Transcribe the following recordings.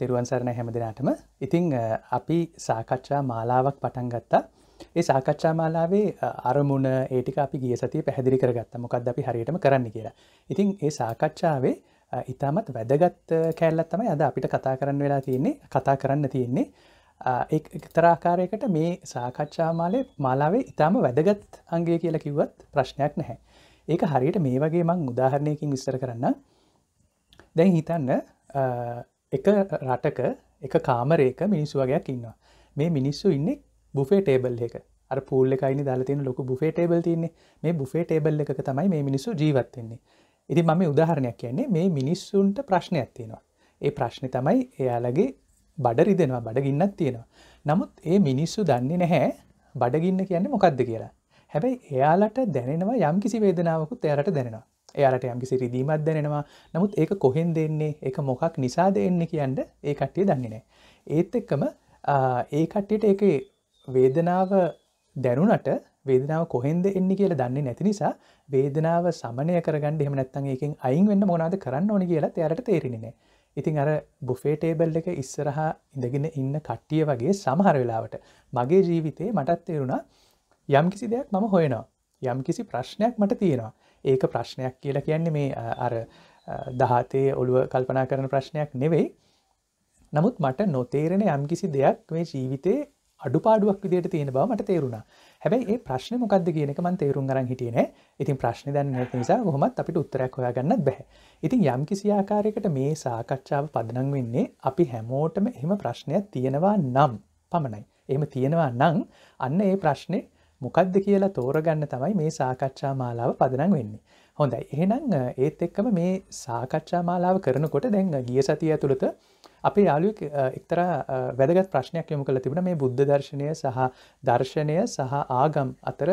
තෙරුවන්සරණ හැම දෙනාටම ඉතිං අපි සාකච්ඡා මාලාවක් පටන්ගත්තා ඒ සාකච්ඡා මාලාවේ අරමුණ ඒටික අපි ගිය සතිය පැහැදිලි කරගත්ත මොකක්ද අපි හරියටම කරන්න කියලා ඉතිං ඒ සාකච්ඡාවේ ඉතාමත් වැදගත් කැල්ලත් තමයි අද අපිට කතා කරන්න වෙලා තියෙන්නේ කතා කරන්න තියෙන්නේ එක්තරාකාරයකට මේ සාකච්ඡාමාලය මාලාවේ ඉතාම වැදගත් අන්ගේ කියලා කිව්වත් ප්‍රශ්නයක් නැහැ ඒක හරියට මේ වගේ මං උදාහරණයකින් විස්තර කරන්න දැන් හිතන්න එක රටක එක කාමරේක මිනිස්සු වගයක් ඉන්නවා මේ මිනිස්සු ඉන්න බුෆේ ටේබල් එක පූල් එකයි දාලතින ලොක බුෆේ ටේබල් තින්නේ මේ බුෆේ ටේබල් එක තමයි මේ මිනිස්සු ජීවත්වෙන්නේ ඉති මම උදාහරණයක් කියන්නේ මේ මිනිස්සුන්ට ප්‍රශ්නයක් තියෙනවා ඒ ප්‍රශ්න තමයි එයාලගේ බඩ රිදෙනවා බඩගින්නක් තියෙනවා නමුත් ඒ මිනිස්සු දන්නේ නැහැ බඩගින්න කියන්නේ මොකක්ද කියලා හැබැයි එයාලට දැනෙනවා යම් කිසි වේදනාවකුත් එයාලට දැනෙනවා එයාට යම්කිසි රිදීමත් දැනෙනවා නමුත් ඒක කොහෙන් දෙන්නේ එක මොකක් නිසා දෙන්නේ කියන්න ඒ කට්ටිය දන්නේනෑ. ඒත් එක්කම ඒ කට්ටියට එක වේදනාව දැනුනට වේදනාව කොහෙන්ද එන්න කියල දන්නේ නැති නිසා වේදනාව සමනය කරගන්න එහමනත්තන් ඒකින් අයින් වෙන්න මොනාද කරන්න ඕන කියලා තයාට තේරෙනනෑ. ඉතින් අර බුෆේටේබල් එක ඉස්සරහා ඉඳගෙන ඉන්න කට්ටිය වගේ සමහර වෙලාවට මගේ ජීවිතේ මටත් තේරුණා යම්කිසි දෙයක් මම හොයනවා යම්කිසි ප්‍රශ්නයක් මට තියෙනවා ඒක ප්‍රශ්නයක් කියලා කියන්නේ මේ අර දහතේ ඔළුව කල්පනා කරන ප්‍රශ්නයක් නෙවෙයි නමුත් මට නොතේරෙන යම්කිසි දෙයක් මේ ජීවිතේ අඩුපාඩුවක් විදියට තියෙන බව මට තේරුණා හැබැයි ඒ ප්‍රශ්න මොකක්ද කියන එක මන් තේරුම් ගරන් හිටියනේ ඉතින් ප්‍රශ්න දැන් නැති නිසා කොහොමත් අපිට උත්තරයක් හොයාගන්නත් බැහැ ඉතින් යම් කිසි ආකාරයකට මේ සාකච්ඡාව පදනම් වෙන්නේ අපි හැමෝටම එහෙම ප්‍රශ්නයක් තියෙනවා නම් පමණයි එහෙම තියෙනවා නම් අන්න ඒ ප්‍රශ්නේ මොකක්ද කියලා තෝරගන්න තමයි මේ සාකච්ඡා මාලාව පදනං වෙන්නේ හොඳයි එහෙනම් ඒත් එක්කම මේ සාකච්ඡා මාලාව කරනකොට දැන් ගිය සතිය ඇතුළත අපි යාලු එක්තර වැදගත් ප්‍රශ්නයක් යොමු කළ තිබුණ මේ බුද්ධ දර්ශනය සහ දර්ශනය සහ ආගම් අතර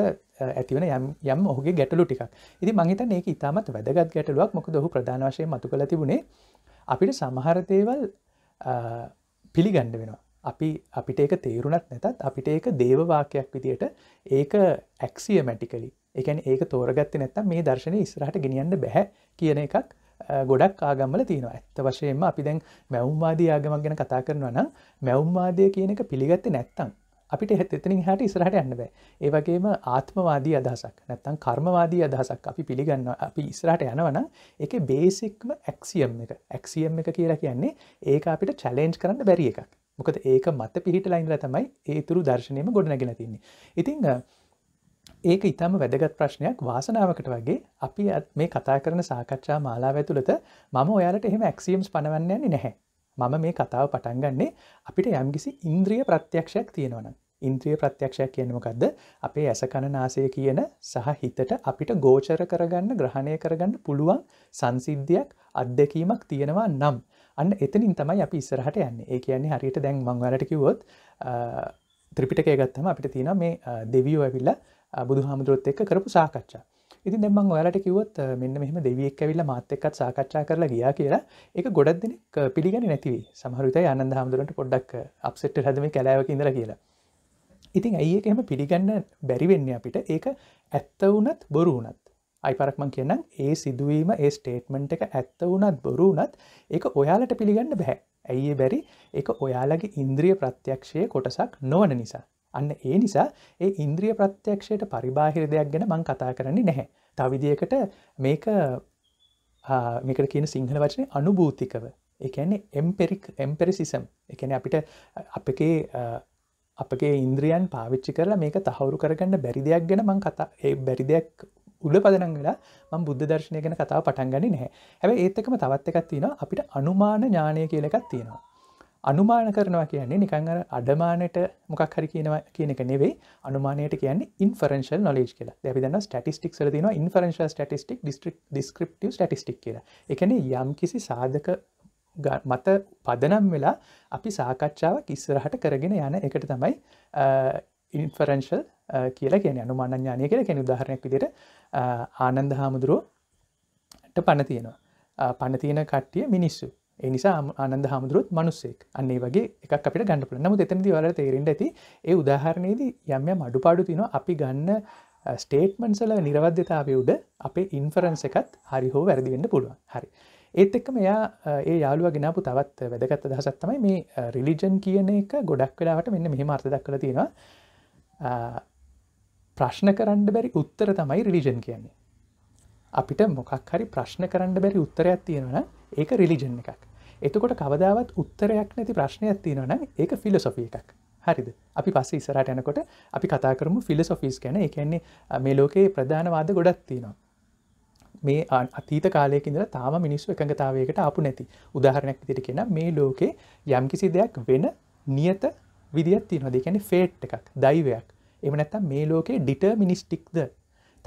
ඇතිවන යම් යම් ඔහුගේ ගැටලු ටිකක් ඉති මහිතන් ඒක ඉතාමත් වැදගත් ගැටලුවක් මොක දොහු ප්‍රධාන වශය මතු කළ තිබුණේ අපිට සමහරතේවල් පිළිගණ්ඩ වෙනවා අපි අපිට ඒක තේරුණත් නැතත් අපිට ඒක දේවවාකයක් විදියට ඒක ඇක්සියමැටිකලි එකන ඒක තෝරගත්ත නැත්තම් මේ දර්ශනය ඉස්රහට ගෙනියන්න බැහැ කියන එකක් ගොඩක් ආගම්මල තියෙනවා ඇත්ත වශයෙන්ම අපි දැන් මැවුම්වාදී ආගමක් ගැන කතා කරනවන මැවුම්වාදය කියන එක පිළිගත්ත නැත්තං අපිට එතනින් හට ඉස්රහට යන්න බෑ ඒවගේම ආත්මවාදී අදහසක් නැත්තං කර්මවාදී අදහසක් අපි පිළිගන්න අපි ඉස්රහට යනවන එක බේසික්ම ඇක්සියම් එක ඇක්සියම් එක කියලා කියන්නේ ඒක අපිට චලෙන්ජ් කරන්න බැරි එකක් මොකද ඒක මත පිහිට ලයින්ල තමයි ඒතුරු දර්ශනයම ගොඩනැගෙන තින්නේ ඉතිං ඒක ඉතාම වැදගත් ප්‍රශ්නයක් වාසනාවකට වගේ අපි මේ කතා කරන සාකච්ඡා මාලාව ඇතුළත මම ඔයාලට එහෙම ඇක්සියම්ස් පනවන්නන්නේ නැහැ මම මේ කතාව පටන්ගන්නේ අපිට යම්කිසි ඉන්ද්‍රිය ප්‍රත්‍යක්ෂයක් තියෙනවන ඉන්ද්‍රිය ප්‍රත්‍යක්ෂයක් කියනමකක්ද අපේ ඇස කණනාසය කියන සහ හිතට අපිට ගෝචර කරගන්න ග්‍රහණය කරගන්න පුළුවන් සංසිද්ධියක් අත්දැකීමක් තියෙනවා නම් අන්න එතනින් තමයි අපි ඉස්සරහට යන්න ඒ කියන්නේ හරියට දැන් මංවලට කිවොත් ත්‍රිපිටකය ගත්තම අපිට තියෙන මේ දෙවියෝ ඇවිල්ල බුදු හාමුදුරොත් එක්ක කරපු සාකච්ඡා ඉතින් දෙමං ඔයාලට කිවත් මෙන්න මෙහම දෙවියෙක් ඇවිල්ල මාත එක්කත් සාකච්ඡා කරලා ගියා කියලා එක ගොඩක් දෙනෙක් පිළිගෙන නැතිව සමහරුත අනන්ද හාමුදුරට පොඩ්ඩක් අපසෙට් හදම කලාවක ඉඳර කියලා ඉතින් ඇඒක එම පිළිගන්න බැරිවෙන්න අපිට ඒක ඇත්ත වනත් බොරු වනත් අයිපරක්මං කියන්න ඒ සිදුවීම ඒ ස්ටේට්මන්ට් එක ඇත්ත වුණත් බොරු වනත් ඒක ඔයාලට පිළිගන්න බැහැ ඇයි බැරි එක ඔයාලගේ ඉන්ද්‍රිය ප්‍රත්‍යක්ෂය කොටසක් නොවන නිසා අන්න ඒ නිසා ඒ ඉන්ද්‍රිය ප්‍රත්‍යක්ෂයට පරිබාහිර දෙයක් ගැන මං කතා කරන්නේ නැහැ තවිදිකට මේක මේකට කියන සිංහල වචනය අනුභූතිකව එකන්නේ එම්පෙරික් එම්පෙරිසිසම් එකන අපිට අපගේ අපගේ ඉන්ද්‍රියන් පාවිච්චි කරලා මේක තහවුරු කරගන්න බැරි දෙයක් ගැන මං කතා ඒ බැරි දෙයක් උඩ පදනංගලා ම බුද්ධ දර්ශනය ගැන කතාව පටන්ගනි නැහැ හැබ ඒත්තකම තවත් එකක් තියෙන අපිට අනුමාන ඥානය කියලකත් තියෙනවා. අනුමාන කරනවා කියන්නේ නිකං අර අඩමානයට මොකක් හරි කියනවා කියන එක නෙවේ අනුමානයට කියන්නේ ඉන්ෆරන්ශල් නොලේජ් කියලා දැවිදන්න ටටිස්ටික් සලතින ඉන්ෆරන්ශ ටටිස්ටික් ඩිස්ට්‍රික් ඩිස්ක්‍රප්ටව ටටිස්ටික් කියලා එකන යම් කිසි සාධක මත පදනම් වෙලා අපි සාකච්ඡාවක් ඉස්සරහට කරගෙන යන එකට තමයි ඉන්ෆරන්ශල් කියලා කියන අනුමානඥානය කියල කෙන උදාහරණයක් විදිට ආනන්ද හාමුදුරුවෝට පණ තියෙනවා පණ තියෙන කට්ටිය මිනිස්සු එනිසා ආනන්ද හාමුදුරුවත් මනුස්සෙක් අන්නේ වගේ එකක් අපිට ගණඩපල නමු එතනති වල තේරෙන්ට ඇති ඒ උදාහරණයේදී යම්ය මඩුපාඩු තිනවා අපි ගන්න ස්ටේට්මන්සල නිරවද්‍යතාවය උඩ අපේ ඉන්ෆරන්ස එකත් හරි හෝ වැරදිවෙන්න පුළුවන් හරි. ඒත් එක්කම එයා ඒ යාළුව ගෙනපු තවත් වැදගත් අදහසත් තමයි මේ රිලිජන් කියන එක ගොඩක් වෙලාවට මෙන්න මෙහෙම අර්ථ දක්කල තියෙනවා ප්‍රශ්න කරන්න බැරි උත්තර තමයි රිලිජන් කියන්නේ. අපිට මොකක් හරි ප්‍රශ්න කරන්න බැරි උත්තරයක් තියෙනවන ඒක රිලිජන් එකක්. එතකොට කවදාවත් උත්තරයක් නැති ප්‍රශ්නයක් තියෙනවන ඒක ෆිලසොෆී එකක්. හරිද අපි පස්ස ඉසරට යනකොට අපි කතා කරමු ෆිලසොෆිස් ගැන එකන්නේ මේ ලෝකයේ ප්‍රධානවාද ගොඩක් තියෙනවා. මේ අතීත කාලයකින්දල තාම මිනිස්සු එකඟතාවයකට අපපු නැති උදාහරණයක් තිට කියෙන මේ ලෝකේ යම්කිසි දෙයක් වෙන නියත විදිත් තියෙනවා දෙකැන ෆේට් එකක් දයිවයක් එම නැත්තම් මේ ලෝකේ ඩිටර්මිනිස්ටික්ද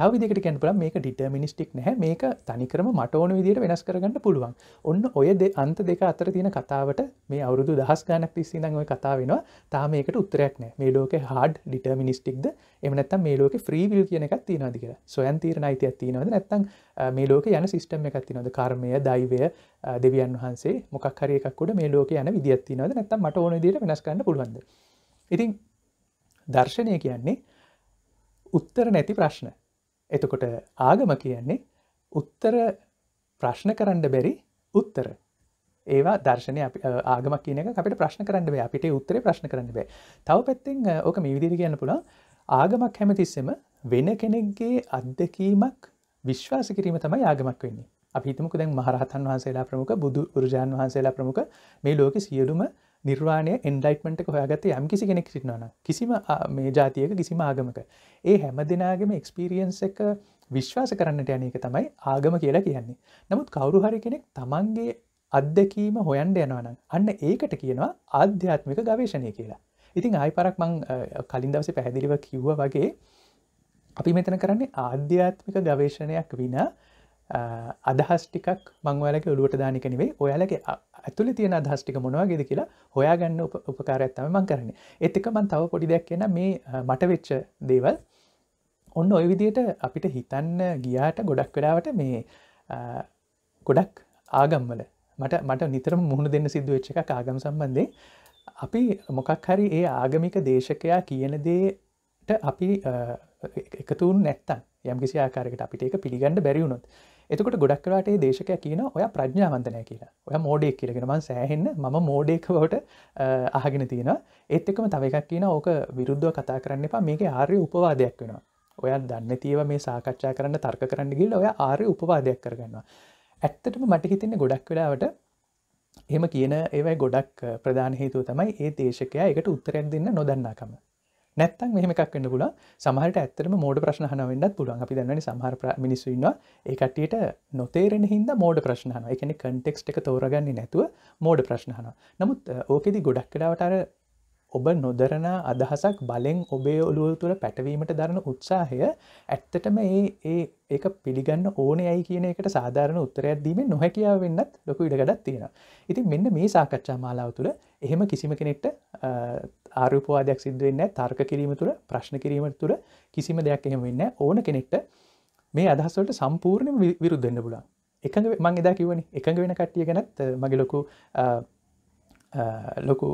තව දෙකට කැන්පල මේක ඩිටර්මිනිස්ටික් නැහැ මේක තනිකරම මට ඕන විදිට වෙනස් කරගන්න පුළුවන් ඔන්න ඔය දෙ අන්ත දෙක අතර තියෙන කතාවට මේ අවුරුදු දහස් ගානක් තිස්සේ දං ඔය කතා වෙනවා තාම මේකට උත්තරයක් නෑ මේ ලෝක හඩ් ඩිටර්මිනිස්ටික්ද එම නැත්තම් මේ ලෝක ්‍රීවිල් කියන එකක් තියෙනද කියලා සොයන් තීරණ අයිතියක් තියෙනවද නැත්තං මේ ලෝක යන සිිස්ටම් එකක් තිනොද කර්මය දයිවය දෙවියන් වහන්සේ මොකක්හරයකුට මේ ලෝක යන විදිත්තිනවද නැත්තම් මට ඕන දිට වෙනස්කන්න පුළුවන්ද ඉතින් දර්ශනය කියන්නේ උත්තර නැති ප්‍රශ්න. එතකොට ආගම කියන්නේ උත්තර ප්‍රශ්න කරන්න බැරි උත්තර. ඒවා දර්ශනය ආගම කියනක අපට ප්‍රශ්න කරන්න බෑ අපිට උත්තර ප්‍රශ්න කරන්න බෑ තව පැත්තෙන් ඕක මේ විදිරි කියන්න පුළා ආගමක් හැමතිස්සම වෙන කෙනෙක්ගේ අත්දකීමක් විශ්වාස කිරීම තමයි ආගමක් වෙන්නේ අපිතමක දැන් මහරහතන් වහන්සේලා ප්‍රමුඛ බුදු රජාන් වහන්සේලා ප්‍රමුඛ මේ ලෝක සියලුම නිර්වාණය එන්ඩයිටමට හොයාගත යම් කිසි කෙනෙක් සිටනන කිසිම මේ ජාතියක කිසිම ආගමක ඒ හැම දෙනාගම එක්ස්පිරියන්ස එක විශ්වාස කරන්නට යනක තමයි ආගම කියලා කියන්නේ නමුත් කවරු හරි කෙනෙක් තමන්ගේ අත්දැකීම හොයන්ඩ යනවනම් අන්න ඒකට කියනවා ආධ්‍යාත්මික ගවේශණය කියලා ඉතින් ආයි පරක් මං කලින් දවස පැහැදිලිව කිව්ව වගේ අපි මෙතන කරන්නේ ආධ්‍යාත්මික ගවේශණයක් විනා අදහස් ටිකක් මංවලක ඔලුවට දානිකනෙවේ ඔයාලගේ ඇතුළි තියෙන අදහස්ටික මොනවාගේද කියලා හොයාගන්න උපකාරඇත්තම මං කරන එත් එක මන් තව පොඩි දෙයක් කියන මේ මටවෙච්ච දේවල් ඔන්න ඔය විදියට අපිට හිතන්න ගියාට ගොඩක් වෙලාවට මේ ගොඩක් ආගම්වල මට මට නිතරම මුහුණ දෙන්න සිද්ධ වෙච්ච එක ආගම් සම්බන්ධය අපි මොකක් හරි ඒ ආගමික දේශකයා කියන දේට අපි එකතුන් නැත්තන් යම්කිසි ආකාරකට අපිට එක පිළිගන්න බැරිවුණොත් එතකට ගොඩක්රට දේශකය කියන ඔය ප්‍රඥාවන්තනය කියලා ඔය මෝඩෙක් කියලගෙනවන් සෑහෙන්න ම මෝඩෙක්වට අහගෙන තියෙන ඒත් එකම තවකක් කියන ඕක විරුද්ධව කතා කරන්න එපා මේක ආර්ය උපවාදයක් වෙන ඔය දන්න තියව මේ සාකච්ඡා කරන්න තර්ක කරන්න ගිල් ඔය ආර්ය උපවාදයක් කරගන්නවා ඇත්තටම මට හිතන්න ගොඩක් වෙලාවට එහෙම කියන ඒවයි ගොඩක් ප්‍රධාන හේතුව තමයි ඒ දේශකයා එකට උත්තරයක් දෙන්න නොදන්නාකම නැත්තන් මෙහම එකක් වන්න පුල සමහට ඇත්තරම මෝඩ ප්‍රශ්නහන වන්නත් පුළුවන් අපි දන්නනි සහර මිනිස්සුන්නවා ඒකටියට නොතේරෙන හිද මෝඩ ප්‍රශ්නහන එකන කටෙක්ස්ට එක තෝරගන්නේ නැතුව මෝඩ ප්‍රශ්නහන නමුත් ඕකෙදි ගොඩක් කලාවටර ඔබ නොදරන අදහසක් බලෙන් ඔබේ ඔලුව තුළ පැටවීමට දරන උත්සාහය ඇත්තටම ඒ ඒක පිළිගන්න ඕන ඇයි කියන එකට සාධාරණ උත්තරයක් දීම නොහැකියාව වෙන්නත් ලොකු ඉඩගඩත් තියෙන ඉතින් මෙන්න මේ සාකච්ඡා මාලාව තුළ එහෙම කිසිම කෙනෙක්ට ආරපවාදයක් සිද්ධවෙන්න තර්ක කිරීම තුළ ප්‍රශ්න කිරීම තුළ කිසිම දෙයක් එහෙම වෙන්න ඕන කෙනෙක්ට මේ අදහස්වලට සම්පූර්ණය විරුද්ධන්න පුලන් එකඟ මං එදා කිවනි එකඟ වෙන කට්ටිය ගැනත් මගේ ලොකු ලොකු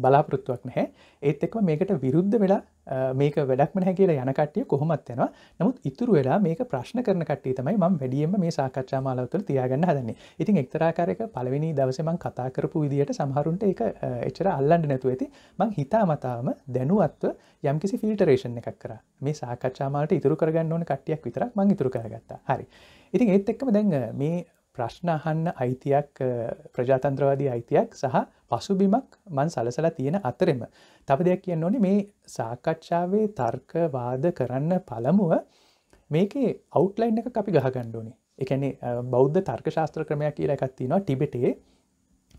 බලාපොරොත්තුවක් නැහැ ඒත් එක්ම මේකට විරුද්ධ වෙලා මේක වැඩක්ම හැ කියලා යනකටිය කොහොමත් වෙනවා නමුත් ඉතුරු වෙලා මේක ප්‍රශ්න කරන කටේ තමයි ම වැඩියම මේ සාකච්ඡා මාලවතුල තියාගන්න හදන්නේ ඉතින් එක්තරාකාරයක පලවෙනි දවසමං කතාකරපු විදිහට සමහරුන්ට එක එච්චර අල්ලන්න නැතු ඇති මං හිතා මතාම දැනුවත්ව යම්කිසි ෆිල්ටරේෂන් එකක් කර මේ සාකච්ඡාමාලට ඉතුරු කරගන්න ඕන කටියක් විතරක් මං ඉතුරු කරගත්තා හරි ඉතින් ඒත් එක්කම දැන් මේ ප්‍රශ්න අහන්න අයිතියක් ප්‍රජාතන්ත්‍රවාදී අයිතියක් සහ පසුබිමක් මන් සලසලා තියෙන අතරෙම තප දෙයක් කියන්න ඕනේ මේ සාකච්ඡාවේ තර්කවාද කරන්න පළමුුව මේකේ අවට්ලයින් එක අපි ගහගණ්ඩෝනේ එකන බෞද්ධ තර්ක ශාස්ත්‍ර ක්‍රමයක් කියලා එකත්තිනවා ටිබෙටේ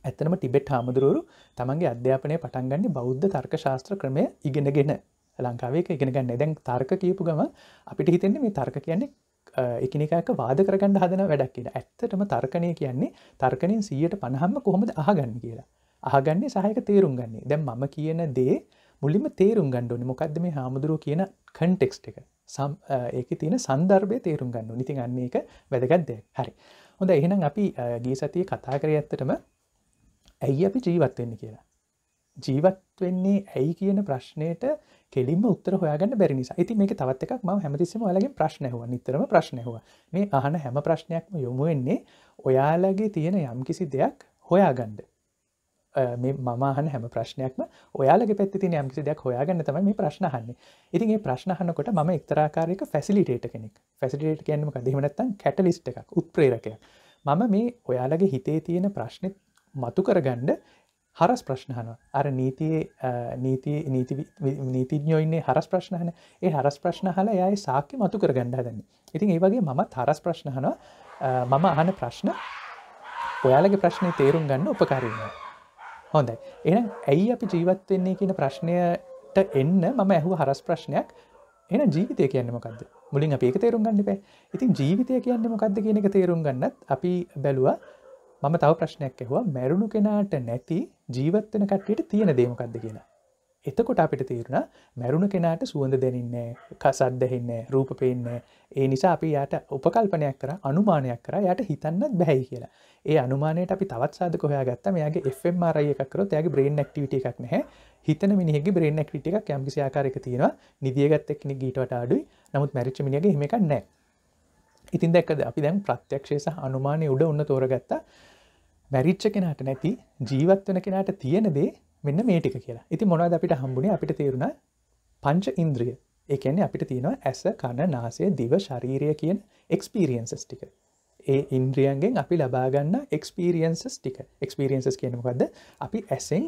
ඇත්තනම ටිබෙට් හාමුදුරුවරු තමන්ගේ අධ්‍යාපනය පටන්ගන්න බෞද්ධ තර්ක ශාස්ත්‍ර ක්‍රමය ඉගෙනගෙන ලංකාවේ එකගෙන ගන්න දැන් තර්ක කියපු ගම අපිට හිතෙන්නේ මේ තර්ක කියන්නේ එකනිකක වාද කරගන්න හදන වැඩක් කියෙන ඇත්තටම තර්කණය කියන්නේ තර්කනින් සියයට පණහම්ම කොහොමද අහගන්න කියලා අහගන්නේ සහයක තේරුම් ගන්නේ දැම් මම කියන දේ මුලිම තේරුම් ගණ්ඩුවනි මොකක්ද මේ හාමුදුරුව කියන කන්ටෙක්ස් එක සම් ඒක තියෙන සන්දර්භය තේරුම් ගන්නු නිතින් අන්නේ එක වැදගත්දය හරි හොඳ එහෙනම් අපි ගේ සතිය කතා කර ඇත්තටම ඇයි අපි ජීවත්වෙන්න කියලා ජීවත් වෙන්නේ ඇයි කියන ප්‍රශ්නයට කෙලින්ම උත්තර හොයාගන්න බැරි නිසා ඉති මේක තවත් එකක් ම හැමතිස්සම ඔයාලගේ ප්‍රශ්නයහුව නිතරම ප්‍රශ්නයහුව මේ අහන හැම ප්‍රශ්නයක්ම යොමු වෙන්නේ ඔයාලගේ තියෙන යම්කිසි දෙයක් හොයාගන්ඩ මේ මමහන හැම ප්‍රශ්නයක්ම ඔයාලගේ පැත්ති යම්කිසි දෙයක් හොයාගන්න තම මේ ප්‍රශ්නහන්නේ ඉතින්ගේ ප්‍රශ්නහනකොට ම එක්තරාකාරයක ෆැසිලිටේට කෙනෙක් ෆැසිටේට ගැන්නම දීමනත්තන් කැටලිස්ට එකක් උත්ප්‍රේරකයක් මම මේ ඔයාලගේ හිතේ තියෙන ප්‍රශ්නත් මතු කරගණ්ඩ හරස් ප්‍රශ්නහන අර නීතියේ නීති නීති නීතිඥයෝඉන්නේ හරස් ප්‍රශ්නහන ඒ හරස් ප්‍රශ්න හල යයි සාක්‍ය මතු කර ගණඩා දන්න ඉතින් ඒ වගේ මමත් හරස් ප්‍රශ්නහන මම අහන ප්‍රශ්න ඔයාලගේ ප්‍රශ්නය තේරුම් ගන්න උපකාරන්න හොඳයි එ ඇයි අපි ජීවත්වෙන්නේ කියන ප්‍රශ්නයට එන්න මම ඇහු හරස් ප්‍රශ්නයක් එන ජීවිතය කියන්න මොකක්ද මුලින් අප ඒක තේරුම් ගන්න පෑ ඉතින් ජීවිතය කියන්න මොකක්ද කියන එක තේරුම් ගන්නත් අපි බැලුව මම තව ප්‍රශ්නයක් ඇහවා මැරුණු කෙනාට නැති ජීවත්වෙන කට්ටියට තියෙන දේමකක්ද කියලා එතකොට අපිට තේරුණ මැරුණ කෙනාට සුවඳ දෙනින්නේ කසත් දැහින්නේ රූප පේන්නේ ඒ නිසා අපි යට උපකල්පනයක් කර අනුමානයක් කර යට හිතන්නත් බැයි කියලා ඒ අනුමානයට අපි තවත් සාධ කොහයා ගත්ත මෙයාගේ එFMරය එකකරොත් යගේ බ්‍රේන් ක්ටිට එකක් නැහැ හිතන මිනිහ බ්‍රේන් ක්ටිට එකක් යම්කිසි ආකාරක තියෙනවා නිදියගත් එක්න ගීටවට අඩුයි නමුත් මැරිච්ච මිනිගේ හිමකක් නෑ ඉතින් දැක්කද අපි දැන් ප්‍රත්‍යක්ෂය සහ අනුමානය උඩ ඔන්න තෝරගත්තා මැරිච්ච කෙනට නැති ජීවත් වන කෙනට තියෙන දේ මෙන්න මේ ටික කියලා ඉති මොනවද අපිට හම්බුණේ අපිට තේරුණ පංච ඉන්ද්‍රිය එකන්නේ අපිට තියෙනවා ඇස කණ නාසය දිව ශරීරය කියන එක්ස්පිරියන්සස් ටික ඒ ඉන්ද්‍රියන්ගෙන් අපි ලබාගන්න එක්ස්පිරියන්සස් ටික එක්ස්පිරියන්සස් කියනකක්ද අපි ඇසෙන්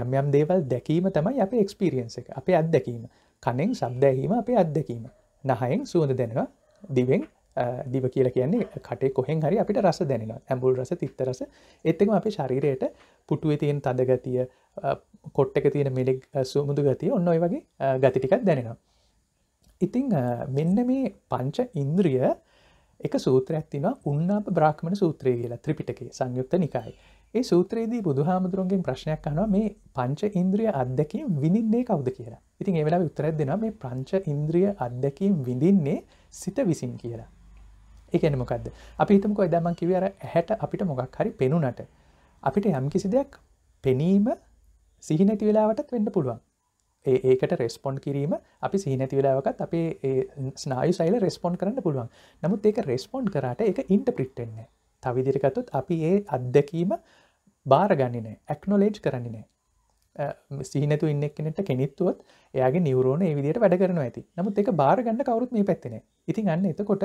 යම් යම් දේවල් දැකීම තමයි අප එක්ස්පිරියන්ස එක අපේ අත්දැකීම කණෙන් සබ්දැහීම අපේ අත්දැකීම නහයෙන් සුවඳ දෙනවා දිවෙන් දිව කියල කියන්නේ කටේ කොහෙන් හරි අපිට රස දැනෙන ඇඹුල් රස තිත්තරස එත්තකම අපේ ශරීරයට පුටුවේ තියෙන් තදගතිය කොට්ටක තියෙන මිලෙක් සුමුදු ගතිය ඔන්න ඔය වගේ ගතිටිකක් දැනෙනවා. ඉතිං මෙන්න මේ පංච ඉන්ද්‍රිය එක සූත්‍රයක්තින උන්නාප බ්‍රාහ්මණ සූත්‍රය කියලා ත්‍රිපිටකේ සංයුක්ත නිකායි. ඒ සූත්‍රයේදී බුදුහාමුදුරුවන්ගේ ප්‍රශ්නයක් අනවා මේ පංච ඉන්ද්‍රිය අත්දැකීම් විඳින්නේ කවුද කියලා. ඉතින් ඒවෙලා විතරක් දෙෙන මේ ප්‍රංච ඉන්ද්‍රිය අත්දැකීම් විඳින්නේ සිත විසින් කියලා. එකන මොකක්ද අපි හිතමකොයි දැමන් කිවර හැට අපිට මොකක් හරි පෙනුනට අපිට යම් කිසි දෙයක් පෙනීම සිහිනැති වෙලාවටත් වෙන්න පුළුවන් ඒකට රෙස්පොන්් කිරීම අපි සිහිනැති වෙලාවකත් අපේ ස්නායු සයිල රෙස්පොන්් කරන්න පුළුවන් නමුත් ඒක රෙස්පොන්් කරට එක ඉන්ට ප්‍රිට්ටෙන්නේ තවිදිරිකතුත් අපි ඒ අත්දැකීම බාරගන්නන ඇක්නොලේජ් කරන්නේනෑ සිහිනැතු ඉන්නෙක් කෙනෙට කෙනෙත්තුවත් එයාගේ නිවරෝණ ඒවිදියට වැඩ කරන ඇති නමුත් එක බාරගන්න කවරුත් මේ පැත්තන ඉතින් අන්න එතකොට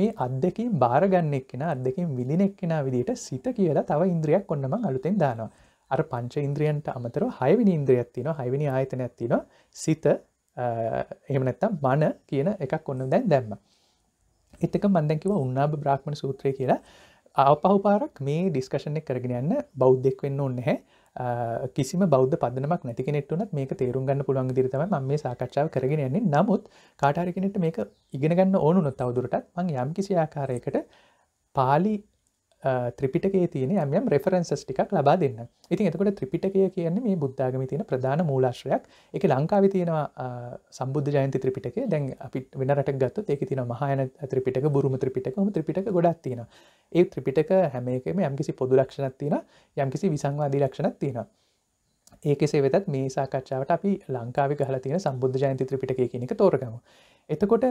මේ අත් දෙකින් බාරගන්නෙක් කෙන අත් දෙකින් විදිනෙක් කෙන විදිට සිත කියලා තව ඉන්ද්‍රියක් ඔන්නම අලුතෙන් දානවා අර පංච ඉන්ද්‍රියන්ට අමතර හයවිනි ඉන්ද්‍රියත්තින හයිවිනි ආයතනැත්තින සිත එහෙමනැත්තම් මන කියන එකක් ඔන්න දැන් දැම්ම එතක මන්දැකිව උන්නාභ බ්‍රාහ්මණ සූත්‍රය කියලා ආපහු පාරක් මේ ඩිස්කෂණ කරගෙන යන්න බෞද්ධෙක් වෙන්න ඔන්නහැ කිසිම බෞද්ධ පදනමක් නැති කෙනෙට්ටුනත් මේක තේරුම් ගන්න පුළුවන් දිරිතම ම මේ සාකච්ඡාව කරගෙන යන්නේ නමුත් කාටාරි කෙනෙට මේක ඉගෙනගන්න ඕනුනොත් අවදුරටත් මං යම් කිසි ආකාරයකට පාලි ත්‍රිපිටකේ තියෙන යම් රෙෆරන්සස් ටිකක් ලබා දෙන්න ඉතින් එතකොට ත්‍රිපිටකය කියන්නේ මේ බුද්ධාගම තියෙන ප්‍රධාන මූලාශ්‍රයක් එක ලංකාව තියෙනවා සම්බුද්ධ ජයන්ති ත්‍රිපිටක දැන් අපි වෙනට ගත්ත ඒක තින මහයන ත්‍රිපිටක බුරුම ත්‍රිපිටක හම ත්‍රිපිටක ගොඩක් තියෙන ඒ ත්‍රිපිටක හැම එකම යම්කිසි පොදු ලක්ෂණත් තියෙන යම්කිසි විසංවාදී ලක්ෂණත් තියෙනවා ඒකෙසේ වෙතත් මේ සාකච්ඡාවට අපි ලංකාව හල තියෙන සම්බුද්ධ ජයන්ති ත්‍රිපිටක කියනක තෝරගම. එතකොට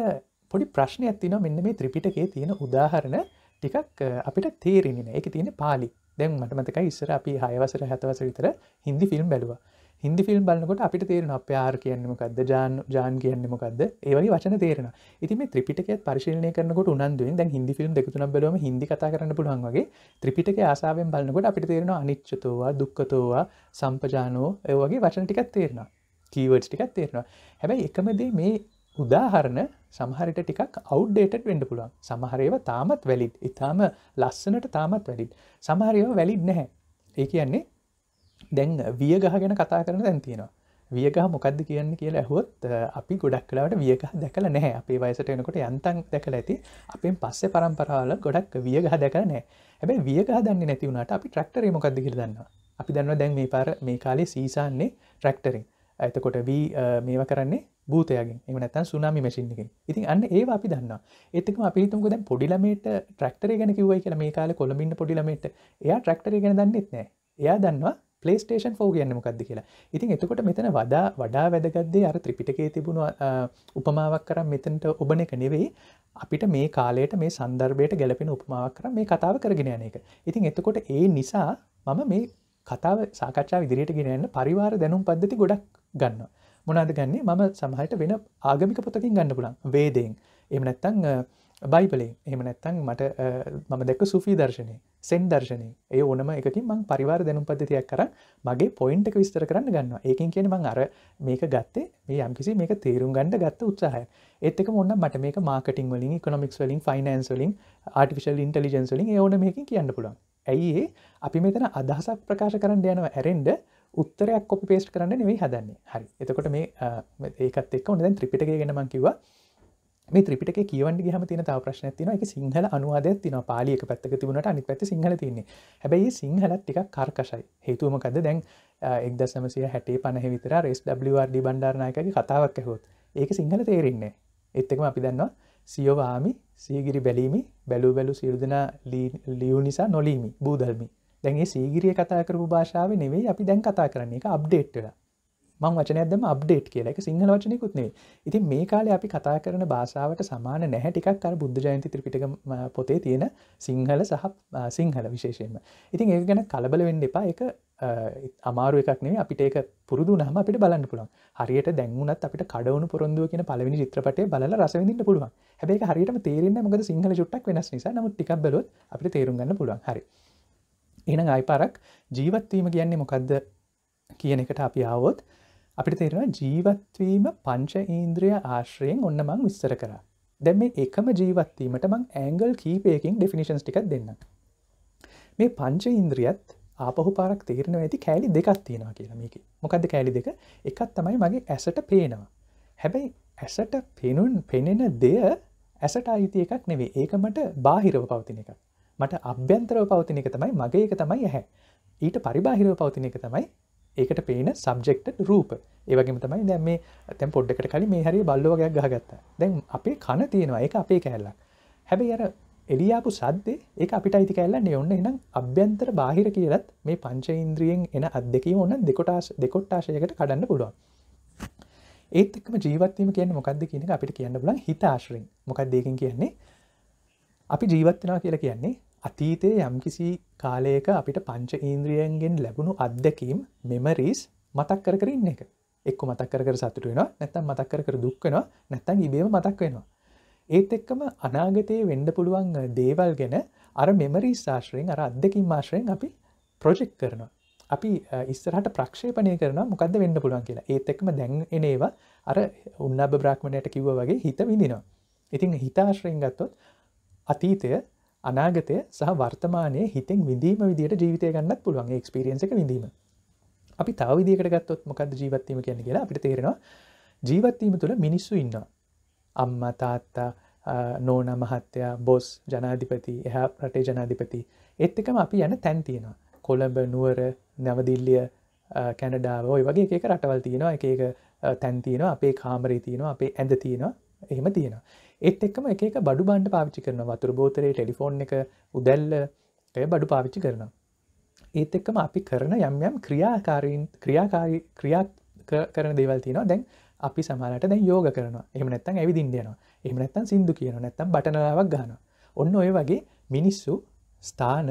පොඩි ප්‍රශ්නයක් තින මෙන්න මේ ත්‍රිපිටකේ තියෙන උදාහරණ ටිකක් අපිට තේරෙන එක තියෙන පාලි දැන් මටමතක ඉස්සර අපි හයවසර හැතවස විතර හින්දි ෆිල්ම් බැලවා හින්දි ෆිල්ම් බලන්නකොට අපිට තේරෙන අප ආර් කියන්නමකක්ද ජාන් ජාන් කියන්නමකක්ද ඒවනි වචන තේරෙන ඉතිම ත්‍රිපිටකත් පරිශීලය කරනකොට උනන්දුවෙන් දැන් හිදි ෆිල්ම් දෙකතුන බලම හිදි කතා කරන්න පුළුවන් වගේ ත්‍රිපිටක ආසාාවෙන් බලන්නකොට අපිට තේරෙන අනිච්චතවා දුක්කතෝවා සම්පජානෝ ඒ වගේ වචන ටිකත් තේරෙන කීවඩ් ටිකත් තේරෙනවා හැබැයි එකමදේ මේ උදාහරණ සමහරිට ටිකක් අවු්ඩේට වෙන්ඩ පුළුවන් සමහරයව තාමත් වැලිත් ඉතාම ලස්සනට තාමත් වැඩිත් සමහරයව වැලිත් නැහැ ඒ කියන්නේ දැන් විය ගහ ගැන කතා කරන දැන්තියෙනවා වියගහ මොකක්ද කියන්න කියලා ඇහොත් අපි ගොඩක් කලාට වියගහ දැකල නෑ අපේ වයසට එනකොට යන්තන් දැකල ඇති අපෙන් පස්සෙ පරම්පරාවල ගොඩක් වියගහ දැකල නෑ හැබැ වියගහ දන්න නැතිවුණට අපි ට්‍රක්ටරේ මොකක්ද කිරදන්න අපි දන්න දැන් මේ පාර මේ කාලේ සීසාන්නේ ට්‍රක්ටරින් ඇතකොට වී මේව කරන්නේ භූතයගේ එම නැතන් සුනාමි මැසිින්ින් ඉතින් අන්න ඒ අපි දන්න එතක අපිතුක දැ පොඩිලමට ට්‍රක්ටර ගැන කිවයි කියල මේ කාල කොළමින්ට පොඩිලමට එයා ට්‍රක්ටර ගැන දන්නෙත් නෑ එයා දන්නවා පලේස්ටේෂන් ෝ කියන්න මොකක්ද කියලා ඉතින් එතකොට මෙතන වදා වඩා වැදගත්දේ අර ත්‍රිපිටකේ තිබුණු උපමාවක් කරම් මෙතන්ට ඔබන එක නෙවෙයි අපිට මේ කාලයට මේ සන්දර්භයට ගැලපෙන උපමාවක් කර මේ කතාව කරගෙන යන එක ඉතින් එතකොට ඒ නිසා මම මේ කතාව සාකච්ඡා විදිරයට ගෙනන්න පරිවාර දැනුම් පද්ධති ගොඩක් ගන්න මොනාද ගන්නේ මම සමහට වෙන ආගමික පොතකින් ගන්න පුලන් වේදයෙන් එම නැත්තං බයිපලේ එම නැත්තං මට මම දැක්ක සුෆී දර්ශනය සෙන් දර්ශනය ඒ ඕනම එකකින් මං පරිවාර දැනුම් පද්ධතියක් කර මගේ පොයින්ටක විස්තර කරන්න ගන්න ඒකින් කියෙන මං අර මේක ගත්තේ මේ යම්කිසි මේක තේරුම් ගණඩ ගත්ත උත්සාහය එත්තක ඔන්න මට මේ මාකටින් වලින් කොමික්ස් වලින් ෆයිනන්ස් වලින් ආටිෆිශල් ඉන්ටලිජන්ස් වලින් ඕන මේකින් කියන්න පුළන් ඇයි ඒ අපි මෙතන අදහසක් ප්‍රකාශ කරන්න යනව ඇරෙන්ඩ උත්තරයක් කොපි පේස්ට කරන්න නෙවෙයි හදන්නේ හරි එතකොට මේ ඒකත් එක් ඔන්න දැන් ත්‍රිපිටක ගෙනමං කිව මේ ත්‍රිපිටක කියවන්න ගහම තින තාව ප්‍රශ්න තින එක සිංහල අනුවාදයක් තින පාලියක පැත්තක තිබුණට අනි පැති සිංහල තින්නේ හැබැයි සිංහලත් ටික කර්කශයි හේතුවමකද දැන් එක්ද සමසය හැටේ පනහ විතර රෙස් ඩ බන්ඩාරනායකගේ කතාවක් ඇහොත් ඒක සිංහල තේරෙන්නේ එත්තකම අපි දන්නවා සියවාමි සීගිරි බැලීමි බැලූ බැලු සිරුදන ලියු නිසා නොලීමි බූදල්මි දැන්ගේ සීගිරිය කතා කරපු භාෂාව නෙවෙයි අපි දැන් කතා කරන්නේ එක අප්ඩේට්ල මං වචනයදම අප්ඩේට් කියලා එක සිංහල වචනයකුත්නේ ඉතින් මේ කාලේ අපි කතා කරන භාෂාවට සමාන නැහැ ටිකක් අර බුද්ධ ජයන්ති ත්‍රිපිටක පොතේ තියෙන සිංහල සහ සිංහල විශේෂයෙන්ම ඉතින් ඒක ගැන කලබල වෙන්න එපා එක අමාරුව එකක් නේ අපිට ඒක පුරුදු නහම අපිට බලන්න පුළුවන් හරියට දැන්වුනත් අපිට කඩවුණු පොරොන්දුව කියන පලවෙනි චිත්‍රපටය බල රසවිඳන්න පුළුවන් හැබේ හරියට තේරෙන මොකද සිංහල චුට්ටක් වෙනස් නිසා නමුත් ටික් බලොත් අපිට තේරුම්ගන්න පුළුවන් හරි එන අයිපාරක් ජීවත්වීම කියන්නේ මොකක්ද කියන එකට අපි ආවොත් අපිට තේරෙන ජීවත්වීම පංච ඊන්ද්‍රිය ආශ්‍රයෙන් ඔන්න මං විස්සර කර දැම මේ එකම ජීවත්වීමට මං ඇංගල් කීපයකින් ඩෙෆිනිශන්ස් ටිකක් දෙන්න මේ පංච ඉන්ද්‍රියත් ආපහු පාරක් තේරෙන ඇති කෑලි දෙකක් තියෙනවා කියලා මේක මොකක්ද කෑලි දෙක එකත් තමයි මගේ ඇසට පේනවා හැබැයි ඇසට පෙනුන් පෙනෙන දෙය ඇසට අයිති එකක් නෙවේ ඒක මට බාහිරව පවතින එක මට අභ්‍යන්තරව පවතින එක තමයි මගේ එක තමයි ඇහැ ඊට පරිබාහිරව පවතින එක තමයි ඒකට පේන සබ්ෙක්ට රූප ඒවගේම තමයි දැම් මේ තැම් පොඩ්ඩකට කලින් මේ හරි බල්ලෝගයක් ගහගත්ත දැන් අපේ කන තියෙනවා ඒ අපේ කැල්ලක් හැබැයි අර එලියාපු සද්දේ ඒ අපිට අයිති කැල්ලන්නේ ඔන්න එනම් අභ්‍යන්තර බාහිර කියලත් මේ පංච ඉන්ද්‍රියෙන් එන අදකීම ඔන්න දෙකොටාශ දෙකොට්ටාශයකට කඩන්න පුළුවන් ඒත්ම ජීවත්වීම කියන මොකක්ද කියන අපිට කියන්න බලන් හිතාශ්‍රෙන් මොකක්දකින් කියන්නේ අපි ජීවත්වනා කියලා කියන්නේ අතීතය යම්කිසි කාලයක අපිට පංච ඉන්ද්‍රියන්ගෙන් ලැබුණු අත්දැකීම් මෙමරීස් මතක් කර කරන්න එක එක්ක මතක් කර සතුටුවෙන නැත්තම් මතක් කර දුක්වෙනවා නැත්තන් ඉබේම මතක් වෙනවා ඒත් එක්කම අනාගතයේ වෙන්ඩ පුළුවන් දේවල් ගැන අර මෙමරී ශාශ්‍රයෙන් අර අදකින් මාශ්‍රයෙන් අපි ප්‍රොජෙක්් කරනවා අපි ඉස්සරහට ප්‍රක්ෂේපනය කරන මොකද වෙන්න පුළුවන් කියලා ඒත් එක්ම දැන් එනේවා අර උන්න බ්‍රාක්්මණයට කිව්ව වගේ හිත විඳිනවා ඉතින් හිතාශ්‍රයෙන් ගත්තොත් අතීතය අනාගතය සහ වර්තමානය හිතෙන් විඳීම විදිට ජීවිතය ගන්නත් පුළුවන් ක්ස්පිරියන්ස එක විඳීම අපි තව විදිකට ගත්තොත් මොකද ජීවත්වීම කියන කියලා අපිට තේරෙනවා ජීවත්වීම තුළ මිනිස්සු ඉන්නවා අම්ම තාත්තා නෝන මහත්තයා බොස් ජනාධිපති එහා රටේ ජනාධිපති එත්තකම අපි යන තැන් තියෙනවා කොළඹ නුවර නැවදිල්ලිය කැනඩාව ඔය වගේ එක රටවල් තියෙනවා එක තැන් තියෙන අපේ කාමරේ තියෙනවා අපේ ඇඳ තියෙනවා එහෙම තියෙනවා ඒත් එක්කම එක බඩු බන්ඩ පාවිච්චි කරන වතුර බෝතරයේ ටෙලිෆෝන් එක උදැල්ල බඩු පාවිච්චි කරනවා ඒත් එක්කම අපි කරන යම් යම් ක්‍රියාකාරීන් ක්‍රියාකාරී ක්‍රියා කරන දේවල් තියෙනවා දැන් අපි සමහට දැ යෝග කරන එම නැත්තන් ඇවිදින්දයනවා එම නැත්තන් සිදු කියන නැත්තම් බටනාවක් ගාන ඔන්න ඔය වගේ මිනිස්සු ස්ථාන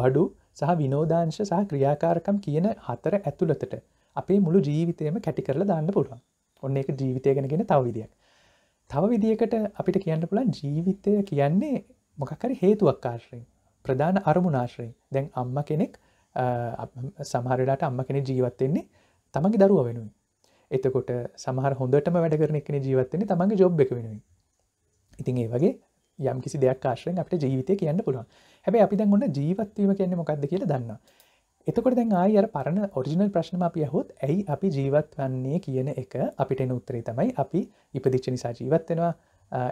බඩු සහ විනෝදාංශ සහ ක්‍රියාකාරකම් කියන හතර ඇතුළතට අපේ මුළු ජීවිතයම කැටි කරලා දාන්න පුළුවන් ඔන්න එක ජීවිතය ගැෙනගෙන තව විදිියක් තව විදිකට අපිට කියන්න පුළන් ජීවිතය කියන්නේ මොකකරි හේතුවක්කාශරෙන් ප්‍රධාන අරමුණනාශ්‍රයෙන් දැන් අම්ම කෙනෙක් සමහරලාට අම්ම කෙනෙ ජීවත්වෙන්නේ තමගේ දරුව වෙනුවෙන් එතකොට සමහර හොඳටම වැඩකරන එකන ජීවත්තන තමන්ගේ ජොබ් එක වෙනුවෙන් ඉතින් ඒ වගේ යම් කිසි දෙයක් ආශ්‍රයෙන් අපට ජීවිතය කියන්න පුළුවන් හැබැ අපි දැන් ඔන්න ජීවත්වීම කියන්නේ මොකක්ද කියල දන්න එතකොට දැන් ආය අර පරණ ඔරිිනල් ප්‍රශ්න අපි යහොත් ඇයි අපි ජීවත් වන්නේ කියන එක අපිට උත්තරේ තමයි අපි ඉපදිච්ච නිසා ජීවත්වෙනවා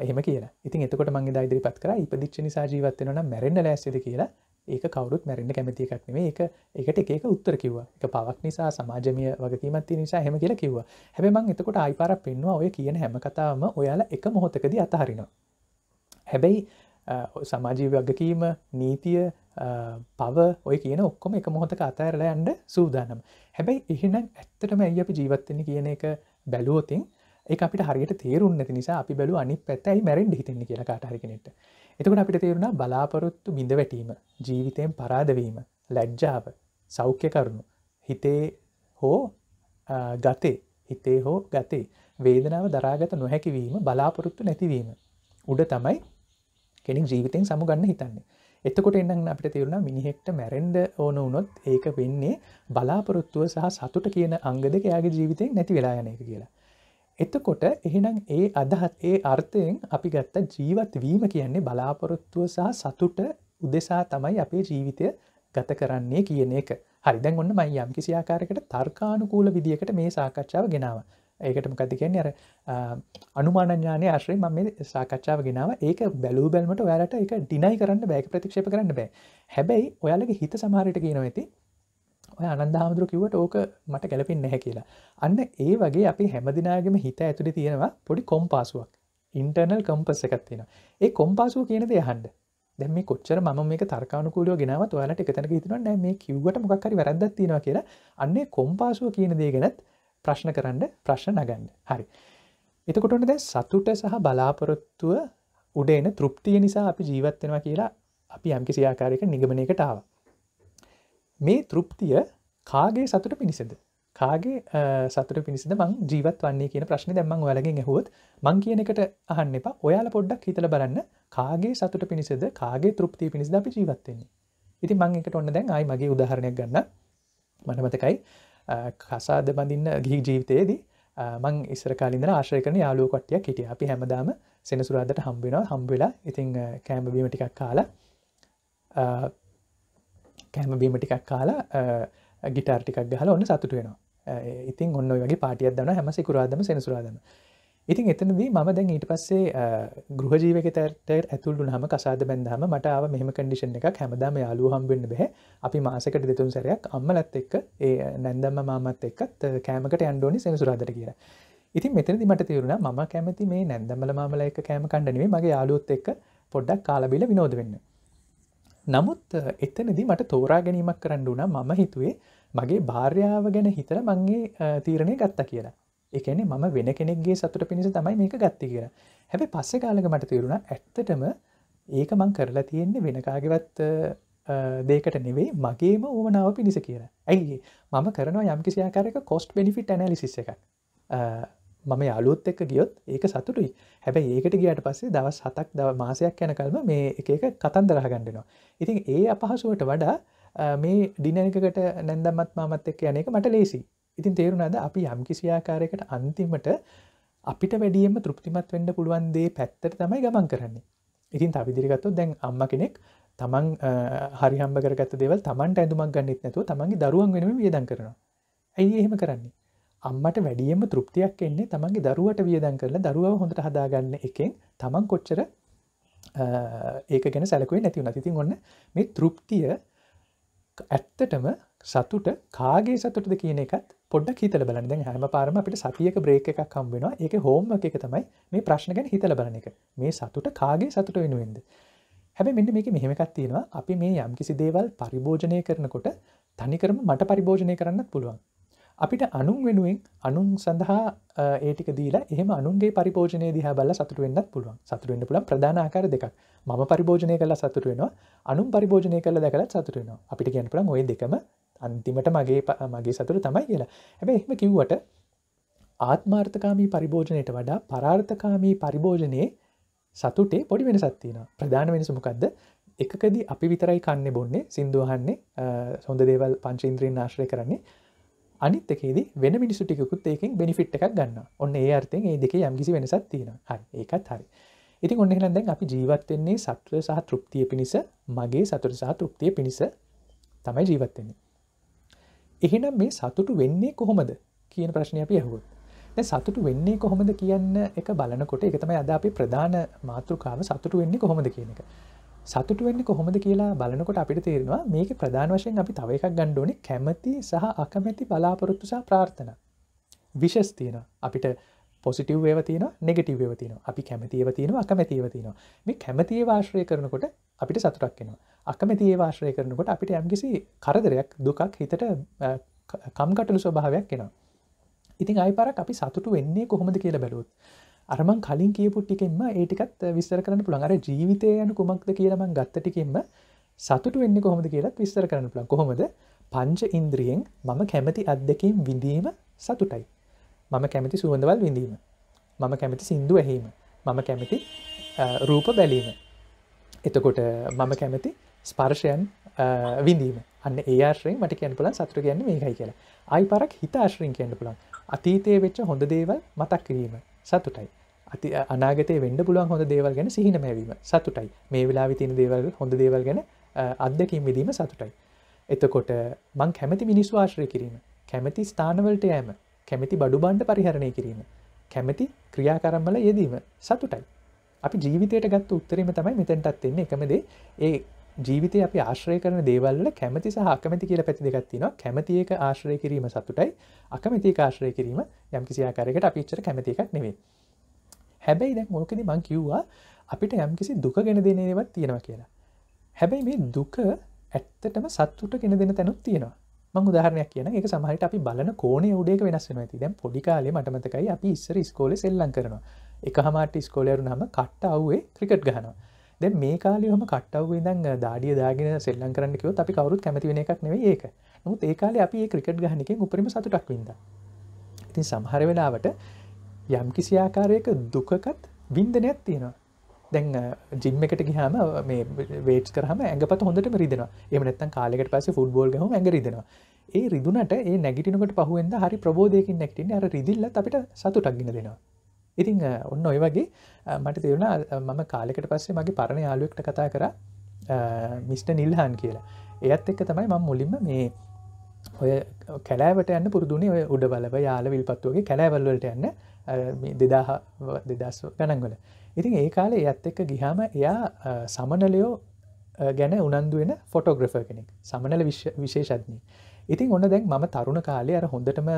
එහෙම කියලා ඉතින් එතකොට මංගේ දයිදිරිපත් කර ඉපදිච්ච නිසා ජීවත්වෙනවා මැරෙන්ඩ ලෑස්ද කියලා ඒක කවරුත් මැරෙන්න්න කැමති එකක් නෙේ එක එකට එකක උත්තර කිව්ව එක පවක් නිසා සමාජමය වගකීමත්ති නිසා හැම කියලා කිව්ව හැබමං එතකොට අයිපාර පෙන්වා ඔය කියන හැම කතාවම ඔයාලා එක මොහොතකද අතහරිනවා හැබැයි සමාජී වගකීම නීතිය පව ඔය කියන ඔක්කොම එක මොහොතක අතඇරලා ඇන්ඩ සූදානම් හැබැයි එහෙනම් ඇත්තටම ඇයි අපි ජීවත්වෙන කියන එක බැලුවතින් ඒ අපිට හරියට තේරුන් නැති නිසා අපි බැලු අනි පැත්තයි මැරෙන්ඩ හිතෙන්නේ කියලා කාටහරිකනෙට එතකට අපිට තේරුණා බලාපොරොත්තු බිඳ වැටීම ජීවිතයෙන් පරාදවීම ලැජ්ජාව සෞඛ්‍ය කරුණු හිතේ හෝ ගතේ හිතේ හෝ ගතේ වේදනාව දරාගත නොහැකිවීම බලාපොරොත්තු නැතිවීම උඩ තමයි කෙනෙක් ජීවිතයෙන් සමුගන්න හිතන්නේ එතකොට එන්නම් අපට තේරුණ මිනිහෙක්ට මැරෙන්ඩ ඕන වනොත් ඒක වෙන්නේ බලාපොරොත්තුව සහ සතුට කියන අංග දෙක යාගේ ජීවිතයෙන් නැති වෙලායනයක කියලා එතකොට එහෙනම් ඒ අදහත් ඒ අර්ථයෙන් අපි ගත්ත ජීවත් වීම කියන්නේ බලාපොරොත්තුව සහ සතුට උදෙසා තමයි අපේ ජීවිතය ගත කරන්නේ කියන එක හරි දැන් ඔන්න මයි යම් කිසියාකාරකට තර්කානුකූල විදිකට මේ සාකච්ඡාව ගෙනාව ඒකට මොකද කියන්නේ අර අනුමානඥානය අශ්‍රය ම මේ සාකච්ඡාව ගෙනාව ඒක බැලූ බැල්මට වැලට එක ඩිනයි කරන්න බෑක ප්‍රතික්ෂප කරන්න බෑ හැබැයි ඔයාලගේ හිත සමහරයට කියනො ඇති ඔය අනන්දාමුදුර කිවට ඕක මට කැලපෙන් නැහැ කියලා අන්න ඒ වගේ අපි හැමදිනාගම හිත ඇතුළි තියෙනවා පොඩි කොම්පාසුවක් ඉන්ටර්නල් කම්පස් එකත් තියෙන ඒ කොම්පාසුව කියනද හන්ඩ දැම කොච්චර ම මේ තරකානුකූලෝ ගෙනවත් ඔයාලට එකතන හිතන නෑ මේ කිව්වට මොක්කරි වැරදක් තියෙනවා කියලා අන්නේ කොම්පාසුව කියන දේ ගැනත් ප්‍රශ්න කරන්න ප්‍රශ්න නගන්න හරි එතකොටන දැ සතුට සහ බලාපොරොත්තුව උඩ එන තෘප්තිය නිසා අපි ජීවත්වෙනවා කියලා අපි යම්කිසි ආකාරයක නිගමනයකටාව මේ තෘප්තිය කාගේ සතුට පිණිසද කාගේ සතුට පිනිසිද මං ජීවත් වන්නේ කියන ප්‍රශ්න දැම්මං ඔයාලගෙන් ඇහුවොත් මං කියන එකට අහන්න එපා ඔයාල පොඩ්ඩක් හිතල බලන්න කාගේ සතුට පිණිසද කාගේ තෘප්තිය පිණිසද අපි ජීවත්වෙන්නේ ඉති මං එකට ඔන්න දැන් ආයි මගේ උදාහරණයක් ගන්න මනමතකයි කසාද බඳින්න ගී ජීවිතයේදී මං ඉස්සර කාලින්දර ආශ්‍රය කරන යාලුව කොට්ටිය හිටිය අපි හැමදාම සෙනසුරාදට හම්බෙනවා හම්බවෙලා ඉතිං කෑම්බවීම ටිකක් කාලා කෑම බීම ටිකක් කාලා ගිටාර් ටිකක් ගහල ඔන්න සතුට වෙනවා ඉතින් ඔන්න වගේ පාටියක් දන හැම සිකුරාදම සෙනසුරාදම ඉතින් එතනදී ම දැන් ඊට පස්සේ ගෘහජීවක තැට ඇතුල්ලු හම කසාද බැඳහම මටාව මෙහම කඩිෂන් එකක් හැමදාම යාලු හම්බෙන්න්න බැහ අපි මාසකට දෙතුන් සැරයක් අම්මලත් එක්ක ඒ නැන්දම්ම මාමත් එක්කත් කෑමකට ඇන්ඩෝනි සෙනසුරාදර කියලා ඉතින් මෙතනදි මට තේරුණ ම කැමති මේ නැන්දම්මල මාමල එක කෑම කණ්ඩනේ මගේ යාලුත් එක්ක පොඩ්ඩක් කාලබිල විනෝද වෙන්න නමුත් එතනදි මට තෝරා ගැනීමක් කරන්න වුණ මම හිතුවේ මගේ භාර්යාව ගැන හිතර මංගේ තීරණය ගත්තා කියලා එකනෙ මම වෙන කෙනෙක්ගේ සතුට පිණිස තමයි මේක ගත්ති කියලා හැබ පස්සෙ කාලක මට තේරුණ ඇත්තටම ඒක මං කරලා තියෙන්නේ වෙනකාගවත් දේකට නෙවෙයි මගේම ඕමනාව පිණිස කියලා ඇයි මම කරනවා යම්කිසියාකාරක කොස්ට බෙනිිට් ඇනලිසිස්ස එකක් මම යාලුත් එක්ක ගියොත් ඒක සතුටුයි හැබැ ඒකට ගියට පස්සේ දවස් හතක් දව මාසයක් යනකල්ම මේ එක එක කතන්දරහ ගණඩෙනවා ඉතින් ඒ අපහසුවට වඩා මේ ඩිනකකට නැන්දමත් මාමත් එක්ක යනක මට ලේසි ඉතින් තේරුණාද අපි යම්කිසියාකාරයකට අන්තිමට අපිට වැඩියම තෘප්තිමත් වෙන්ඩ පුළුවන්දේ පැත්තට තමයි ගමන් කරන්නේ ඉතින් තවිදිරිගත්තු දැන් අම්ම කෙනෙක් තමන් හරිහම්බ කරගත දෙවල් තමන්ට ඇඳුමක් ගන්නෙත් නැතුව තමන්ගේ දරුවන් වෙනම වියදන් කරනවා ඇයි එහෙම කරන්නේ අම්මට වැඩියම තෘප්තියක් එන්නේ තමන්ගේ දරුවට වියදන් කරලා දරුවව හොඳට හදාගන්න එකෙන් තමන් කොච්චර ඒක ගැන සැලකුවේ නැතිව නතිතින් ඔන්න මේ තෘප්තිය ඇත්තටම සතුට කාගේ සතුටද කියන එකත් පොඩ්ඩක් හිතල බලන්න දැන් හැම පාරම අපිට සතියක බ්‍රේක් එකක් හම් වෙනවා ඒක හෝම් එක තමයි මේ ප්‍රශ්න ගැන හිතල බලන එක මේ සතුට කාගේ සතුට වෙනුවෙන්ද හැබැ මෙන්න මේක මෙහෙමකක් තියෙනවා අපි මේ යම්කිසි දේවල් පරිභෝජනය කරනකොට තනිකරම මට පරිභෝජනය කරන්නත් පුළුවන් අපිට අනුන් වෙනුවෙන් අනුන් සඳහා ඒටික දීලා එහම අනුන්ගේ පරිපෝජනය දිහා බල සතුට වෙන්නත් පුළුවන් සතුරෙන්න්න පුළන් ප්‍රධානාකාර දෙකක් මම පරිභෝජනය කලා සතුට වෙනවා අනුම් පරිභෝජනය කළ දැකලත් සතුට වෙනවා අපිට කියන්න පුළන් ඔය දෙකම අන්තිමට මගේ මගේ සතුර තමයි කියලා හැබ එහම කිව්වට ආත්මාර්ථකාමී පරිභෝජනයට වඩා පරාර්ථකාමී පරිභෝජනයේ සතුටේ පොඩි වෙන සත්තියෙන ප්‍රධාන වෙනසුමකක්ද එකකද අපි විතරයි කන්න බොන්නේ සිින්දුවහන්නේ සොඳ දේවල් පංචේන්ද්‍රීෙන් ආශ්‍රය කරන්නේ අනිත් එකේදී වෙන මිනිසු ටිකුත් ඒකෙන් බෙනිෆිට් එකක් ගන්න ඔන්න ඒ අර්ථයෙන් ඒ දෙකේ යම්කිසි වෙනසක් තියෙනවා හරි ඒකත් හරි ඉතින් ඔන්න එහෙනම් දැන් අපි ජීවත් වෙන්නේ සතුට සහ තෘප්තිය පිණිස මගේ සතුට සහ තෘප්තිය පිණිස තමයි ජීවත් වෙන්නේ එහෙනම් මේ සතුටු වෙන්නේ කොහොමද කියන ප්‍රශ්නය අපි ඇහුවොත් සතුට වෙන්නේ කොහොමද කියන්න එක බලනකොට එක තමයි අද අපි ප්‍රධාන මාතෘකාව සතුට වෙන්නේ කොහොමද කියන එක සතුට වෙන්න කොහොමද කියලා බලනකොට අපිට තේරෙනවා මේක ප්‍රධාන වශයෙන් අපි තව එකක් ගණ්ඩෝනි කැමති සහ අකමැති බලාපොරොත්තු සහ ප්‍රාර්ථන විශස් තියෙන අපිට පොසිටව් ඒව තියෙන නෙගටව ඒව තියෙන අපි කැමතිව තියෙන අකමැතිව තියෙන මේ කැමතිය වාශ්‍රය කරනකොට අපිට සතුරක් වෙනවා අකමැතිය වාශ්‍රය කරනකොට අපිට ඇම්ගිසි කරදරයක් දුකක් හිතට කම්කටලු ස්වභාවයක් කෙනවා ඉතින් අයි පරක් අපි සතුට වෙන්නේ කොහොමද කියලා බැලුත් අරමන් කලින් කියපුට්ටිකෙන්ම ඒටිකත් විස්තර කරන පුළන් අර ජීවිතය යනු කුමක්ද කියලමන් ගත්තටිකෙන්ම සතුට වෙන්න කොහොමද කියලත් විස්තර කරන පුළන් කොහොමද පංච ඉන්ද්‍රියෙන් මම කැමති අත්දකින් විඳීම සතුටයි. මම කැමති සුවඳවල් විඳීම. මම කැමති සින්දු ඇහීම. මම කැමති රූප බැලීම. එතකොට මම කැමති ස්පර්ශයන් විඳීම අන්න ඒආශ්‍රෙන් මට කියැන පුලන් සතුර කියන්න මේකයි කියලා අයි පරක් හිතාශ්‍රීෙන් කියන්න පුළන් අතීතය වෙච්ච හොඳ දේවල් මතක් කිරීම සතුටයි අති අනාගතය වෙන්ඩ පුළුවන් හොඳ දේවල් ගැන සිහින මැවීම සතුටයි මේ වෙලා විතින දේවල් හොඳ දේවල් ගැන අදකින් විදීම සතුටයි එතකොට මං කැමති මිනිස් වාශ්‍රය කිරීම කැමති ස්ථානවලට යෑම කැමති බඩු බණ්ඩ පරිහරණය කිරීම කැමති ක්‍රියාකරම්බල යෙදීම සතුටයි අපි ජීවිතයට ගත් උත්තරීම තමයි මෙතැන්ටත් එන්නේ එකමදේ ඒ ජීවිතය අපි ආශ්‍රය කරන දේවල්ල කැමති සහ අකමැති කියලා පැති දෙගත්තිනවා කැමති ඒක ආශ්‍රය කිරීම සතුටයි අකමැති ආශ්‍රය කිරීම යම්කිසියාකාරයකට අපිච්චර කැමති එකක් නෙවේ හැබැයි දැන් මොකද මං කිව්වා අපිට යම්කිසි දුක ගෙන දෙනේවත් තියෙනවා කියලා හැබැයි මේ දුක ඇත්තටම සත්තුට කෙන දෙෙන තැනුත් තියෙනවා උදාහරනයක් කියන එක සමහට අපි බලන කෝන උඩේක වෙනස් වෙන ඇති දැම් පොඩිකාලේ මටමතකයි අපි ඉස්සර ස්කෝල සෙල්ලන් කරන එක හමට ස්කෝලරු නම කට්ට අව්වේ ක්‍රිකට් ගහන දැ මේ කාලයම කට්ටව දං දාඩිය දාගෙන සෙල්ලන් කරන්නකව අපි කවරුත් කැමති වෙන එකක් නෙව ඒක නමුත් ඒකාල අපි ක්‍රිකට් ගහනකින් උපරිම සතුටක් විද ඉතින් සමහර වෙලාවට යම් කිසි ආකාරයක දුකකත් වින්දනයක් තියෙනවා දැන් ජිම්ම එකට ගහම මේ වේට් කරහම ඇඟපත් හොඳට රිදෙන එමනත්තන් කාලෙකට පස ෆුඩ්බෝල් හම ඇඟ රිදෙනවා ඒ රිදුනට ඒ නැගිටිනකට පහුවෙන්ද හරි ප්‍රබෝධයකින් නැක්ටින් අර රිදිල්ල අපිට සතුටක් ගෙන දෙෙනවා ඉතිං ඔන්න ඔය වගේ මට තේරුණා මම කාලෙකට පස්සේ මගේ පරණ යාලුවෙක්ට කතා කර මිස්ට නිල්හන් කියලා එයත් එක්ක තමයි මං මුලින්ම මේ ඔය කැලෑවට යන්න පුරදුනේ ඔය උඩ බලව යාල විල්පත්තුවගේ කැලෑවල්වලට යන්න දෙදාහ දෙදස් ගණන්ගොල ඉතින් ඒ කාලේ ඇත් එක්ක ගිහාම එයා සමනලයෝ ගැන උනන්දුවෙන ෆොටෝග්‍රෆ කෙනෙක් සමනල විශේෂත්නී ඉතින් ඔන්න දැන් මම තරුණ කාලේ අර හොඳටම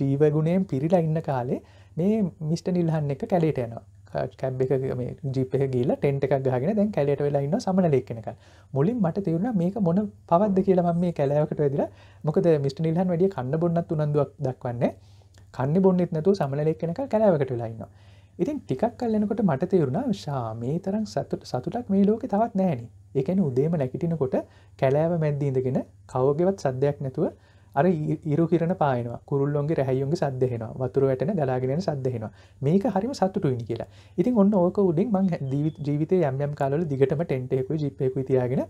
ජීවගුණයෙන් පිරිලා ඉන්න කාලේ මේ මිස්ට නිල්හන්න එක කැලේට යනවා කැබ් එක ජීප ගීල ටෙන්ට එකක් ගහගෙන දැන් කැලට වෙලා ඉන්න සමනලෙක්කනක මුලින් මට තේරුණ මේක මොන පවද්ද කියලා මම මේ කැලෑවකට වෙදිලා මොකද මිට නිල්හන් වැඩිය කන්න බොන්නත් උනන්දුවක් දක්වන්නේ කන්න බොන්නෙත් නැතු සමලෙක් කෙනක කැලෑවකට ලයින්න ඉතින් ටිකක් කල්ලනකොට මට තේරුණා ශා මේ තරම් සතුට සතුටක් මේ ලෝක තවත් නෑන එකන උදේම නැකිටිනකොට කැලෑව මැද්දීඳගෙන කවගෙවත් සද්‍යයක් නැතුව අර ඉරු කරන පායනවා කුරල්ලොන්ගේ රැහැයුන්ගේ සදහෙනවා වතුර වැටන ගලාගෙනෙන සදහෙනවා මේක හරිම සතුටුයිනි කියලා ඉතින් ඔන්න ඕක උඩින් මං ජීවිත යම්යම් කාලල දිගටම ටෙන්ටෙකු ජිප්පෙකු තියාගෙන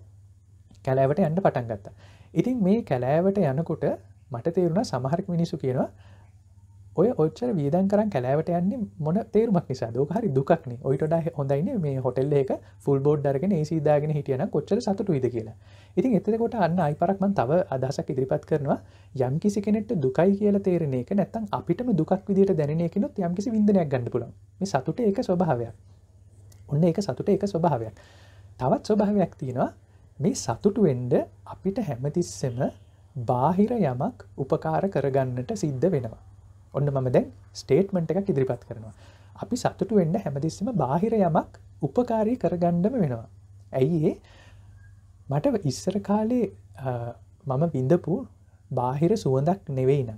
කැලෑවට යන්න පටන් ගත්තා ඉතින් මේ කැලෑවට යනකොට මට තේරුණ සමහරක් මිනිසු කියනවා ඔය ඔච්චර වියදන් කරන් කැලෑවට යන්නේ මොන තේරුමක් නිසා දෝක හරි දුක්නේ ඔයිට හොඳයින මේ හොටල්ල එක ෆුල් බෝඩ් අරගෙන ඒසිදාගෙන හිටියන කොච්චර සතුට විද කියලා ඉතින් එතකොට අන්න අයිපරක්මන් තව අදහසක් ඉදිරිපත් කරනවා යම් කිසි කෙනෙට දුකයි කියලා තේරෙන එක නැත්තම් අපිටම දුකක් විදිට දැනෙනෙකනොත් යම්කිසි විදනයක් ගන්න පුලන් මේ සතුට ඒක ස්වභාවයක් ඔන්න ඒක සතුට ඒක ස්වභාවයක් තවත් ස්වභාවයක් තියෙනවා මේ සතුටුවෙන්ඩ අපිට හැමතිස්සම බාහිර යමක් උපකාර කරගන්නට සිද්ධ වෙනවා. ඔන්න මම දැන් ස්ටේට්මට එකක් ඉදිරිපත් කරනවා. අපි සතුටු වෙන්න හැමදිස්සම බාහිර යමක් උපකාරී කරගණ්ඩම වෙනවා. ඇයි ඒ මට ඉස්සර කාලේ මම විඳපු බාහිර සුවඳක් නෙවෙයි නම්.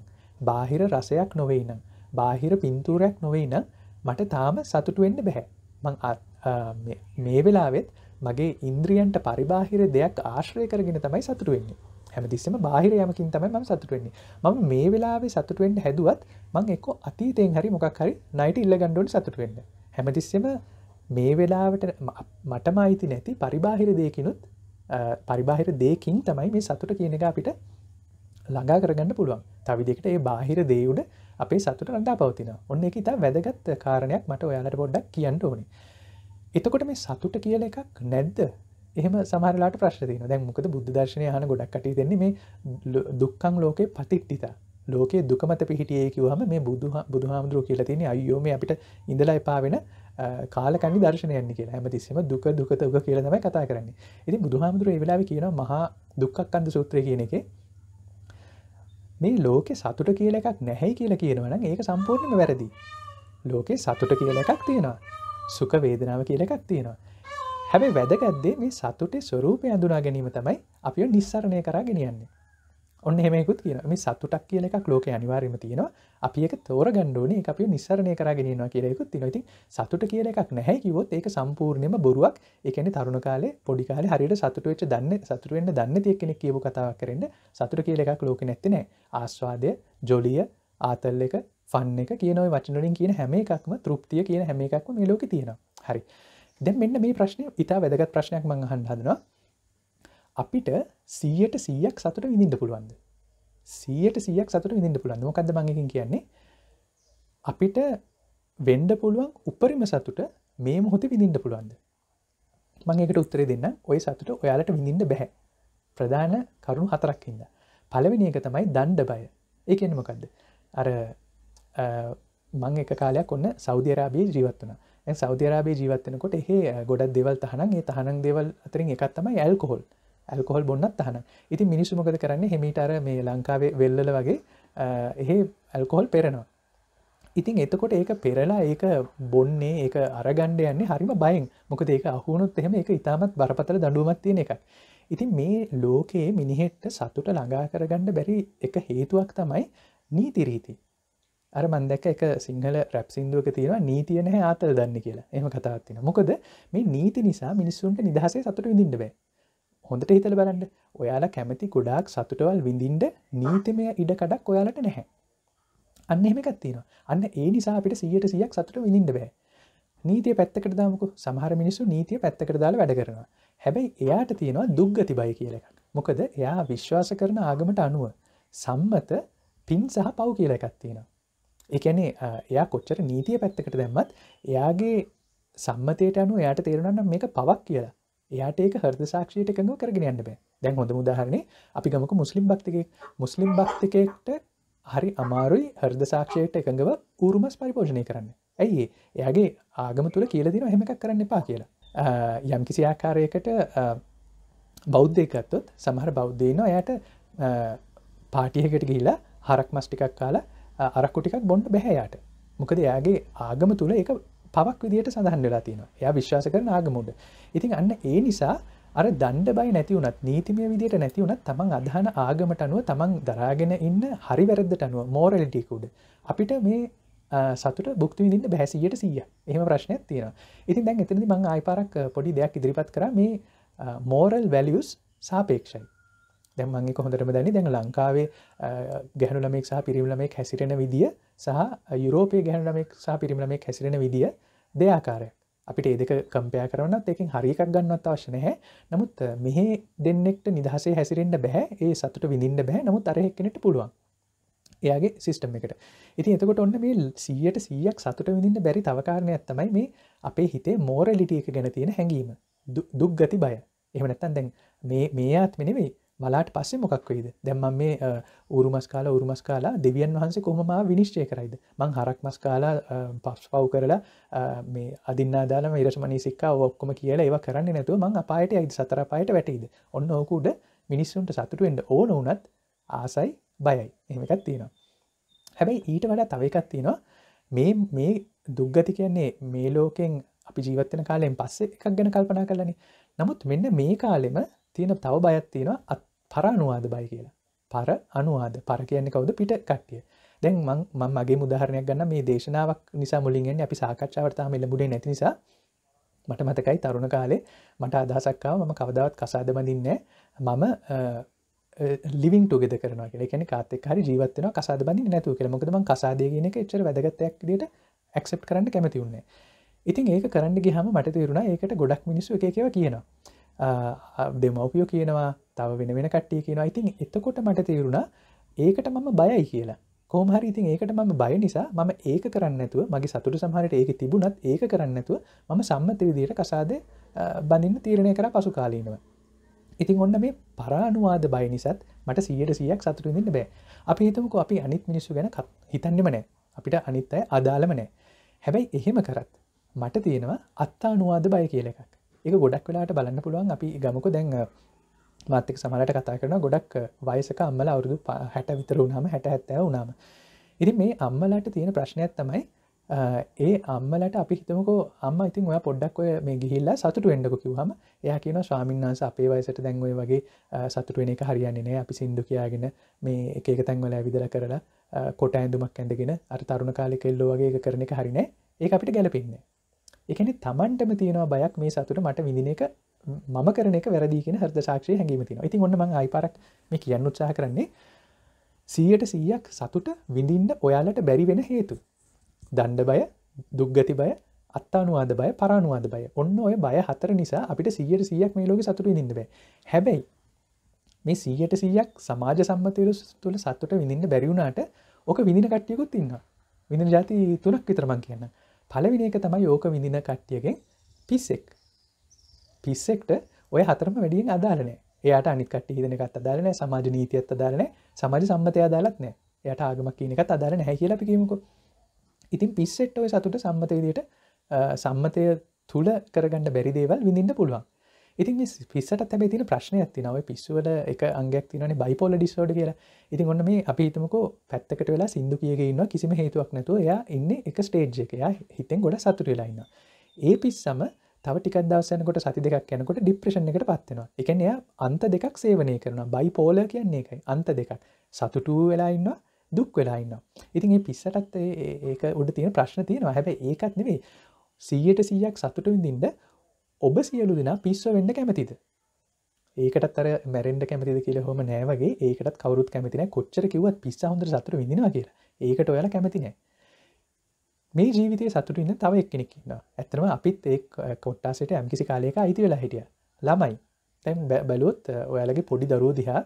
බාහිර රසයක් නොවෙයි නම්. බාහිර පින්තූරයක් නොවෙයි නම් මට තාම සතුටුවෙන්න බැහැ. මං මේ වෙලාවෙත් මගේ ඉන්ද්‍රියන්ට පරිබාහිර දෙයක් ආශ්‍රය කරගෙන තමයි සතුටුවෙන්නේ. හැමතිස්සම බාහිර යමකින් තමයි ම සතුටවෙන්නේ මම මේ වෙලාවේ සතුටුවෙන්ට හැදුවත් මං එක්ක අතීතයෙන් හරි මොකක් හරි නයිට ඉල්ල ගණ්ඩෝට සතුටවෙන්න හැමතිස්සම මේ වෙලාවට මටම අයිති නැති පරිබාහිර දෙයකිනුත් පරිබාහිර දෙකින් තමයි මේ සතුට කියන එක අපිට ළඟා කරගන්න පුළුවන් තවිදිකට ඒ බාහිර දේවුඩ අපේ සතුට රඳා පවතින ඔන්න එක ඉතා වැදගත් කාරණයක් මට ඔයාලට බොඩ්ඩක් කියන්න ඕනේ එතකොට මේ සතුට කියල එකක් නැද්ද එහම සමහරලාට ප්‍රශ්තින දැන් මොකද බුද්ධ දර්ශනය හන ගොඩක්ට දෙන්නේ මේ දුක්කං ලෝකේ පතිට්ටිතා ලෝකේ දුකමත පිහිටියේ කිවහම මේ බුදු බුදුහාමුදුරුව කියලා තියන්නේ අයෝම අපිට ඉඳලා එපාවෙන කාලකනි දර්ශනයන්නේ කියලා හැම තිස්සම දුක දුකත උග කියලනම කතා කරන්නේ ඉති බුදුහාමුදුරුව වෙලාව කියන මහා දුක්කක්කන්ද සූත්‍රය කියන එක මේ ලෝකෙ සතුට කියල එකක් නැහැයි කියලා කියනවන ඒක සම්පූර්ණම වැරදි ලෝකේ සතුට කියල එකක් තියෙනවා සුක වේදනාව කියල එකක් තියෙනවා හැබැ වැදගත්දේ මේ සතුටේ ස්වරූපය ඇඳුනා ගැනීම තමයි අපි නිස්සරණය කරා ගෙනියන්නේ ඔන්න හෙමෙකුත් කියන මේ සතුටක් කියල එකක් ලෝක අනිවාර්ම තියෙනවා අපි එක තෝර ගණ්ඩෝන අපි නිසරණය කරගෙනවා කියරෙකුත් තිනොති සතුට කියල එකක් නැහැ කිවොත් ඒක සම්පූර්ණයම බොරුවක් එකන තරුණ කාලේ පොඩිකාල හරියට සතුටවෙච් දන්න සතුරුවෙන්න්න දන්න තියක්කෙනෙ කියපු කතාවක් කරන්න සතුට කියල එකක් ලෝක නැතිනෑ ආස්වාදය ජොලිය ආතල් එක ෆන්න එක කියනව වචනලින් කියන හැම එකක්ම තෘප්තිය කියන හැම එකක්ම මේ ලෝක තියෙනවා හරි දැ මෙන්න මේ ප්‍රශ්නය ඉතා වැදගත් ප්‍රශ්නයක් මඟ හන්හදනවා අපිට සීයට සීයක් සතුට විඳින්ට පුළුවන්ද සීයට සීයක් සතුට විඳින්ට පුළුවන් මොකද මඟකින් කියන්නේ අපිට වෙන්ඩ පුළුවන් උපරිම සතුට මේ මොහොත විඳින්ට පුළුවන්ද මංකට උත්තරේ දෙන්න ඔය සතුට ඔයාලට විඳින්ට බැහැ ප්‍රධාන කරුණු හතරක්හිද පලවෙනි එක තමයි දණ්ඩ බය ඒකෙන්මකක්ද අර මං එක කාලයක් ඔන්න සෞධරාබයේ ජීවත් වනා සෞධරාබේ ජීවත්තනකොට එහ ගොඩක් දෙවල් තහනන් ඒ තහනන් දෙවල් අතරින් එකත්තම ඇල්කොහොල් ඇල්කොහොල් බොන්නත් තහන ඉති මිනිසුමකද කරන්න හෙමිටර මේ ලංකාවේ වෙල්ලල වගේ එහ ඇල්කොහොල් පෙරෙනවා ඉතින් එතකොට ඒක පෙරලා ඒක බොන්නේ ඒක අරගණ්ඩ යන්නේ හරිම බයින් මොකද ඒක අහුණුත් එහෙම එක ඉතාමත් බරපතල දඩුවමත් තියෙන එකක් ඉතින් මේ ලෝකයේ මිනිහෙට්ට සතුට ළඟා කරගණ්ඩ බැරි එක හේතුවක් තමයි නීතිරීති අර මන්දැක එක සිංහල රැප් සිින්දුවක තියෙන නීතිය නෑ ආතල් දන්න කියලා එම කතාත්තින මොකද මේ නීති නිසා මිනිස්සුන්ට නිදහසේ සතුට විඳින්ටබ හොඳට හිතල බලන්න ඔයාලා කැමති ගොඩාක් සතුටවල් විඳින්ට නීතිමය ඉඩකඩක් ඔයාලට නැහැ අන්න එමකත්තින අන්න ඒ නිසා අපිට සියට සියක් සතුට විඳින්ට බෑ නීතිය පැත්තකට දාමකු සමහර මිනිස්සු නීතිය පැත්තකට දාල වැඩ කරනවා හැබැයි එයාට තියෙනවා දුග්ගති බයි කියල එකක් මොකද එයා විශ්වාස කරන ආගමට අනුව සම්මත පින් සහ පව් කියල එකත්තිනවා එකනේ එයා කොච්චර නීතිය පැත්තකට දැම්මත් එයාගේ සම්මතයට අනු එයට තේරුණන්න මේක පවක් කියලා එයාට ඒක හරද සාක්ෂයට එකඟ කරගෙන යන්න බෑ දැන් හොඳ මුදාහරණේ අපි ගමක මුස්ලිම් භක්තිකෙක් මුස්ලිම් භක්තිකෙක්ට හරි අමාරුයි හර්ද සාක්ෂයට එකඟව ඌරුමස් පරිපෝෂණය කරන්න ඇයි එයාගේ ආගම තුළ කියලදින හෙමක් කරන්න එපා කියලා යම්කිසි ආකාරයකට බෞද්ධයකත්තුත් සමහර බෞද්ධයන එයට පාටියකට ගිහිලා හරක් මස්ටිකක් කාලා අරක්කුටිකක් බොන්ඩ බැහැයාට මොකද යාගේ ආගම තුළ එක පවක් විදිට සඳහන් වෙලා තියෙනවා එයා විශ්වාස කරන ආගමුන්ට ඉතින් අන්න ඒ නිසා අර දණ්ඩ බයි නැතිවුනත් නීතිමය විදියට නැතිවුනත් තමන් අදහන ආගමට අනුව තමන් දරාගෙන ඉන්න හරි වැරද්දට අනුව මෝරලිටිකුඩ අපිට මේ සතුට බුක්ති විඳන්න බැහැසියට සීය එහම ප්‍රශ්නයක් තියෙනවා ඉතින් දැන් එතනදි මං ආයිපාරක් පොඩි දෙයක් ඉදිරිපත් කර මේ මෝරල් වැලියස් සාපේක්ෂයි දැමන්ගේ කොහොඳටම දැනි දැන් ලංකාවේ ගැහනුලමෙක් සහ පිරිමලමෙක් හැසිරෙන විදිිය සහ යුරෝපය ගැහනුලමෙක් සහ පිරිමලමෙක් හැසිරෙන විදිිය දෙයාකාරයක් අපිට ඒදක කම්පයා කරන්න එකින් හරිකක් ගන්නවත් අවශ්‍යනහැ නමුත් මෙහෙ දෙන්නෙක්ට නිදහසේ හැසිරෙන්ට බැහැ ඒ සතුට විඳින්න බැහ නමුත් අරහෙක්කනට පුළුවන් එයාගේ සිිස්ටම් එකට ඉති එතකොට ඔන්න මේ සියට සියක් සතුට විඳින්න බැරි තවකාරණයක් තමයි මේ අපේ හිතේ මෝර ලිටියක ගැන තියෙන හැඟීම දුක්ගති බය එහමනත්තන් දැන් මේ මේ ආත්මනෙවෙයි බලාට පස්සේ මොකක් වෙයිද දැම්ම මේ ඌරුමස් කාලා ඌරුමස් කාලා දෙවියන් වහන්සේ කොහොම විනිශ්චය කරයිද මං හරක් මස් කාලා පස් පව් කරලා මේ අදින්නාදාලම ඉරශමනී සික්කා ඔක්කොම කියලා ඒව කරන්නේ නැතුව මං අපායට අයිද සතර පායට වැටයිද ඔන්න ඕකුඩ මිනිස්සුන්ට සතුටුවෙන්ට ඕන වනත් ආසයි බයයි එමකත් තියෙනවා හැබැයි ඊට වඩා තවකත් තියෙනවා මේ මේ දුග්ගති කියන්නේ මේ ලෝකෙන් අපි ජීවත්වන කාලයෙන් පස්සේ එකක් ගැන කල්පනා කරලනි නමුත් මෙන්න මේ කාලෙම තියෙන තව බයත් තියෙනවා අත් පර අනුවාද බයි කියලා පර අනුවාද පර කියන්නේ කවුද පිට කට්ටිය දැන් මං මගේ මුදාහරණයක් ගන්න මේ දේශනාවක් නිසා මුලින්ගෙන් අපි සාකච්ඡාවටතාම එලබුඩේ නැති නිසා මට මතකයි තරුණ කාලේ මට අදහසක්කාව මම කවදාවත් කසාද බඳින්නේ මම ලිවින් ටුගෙද කරන කියෙ කෙන කාතෙක් හරි ජීවත්වන කසාද බඳින් නැතු කෙමකදම කසාදයගෙන චර වැදගත්තයක් දිට ඇක්සප් කරන්න කැමතිවන්නේ ඉතින් ඒක කරන්න ගහම මට තේරුණ ඒකට ගොඩක් මිනිස්සු එකව කියනවා දෙමවපියෝ කියනවා තව වෙන වෙන කට්ටිය කියනවා ඉතින් එතකොට මට තේරුණා ඒකට මම බයයි කියලා කෝමහරි ඉතින් ඒකට මම බය නිසා මම ඒක කරන්නතුව මගේ සතුට සහරට ඒක තිබුණත් ඒක කරන්නතුව මම සම්මතවිදියට කසාද බඳන්න තීරණය කර පසු කාලීනව ඉතින් ඔන්න මේ පරානුවාද බයි නිසත් මට සියට සියක් සතුරදින්න බෑ අපි හිතමක අපි අනිත් මිනිස්සු ගැන හිතන්නෙමනෑ අපිට අනිත් අය අදාළමනෑ හැබැයි එහෙම කරත් මට තියෙනවා අත්තා අනුවාද බය කියල එකක් එක ගොඩක් වෙලාට බලන්න පුළුවන් අපි ගමක දැන් මාතක සමලට කතා කරන ගොඩක් වයසක අම්මල අවුරුදු හැට විතර වුණාම හැට ඇත්තව උනාම ඉරි මේ අම්මලට තියෙන ප්‍රශ්නයක් තමයි ඒ අම්මලට අපි හිතමකෝ අම්ම ඉතින් ඔය පොඩ්ඩක් ඔය මේ ගිහිල්ලා සතුට වෙන්ඩකු කිවහම එයා කියන ස්වාමින්වාස අපේ වයසට දැන්වය වගේ සතුට වෙන එක හරියන්නේ නෑ අපි සින්දු කියයාගෙන මේ එක තැන්වල ඇවිදර කරලා කොට ඇඳුමක් ඇඳගෙන අර තරුණ කාලෙ කෙල්ලෝ වගේ කරන එක හරිනෑ ඒ අපිට ගැලපින්නේ එකනි තමන්ටම තියෙනවා බයක් මේ සතුට මට විදින එක මම කරන එක වැරදිගෙන හර්ද සාක්ෂය හැඟීම තින ඉතින් ඔන්න මං අයිපරක් මේ කියන්න උත්සාහ කරන්නේ සීයට සීයක් සතුට විඳින්න ඔයාලට බැරි වෙන හේතු දණ්ඩ බය දුක්ගති බය අත්තානුවාද බය පරානුවාද බය ඔන්න ඔය බය හතර නිසා අපිට සීයට සීයක් මේ ලෝක සතුට විඳින්න බෑ හැබැයි මේ සීයට සීයක් සමාජ සම්මතයරු තුළ සත්තුට විඳින්න බැරිවුණාට ඕක විඳින කට්ටියකුත් ඉන්න විඳන ජාති තුනක් විතරමං කියන්න පලවිනි එක තමයි ඕක විඳින කට්ටියගෙන් පිස්සෙක් පිස්සෙක්ට ඔය හතරම වැඩියෙන් අදාරනය එයට අනිකට හිදනකත් අදාරන සමාජ නීතියත් අදාරන සමාජ සම්මතය අදාලත්නය යට ආගමක් කියනකත් අදාරන හැ කියලා පිකීමකු ඉතින් පිස්සෙට් ඔය සතුට සම්මතයදයට සම්මතය තුළ කරගන්න බැරිදේවල් විඳින්න පුළුවන් ඉතින් පිස්සට තැබේ තින ප්‍රශ්නයක් තිනව පිස්සුවට එක අංගයක් තිනේ බයිපෝල ඩිස්ෝඩ කියලා ඉතින් ඔන්න මේ අපිහිතමක පැත්තකට වෙලා සිින්දු කියගන්න කිසිම හේතුවක් නැතුව එයා ඉන්න එක ස්ටේජ් එකයා හිතෙන් ගොඩ සතුරලාඉන්න ඒ පිස්සම තව ටික දවසයනකොට සති දෙකක් යනකොට ඩිප්‍රේෂණ එකට පත්වෙනවා එකනයා අන්ත දෙකක් සේවනය කරන බයිපෝල කියන්නේ එකයි අන්ත දෙකක් සතුටූ වෙලාඉන්නවා දුක් වෙලාඉන්න ඉතින් ඒ පිස්සටත් ඒක උඩ තියෙන ප්‍රශ්න තියෙනවා හැබ ඒකත් නෙවේ සීයට සීයක් සතුට විඳින්ද ඔබ සියලු දෙනා පිස්ස වෙන්න කැමතිද ඒකටත් අර මැරෙන්ඩ කැමතිද කියල හොම නෑවගේ ඒකටත් කවරුත් කැමතින කොච්චර කිවත් පිස්ස හොඳ සතුර විඳවා කිය ඒකට ඔයාල කැමතිනෑ මේ ජීවිතය සතුට ඉන්න තව එක්කෙනෙක්න්න ඇතනම අපිත් ඒ කොට්ටාසට ඇම්කිසි කාලයක අයිති වෙලා හිටිය ළමයි තැම් බැලුවොත් ඔයාලගේ පොඩි දරූ දිහා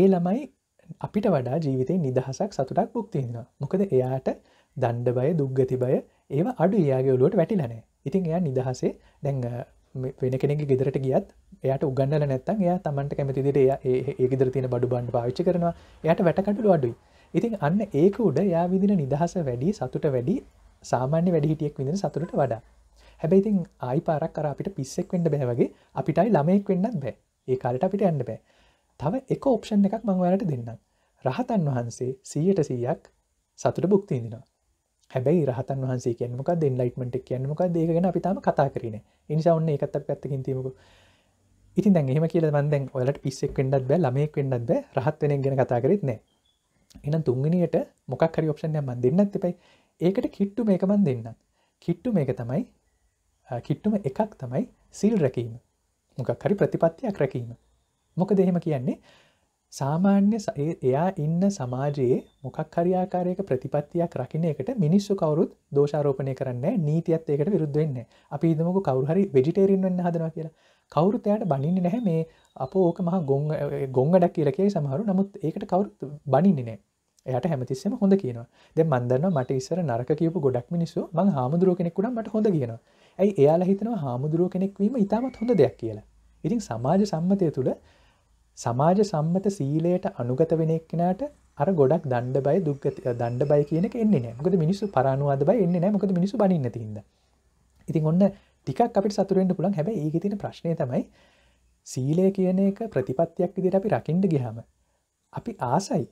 ඒ ළමයි අපිට වඩා ජීවිතය නිදහසක් සතුටක් බුක්තින්න මොකද එයාට දණ්ඩ බය දුග්ගති බය ඒවා අඩු ඒයාගේ ඔලුවට වැටිලනෑ ඉතින් එයා නිදහසේ දැන් වෙන කෙනෙ ගෙදරට ගියත් එයට උගන්නල නැත්තන් එයා තමන්ට කැමතිදිට ඒ ගෙදර තියෙන බඩු බන්ඩ පාවිච්චි කරනවා එයට වැටකටලු අඩුයි ඉතින් අන්න ඒක උඩ යා විදින නිදහස වැඩි සතුට වැඩි සාමාන්‍ය වැඩිහිටියෙක් විදින සතුරට වඩා හැබැයිතින් ආයි පාරක් කර අපිට පිස්සෙක් වෙන්න බැහවගේ අපිටයි ළමයෙක් වෙන්නත් බෑ ඒ කාලට අපිට ඇන්න බෑ තව එක ඔප්ෂන් එකක් මංවලට දෙන්න රහතන් වහන්සේ සීයට සීයක් සතුට බුක්තිඉදිනවා හැබැයි රහතන් වහන්සේ කියනමක දෙන්ලයිටමට කියනමක දේගෙන අපිතම කතා කරන නිසා ඔන්න එකත් පැත්තකින් තිීමකු ඉතින් දැන් එහෙම කියල බන්දැන් ඔලට පිස්සෙක් වෙන්ඩත් බෑ ළමයෙක් වෙන්ඩත් බෑ රහත් වෙන ගෙන කතා කරෙත් නෑ එනම් තුංගනියට මොකක් හරි ඔප්ෂන්ය මන් දෙන්න තිබයි ඒකට කිට්ටු මේක මන් දෙන්න කිට්ටු මේක තමයි කිට්ටුම එකක් තමයි සිල් රැකීම මොකක් හරි ප්‍රතිපත්තියක් රැකීම මොක දෙහෙම කියන්නේ සාමාන්‍ය එයා ඉන්න සමාජයේ මොකක් හරියාකාරයක ප්‍රතිපත්තියක් රකින එකට මිනිස්සු කවරුත් දෝෂාරෝපණය කරන්න නීතියත් ඒකට විරුද්ධවෙන්න අපි ඉදමක කවරුහරි වෙජිටේරෙන් වන්න හදවා කියලා කවුරුතයට බනින්න නැහැ මේ අප ඕක මහ ගොංග ගොංගඩක් කියලකේ සමහරු නමුත් ඒකට කවුරුත් බනින්නේ නෑ එයට හැමතිස්සම හොඳ කියනවා දෙ මන්දන්න මට ඉස්සර නරක කියපු ගොඩක් මිනිස්සු මං හාමුදුරුව කෙනෙක්කුට මට හොඳ කියනවා ඇයි එයාලා හිතනවා හාමුදුරුව කෙනෙක්වීම ඉතාමත් හොඳ දෙයක් කියලා ඉතින් සමාජ සම්මතය තුළ සමාජ සම්මත සීලයට අනුගත වෙනෙක්නට අර ගොඩක් දණ්ඩ බයි දුග දණ්ඩ බයි කියන එන්නේ නෑමකද මිනිස්සු පරණවාද බයි එන්නේ නෑමකද මිනිසු බනින්න තිද ඉතින් ඔන්න ටිකක් අපට සතුරෙන්ට පුළන් හැබ ඒ තින ප්‍රශ්නය තමයි සීලය කියන එක ප්‍රතිපත්තියක් විදිට අපි රකිින්ඩ ගහම අපි ආසයි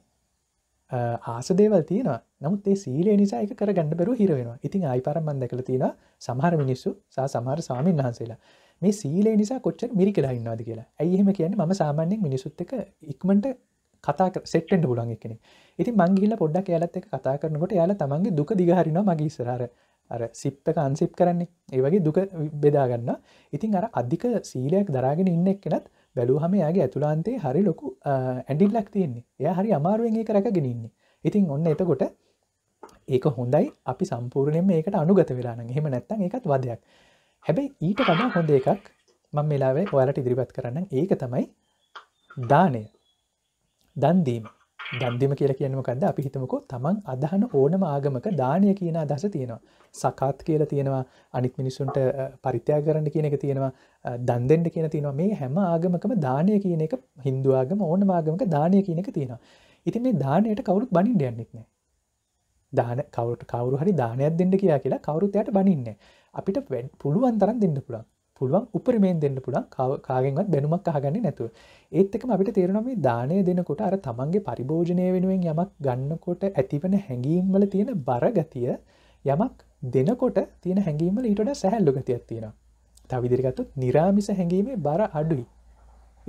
ආසදේවල් තියෙන නමුත් ඒ සීලේ නිසා එක කර ගණඩ බැරු හිරවෙනවා ඉතින් ආයි පරම්බන්ධ කළ තියෙන සමහර මිනිස්සු සහ සමහර සාමීන් වහන්සේලා මේ සීලේ නිසා කොච්චර මිරිකලා ඉන්නවාද කියලා ඇයිහෙම කියන්නේ ම සාමාන්‍යෙන් මිනිසුත් එක ඉක්මට කතා සෙට්ෙන්ට පුලන් එකන ඉති මංගිල්ල පොඩ්ඩක් යාලත් එක කතා කරනකොට යාල තමන්ගේ දුක දිගහරින මගේ සරර අර සිප්පක අන්සිප් කරන්නේ ඒ වගේ දුක බෙදාගන්න ඉතින් අර අධික සීලයක් දරාගෙන ඉන්න එක්කෙනත් බැලූහම යාගේ ඇතුලාන්තේ හරි ලොකු ඇඩිල්ලක් තියෙන්නේ එය හරි අමාරුවෙන් ඒ කරක ගෙනන්නේ ඉතින් ඔන්න එතකොට ඒක හොඳයි අපි සම්පූර්ණයෙන් ඒකට අනුගත වෙලාන හෙම නැත්තන් එකත් වදයක් හැබැයි ඊට වඩා හොඳ එකක් මං වෙලාවේ ඔයාලට ඉදිරිපත් කරන්න ඒක තමයි දානය දන්දීම දන්දිම කියල කියනමකද අපි හිතමකෝ තමන් අදහන ඕනම ආගමක දානය කියන අදස තියෙනවා සකාත් කියලා තියෙනවා අනික් මිනිස්සුන්ට පරිත්‍යයා කරන්න කියන එක තියෙනවා දන්දෙන්ට කියන තියෙනවා මේ හැම ආගමකම දානය කියන එක හින්දුවාගම ඕන ආගමක දානය කියන එක තියෙනවා ඉතින් මේ දානයට කවුරුත් බනින්ඩ යන්නෙක්නෑ දාන කවුට කවරු හරි දානයක් දෙන්න කියලා කියලා කවරුත්යට බනින්නේ අපිට වැඩ් පුළුවන් තරන් දෙන්න පුළන් පුළුවන් උපරිමයෙන් දෙන්න පුළන් කාගෙන්වත් බැනුමක් අහගන්න නැතුව ඒත් එකම අපිට තේරනම දානය දෙනකොට අර තමන්ගේ පරිභෝජනය වෙනුවෙන් යමක් ගන්නකොට ඇතිවන හැඟීම්වල තියෙන බරගතිය යමක් දෙනකොට තියෙන හැඟීමල ඊටට සැහැල්ලු ගතියක් තියෙන තවිදිරිගත්තුත් නිරාමිස හැඟීමේ බර අඩුයි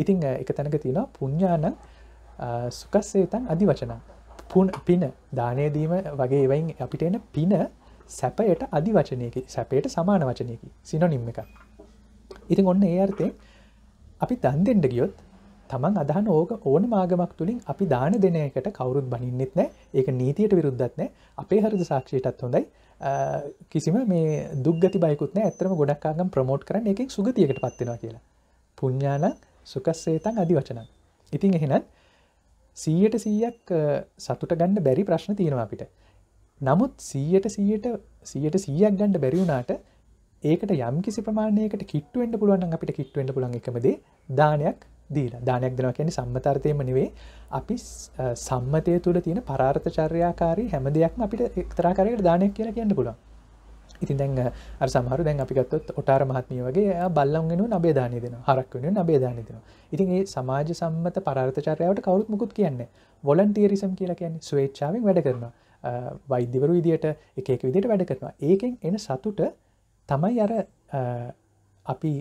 ඉතිං එක තැනක තියෙන පුඤ්ඥානං සුකස්සේතන් අධි වචන පුන් පින දානයදීම වගේ එවයින් අපිට එන පින සැපයට අධි වචනයකි සැපයට සමාන වචනයකි සිනොනිම් එක ඉතින් ඔන්න ඒ අර්ථය අපි දන්දෙන්ට ගියොත් තමන් අදහන ඕක ඕන මාගමක් තුළින් අපි දාන දෙනයකට කවුරුත් බනින්නෙත් නෑ ඒක නීතියට විරුද්ධත් නෑ අපේ හරද සාක්ෂයටත් හොඳයි කිසිම මේ දුගති බයකුත්න ඇතරම ගොඩක්කාගම් ප්‍රමෝට් කරන එකින් සුගතියකට පත්වෙනවා කියලා පුඤ්ඥාන සුකස්සේතන් අධි වචනන් ඉතින් එහෙනම් සීයට සීයක් සතුට ගන්න බැරි ප්‍රශ්න තියෙනවා අපිට නමුත් සීයට සීයට සීයට සීයක් ගණඩ බැරිවුණාට ඒකට යම් කිසි ප්‍රමාණයකට කිට්ටුවෙන්ට පුළුවන් අපිට කිට්ටුවෙන්ට පුළන් එකමද දානයක් දීලා දානයක් දෙනවා කියන්නේ සම්මතර්ථයම නෙවේ අපි සම්මතය තුළ තියෙන පරාර්ථචර්යාකාරී හැම දෙයක්ම අපිට එක්තරාකාරයට දානයක් කියලා කියන්න පුළුවන් ඉතින් දැන් අර සමහර දැන් අපි ගත්තොත් ඔටාර මහත්මිය වගේ එයා බල්ලන් වෙනුව නබේ දානය දෙනවා හරක් වෙනුව නබේ දානය දෙනවා. ඉතින් ඒ සමාජ සම්මත පරාර්ථචර්යාවට කවුරුත් මුකුත් කියන්නේ. වොලන්ටියරිසම් කියලා කියන්නේ ස්වේච්ඡාවෙන් වැඩ කරනවා. වෛද්‍යවරු විදියට එකක විදිට වැඩ කරනවා ඒකෙන් එන සතුට තමයි අර අපි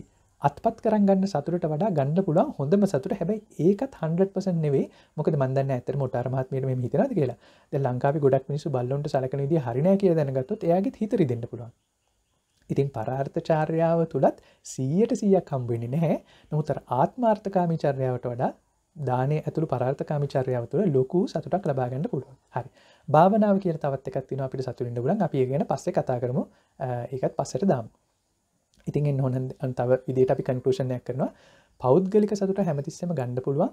අත්පත් කරගන්න සතුරට වඩා ගණඩ පුළන් හොඳම සතුට හැබයි ඒකත් 100 නෙවේ මොක මන්දන්න ඇත මොටර් මහත්මයට හිතනද කියලා ද ලංකාව ගොඩක් මිනිසු බල්ලොන්ට සලකන ද හරින කිය දැනගත්තුත් එයාගේ හිතරි දෙන්න පුළුවන් ඉතින් පරාර්ථචාර්යාව තුළත් සීයට සීයක් කම්බෙනි නැහැ නොහතර ආත්මාර්ථකාමිචර්යාවට වඩා දානය ඇතුළු පරාර්ථකාමිචර්යාව තුළ ලොකු සතුටක් ලබාගන්න පුළුවන් හරි භාවනාව කිය තවත් එකක් තින අපිට සතුරන්න ගුලන් අපි ගෙන පස්සේ කතා කරමු ඒකත් පස්සට දාම් ඉතින්ෙන් හොන අන්තව විදිට අපි කන්කලෂණයක් කරනවා පෞද්ගලික සතුට හැමතිස්සම ගණ්ඩ පුළුවන්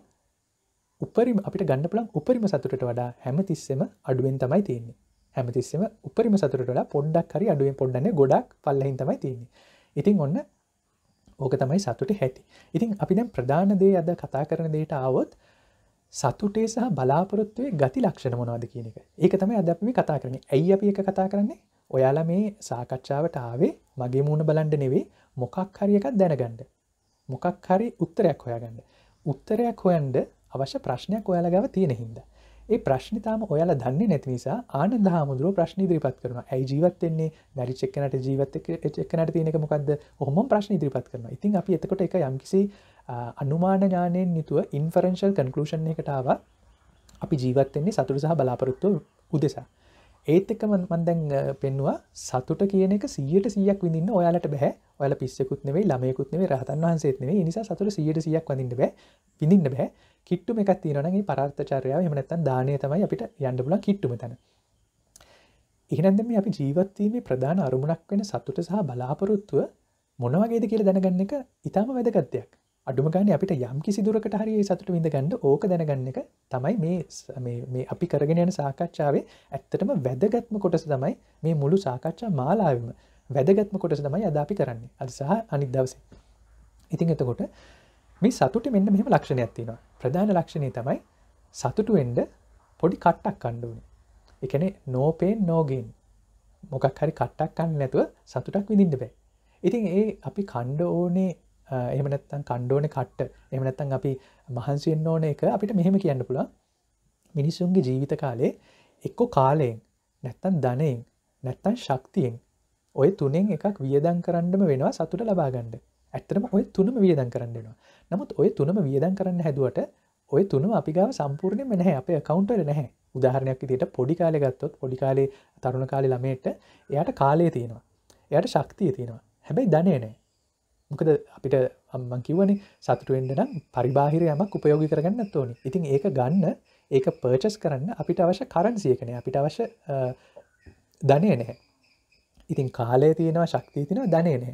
උපරිම අපිට ගණඩ පුළන් උපරිම සතුට වඩා හැමතිස්සෙම අඩුවෙන් තමයි තියන්නේ හැමතිස්සම උපරිම සතුටලා පොඩ්ඩක් හරි අඩුවෙන් පොඩ්ඩන්න ගොඩක් පල්ලහින් තමයි තියන්නේ ඉතින් ඔන්න ඕක තමයි සතුට හැටි ඉතින් අපි දැම් ප්‍රධාන දේ අද කතා කරන දේට ආවොත් සතුටේ සහ බලාපොරොත්තුවේ ගති ලක්ෂණ මොනවාද කියන එක ඒක තමයි අදැපමි කතා කරන්නේ ඇයි අපි එක කතා කරන්නේ ඔයාලා මේ සාකච්ඡාවට ආවේ මගේ මූුණ බලන්ඩ නෙවේ මොකක් හරි එකක් දැනගණ්ඩ මොකක් හරි උත්තරයක් හොයාගන්න උත්තරයක් හොයන්ඩ අවශ්‍ය ප්‍රශ්නයක් ඔයාලා ගව තියෙන හින්දා ඒ ප්‍රශ්නිතාම ඔයාලා දන්නේ නැති නිසා ආන හාමුදුර ප්‍රශ්න ඉදිරිපත් කරන ඇයි ජීවත්තෙන්නේ මැරි චෙක්කනට ජීවත එක්කනට තියෙනක මොකක්ද හොම ප්‍රශ්න ඉදිරිපත් කරන ඉතින් අපි එතකොට එක යම්කිසි අනුමාන ඥානයෙන් නිතුව ඉන්ෆරෙන්ශල් කන්කලූෂන් එකටාව අපි ජීවත්තෙන්නේ සතුට සහ බලාපොරොත්තු උදෙසා ඒත් එක මන්දැන් පෙන්වා සතුට කියන එක සියට සියක් විඳන්න ඔයාලට බැහ ඔල පිස්සකුත් නෙවේ ළමයකුත්නේ රහතන් වහන්සේත්නේ නිසා සතුට සියට සියක් වඳන්න බෑ පිඳන්න බෑ කිට්ටුම එකක් තිරනගේ පරාර්ථචාරයාව එමනත්තන් දානය තමයි අපිට යන්නබල කිට්ටුම තැන එහනන්ද මේ අපි ජීවත්වීමේ ප්‍රධාන අරමුණක් වෙන සතුට සහ බලාපොරොත්තුව මොනවගේද කියල දැනගන්න එක ඉතාම වැදගත්යක් අඩුමගන අපිට යම් කිසි දුරකට හරි සතුට විඳගන්න ඕක දැනගන්න එක තමයි මේ අපි කරගෙන යන සාකච්ඡාවේ ඇත්තටම වැදගත්ම කොටස තමයි මේ මුළු සාකච්ඡා මාලාවිම වැදගත්ම කොටස තමයි අදාපි කරන්නේ අද සහ අනිත් දවස ඉතින් එතකොට මේ සතුට මෙන්න මෙම ලක්ෂණයක් තියෙනවා ප්‍රධාන ලක්ෂණය තමයි සතුටුවෙන්ඩ පොඩි කට්ටක් කණ්ඩුවනේ එකන නෝපේෙන් නෝගෙන් මොකක් හරි කට්ටක් කන්න නැතුව සතුටක් විඳින්න බෑ ඉතින් ඒ අපි කණ්ඩ ඕනේ එමනත්තන් කණ්ඩෝන කට්ට එමනත්තන් අපි මහන්සියෙන් ඕන එක අපිට මෙහෙම කියන්න පුළා මිනිසුන්ගේ ජීවිත කාලේ එක්කො කාලයෙන් නැත්තන් ධනයෙන් නැත්තන් ශක්තියෙන් ඔය තුනෙන් එකක් වියදන් කරන්නම වෙනවා සතුට ලබාගන්න ඇත්තරම ඔය තුනම වියදන් කරන්නවා නමුත් ඔය තුනම වියදන් කරන්න හැදුවට ඔය තුනම අපිගාව සම්පූර්ණය මෙනහැ අප කවුන්ටර නැහැ උදාහරණයක් විදිට පොඩි කාලෙ ගත්තොත් පොඩි කාලේ තරුණ කාලි ළමයට එයට කාලය තියෙනවා එයට ශක්තිය තියෙනවා හැබැයි ධනය නෑ මොකද අපිට අම්මන් කිවනේ සතුටුවෙන්ට නම් පරිබාහිර යමක් උපයෝගි කරගන්න තෝනි ඉතින් ඒක ගන්න ඒක පර්චස් කරන්න අපිට අවශ්‍ය කරන්සියකනය අපිට අවශ්‍ය ධනය නැහැ ඉතින් කාලය තියෙනවා ශක්තිය තින ධනය නෑ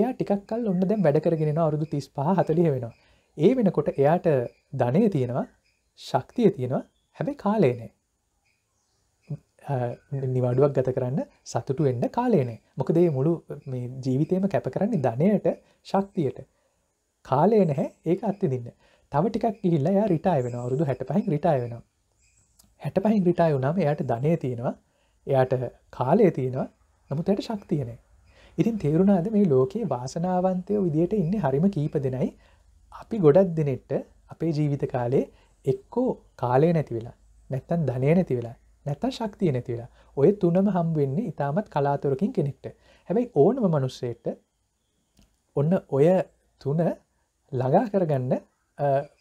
එයා ටිකක්ල් ඔන්න දැම් වැඩකරගෙන අවරුදු තිස් පහ හතලිය වෙනවා ඒ වෙනකොට එයාට ධනය තියෙනවා ශක්තිය තියෙනවා හැබැ කාලේනෑ නිවාඩුවක් ගත කරන්න සතුටු එන්න කාලයනේ මොකදේ මුළු ජීවිතයම කැප කරන්නේ ධනයට ශක්තියට කාලය නැහැ ඒක අත්ති දින්න තව ටිකක් ඉල්ලා යා රිටාය වෙන අවරුදු හැට පහින් රිටාය වෙන හැට පහින් රිටාය වුනාම එයට ධනය තියෙනවා එයාට කාලය තියෙනවා නමුත් යට ශක්තියනේ ඉතින් තේරුණාද මේ ලෝකයේ වාසනාවන්තයෝ විදියට ඉන්න හරිම කීප දෙනයි අපි ගොඩක් දෙනෙට්ට අපේ ජීවිත කාලේ එක්කෝ කාලය නැති වෙලා නැත්තන් ධනය නැති වෙලා නැත්තම් ශක්තිය නැතිවෙලා ඔය තුනම හම්බවෙන්නේ ඉතාමත් කලාතුරකින් කෙනෙක්ට හැබැයි ඕනම මනුස්සයට ඔන්න ඔය තුන ළඟා කරගන්න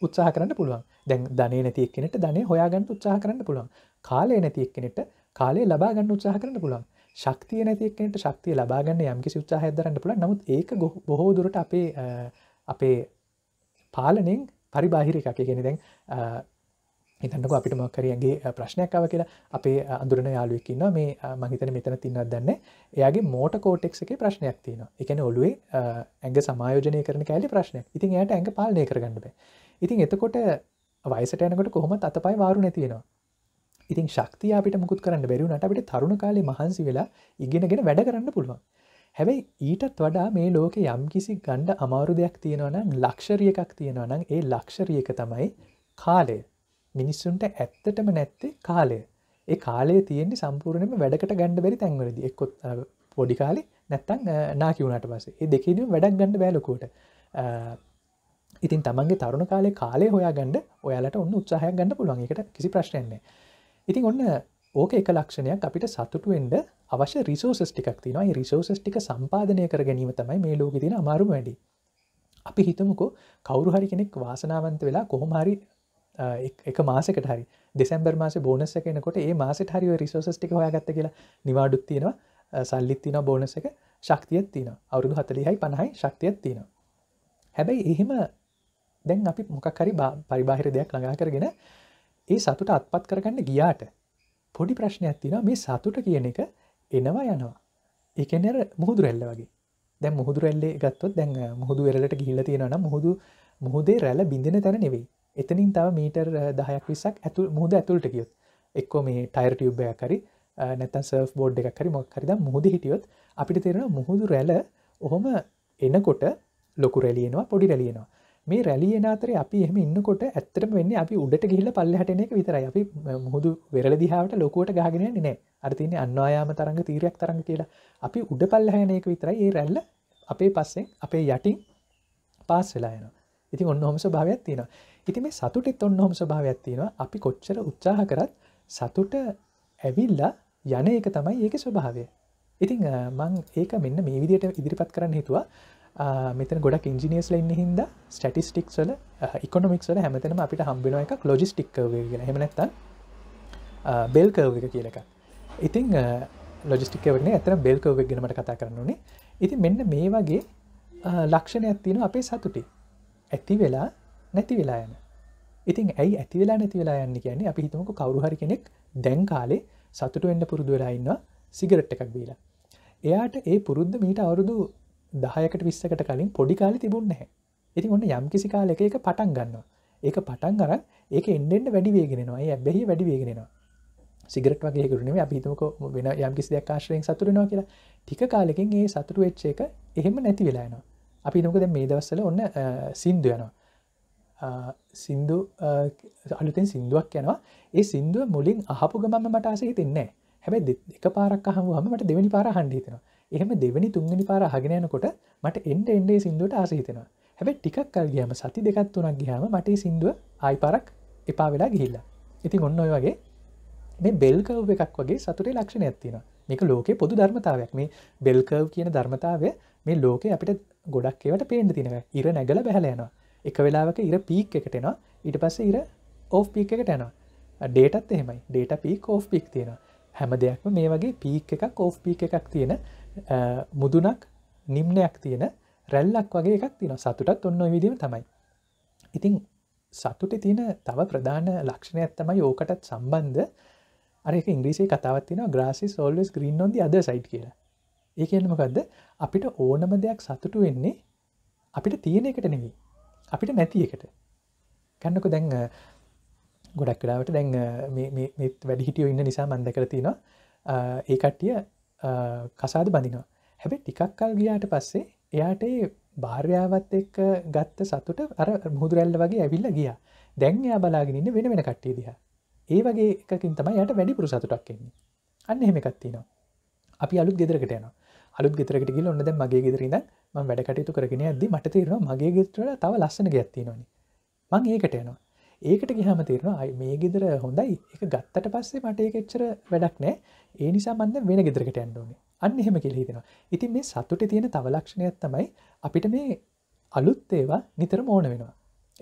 උත්සාහ කරන්න පුළුවන් දැන් ධනය නැතික් කෙනෙට ධනය හොයාගන්න උත්සාහ කරන්න පුළුවන් කාලය නැතික් කෙනෙට කාලේ ලබාගන්න උත්සාහ කරන්න පුළුවන් ශක්තිය නැතිකෙනට ශක්තිය ලබාගන්න යම්කි උත්සාහ හැදරන්න පුළ නමුත් ඒක බොහෝදුරට අපේ අපේ පාලනෙන් පරිබාහිරිකකය කෙනෙ දැන් හිතන්නක අපිට මක්කරියගේ ප්‍රශ්නයක් අව කියලා අපේ අඳුරන යාලුවකින්න මේ මහිතන මෙතන තින්නත් දන්න එයාගේ මෝට කෝටෙක් එක ප්‍රශ්නයක් තියෙන එකන ඔලුවේ ඇඟ සමායෝජනය කරන කෑලි ප්‍රශ්නයක් ඉතින් යට ඇඟ පාලනය කරගන්නට ඉතින් එතකොට වයිසට යනකොට කොහොමත් අතපයි වාරු නැතිෙනවා ඉතින් ශක්තිය අපිට මුකුත් කරන්න බැරිුණට අපිට තරුණ කාලේ මහන්සි වෙලා ඉගෙනගෙන වැඩ කරන්න පුළුවන් හැබැයි ඊටත් වඩා මේ ලෝක යම් කිසි ගණ්ඩ අමාරු දෙයක් තියෙනවනම් ලක්ෂරියකක් තියෙනවනම් ඒ ලක්ෂරියක තමයි කාලය මිනිස්සුන්ට ඇත්තටම නැත්තේ කාලය ඒ කාලේ තියෙන්නේ සම්පූර්ණයම වැඩකට ගණඩ බැරි තැන්වලද එක්කොත් පොඩි කාලේ නැත්තං නා කිවුණට පස්සේ ඒ දෙකේද වැඩක් ගණඩ බෑලකෝට ඉතින් තමන්ගේ තරුණ කාලේ කාලේ හොයා ගණඩ ඔයාලට ඔන්න උත්සාහයක් ගණඩ පුළුවන් එකට කිසි ප්‍රශ්නයන්නේ ඉතින් ඔන්න ඕක එක ලක්ෂණයක් අපිට සතුටුවෙන්ඩ අවශ්‍ය රිසෝසස් ටිකක් තිනවායි රිසෝසස් ටික සම්පාධනය කර ගැනීම තමයි මේ ලෝක තින අමාරුම වැඩි අපි හිතමුකෝ කවරු හරි කෙනෙක් වාසනාවන්ත වෙලා කොහොමහරි එක මාසකට හරි දෙසැම්බර් මාස බෝනස එකනකොට ඒ මාසට හරිව රිසෝස්ටික හොයාගත්ත කියලා නිවාඩුත් තියෙනවා සල්ලිත් තින බෝනස එක ශක්තියත් තින අවුරුදු හතලිහයි පණහයි ශක්තියත් තියෙන හැබැයි එහෙම දැන් අපි මොකක්හරි පරිබාහිර දෙයක් ළඟා කරගෙන ඒ සතුට අත්පත් කරගන්න ගියාට පොඩි ප්‍රශ්නයක් තින මේ සතුට කියන එක එනවා යනවා එකනර මුහුදුරැල්ල වගේ දැ මුහුදුරැල්ලේ ගත්තොත් දැන් මුහුදු වෙරලට ගිහිල තියෙනන මුහුදු මුහුදේ රැල බිඳෙන තැන නෙවෙයි එතනින් තව මීටර් දහයක් විසක් ඇතු මුහද ඇතුළට ගියොත් එක්කො මේ ටයිර් ටියුබ්බයක් හරි නැතන් සර්ෆ් බෝඩ් එකක් හරි මොක්කරිද මුහද හිටියොත් අපිට තෙරෙන මුහුදු රැල ඔහොම එනකොට ලොකු රැලියනවා පොඩි රැලියනවා මේ රැලියන අතරේ අපි එහම ඉන්නකොට ඇත්තට වෙන්න අපි උඩට ගිහිල පල්ලහටන එක විතරයි අපි මුහුදු වෙරල දිහාාවට ලොකුවට ගාගෙන නෑ අරතින අන්වායාම තරග තීරයක් තරග කියලා අපි උඩ පල්ලහයනයක විතරයි ඒ රැල්ල අපේ පස්සෙන් අපේ යටින් පාස් වෙලායන ඉතින් ඔන්න හොම භාවයක් තියෙනවා ඉති මේ සතුටෙත් ඔන්න හොම ස්භාවයක් තියෙනවා අපි කොච්චර උත්සාහ කරත් සතුට ඇවිල්ලා යන එක තමයි ඒක ස්වභාවය ඉතිං මං ඒක මෙන්න මේ විදියට ඉදිරිපත් කරන්න හිතුවා මෙතන ගොඩක් ඉංජිනියස් ලඉන්න හිද ස්ටටිස්ටික්සල ඉකොනමික්සල හැමතනම අපිට හම්බෙන එකක් ලොජිස්ටික්කවගෙන හෙමනැත්ත බෙල්කව එක කියලක ඉතිං ලොජිස්ටිකවන ඇතන බෙල්කව ගෙනමට කතා කරන්නුනේ ඉති මෙන්න මේ වගේ ලක්ෂණයක් තියෙන අපේ සතුටි ඇති වෙලා නැති වෙලා යන ඉතින් ඇයි ඇති වෙලා නැති වෙලා යන්න කියන්නේ අපි හිතමක කවරු හරි කෙනෙක් දැන් කාලේ සතුට වෙන්න පුරුදු වෙලා ඉන්න සිගරට් එකක් බීලා එයාට ඒ පුරුද්ධ මීට අවුරුදු දහයකට විස්සකට කලින් පොඩි කාලි තිබුන්න හැ ඉතින් ඔන්න යම් කිසි කාල එක එක පටන් ගන්නවා ඒක පටන් අර ඒක එන්ඩෙන්ට වැඩි වේගෙනවා ඒ බැහි වැඩි වේගෙනවා සිගරට් වගේ කරුණේ අපිතමක වෙන යම් කිසි දෙයක් ආශ්‍රයෙන් සතුරෙනවා කියලා ටික කාලෙකින් ඒ සතුරු වෙච්ච එක එහෙම නැති වෙලානවා අපි නොකද මේ දවස්සල ඔන්න සින්දු යනවා සිින්දු අලුතෙන් සිින්දුවක් යනවා ඒ සිින්දුව මුලින් අහපු ගමම මටස හිතෙන්නේ හැබැ එක පාරක් හම හමට දෙවැනි පාර හන්ඩිතනවා එහෙම දෙවැනි තුන්ගනි පාර හගෙනයනකොට මට එන්ඩ එන්ඩේ සිින්දුවට ආසහිතෙනවා හැබැ ටිකක් කල් ගියම සති දෙකත් වනක් ගියම මට සිින්දුව ආයි පරක් එපා වෙලා ගිහිල්ලා ඉතින් ඔන්න ඔය වගේ මේ බෙල්කව් එකක් වගේ සතුරේ ලක්ෂණ ඇත්තින මේක ලෝකේ පොදු ධර්මතාවයක් මේ බෙල්කව් කියන ධර්මතාවය මේ ලෝකෙ අපිට ගොඩක්කවට පේන්ඩ තිනව ඉර නැගල බැහලයනවා එක වෙලාවක ඉර පීක් එකට එනවා ඉට පස්ස ඉර ඕ් පීක් එකට යනවා ඩේටත් එහෙමයි ඩේට පීක් ෝ් පික් තියෙන හැම දෙයක්ම මේ වගේ පීක් එකක් ඕ් පීක් එකක් තියෙන මුදුනක් නිම්නයක් තියෙන රැල්ලක් වගේ එකක් තියෙන සතුටත් ඔන්න විදීම තමයි ඉතිං සතුට තියෙන තව ප්‍රධාන ලක්ෂණය ඇත්තමයි ඕකටත් සම්බන්ධ අරක ඉංග්‍රීසි කතවත්තින ග්‍රසි සෝල්ස් ග්‍රීන් ොද අද සයිට් කියලා ඒකනමකක්ද අපිට ඕනම දෙයක් සතුටු වෙන්නේ අපිට තියෙන එකට නෙවී අපිට නැති එකට ගන්නක දැන් ගොඩක් කලාවට දැන් වැඩිහිටියෝ ඉන්න නිසා මන්ද කරතිනවා ඒ කට්ටිය කසාද බඳිනවා හැබැ ටිකක් කල් ගියාට පස්සේ එයාට භාර්යාවත් එක් ගත්ත සතුට අර මුදුරැල්ල වගේ ඇවිල්ල ගිය දැන් එයා බලාගෙනන්න වෙන වෙන කට්ටේ දිහ ඒ වගේ එකකින් තමයි යට වැඩිපුරු සතුටක් කෙන්නේ අන්න එහෙමකත්තිනවා අපි අලුත් ගෙදරකට යන අලුත් ගෙතරකට ගිල ඔන්නද මගේ ගෙදරන්න ම වැඩකටයුතු කරගෙන ඇදදි මට තේරවා මගේ ගෙත්‍රට තව ලස්සන ගැත්තිනවන මං ඒකට යනවා ඒකට ගහම තේරවා අයි මේ ගෙදර හොඳයි එක ගත්තට පස්සේ මට ඒකෙච්චර වැඩක් නෑ ඒ නිසා මන්ද වෙන ගෙදරකට ඇන්ඩුවන අන්න එහෙම කෙලහිදෙනවා ඉතින් මේ සතුට තියෙන තවලක්ෂණයක් තමයි අපිට මේ අලුත් ඒවා නිතර මෝන වෙනවා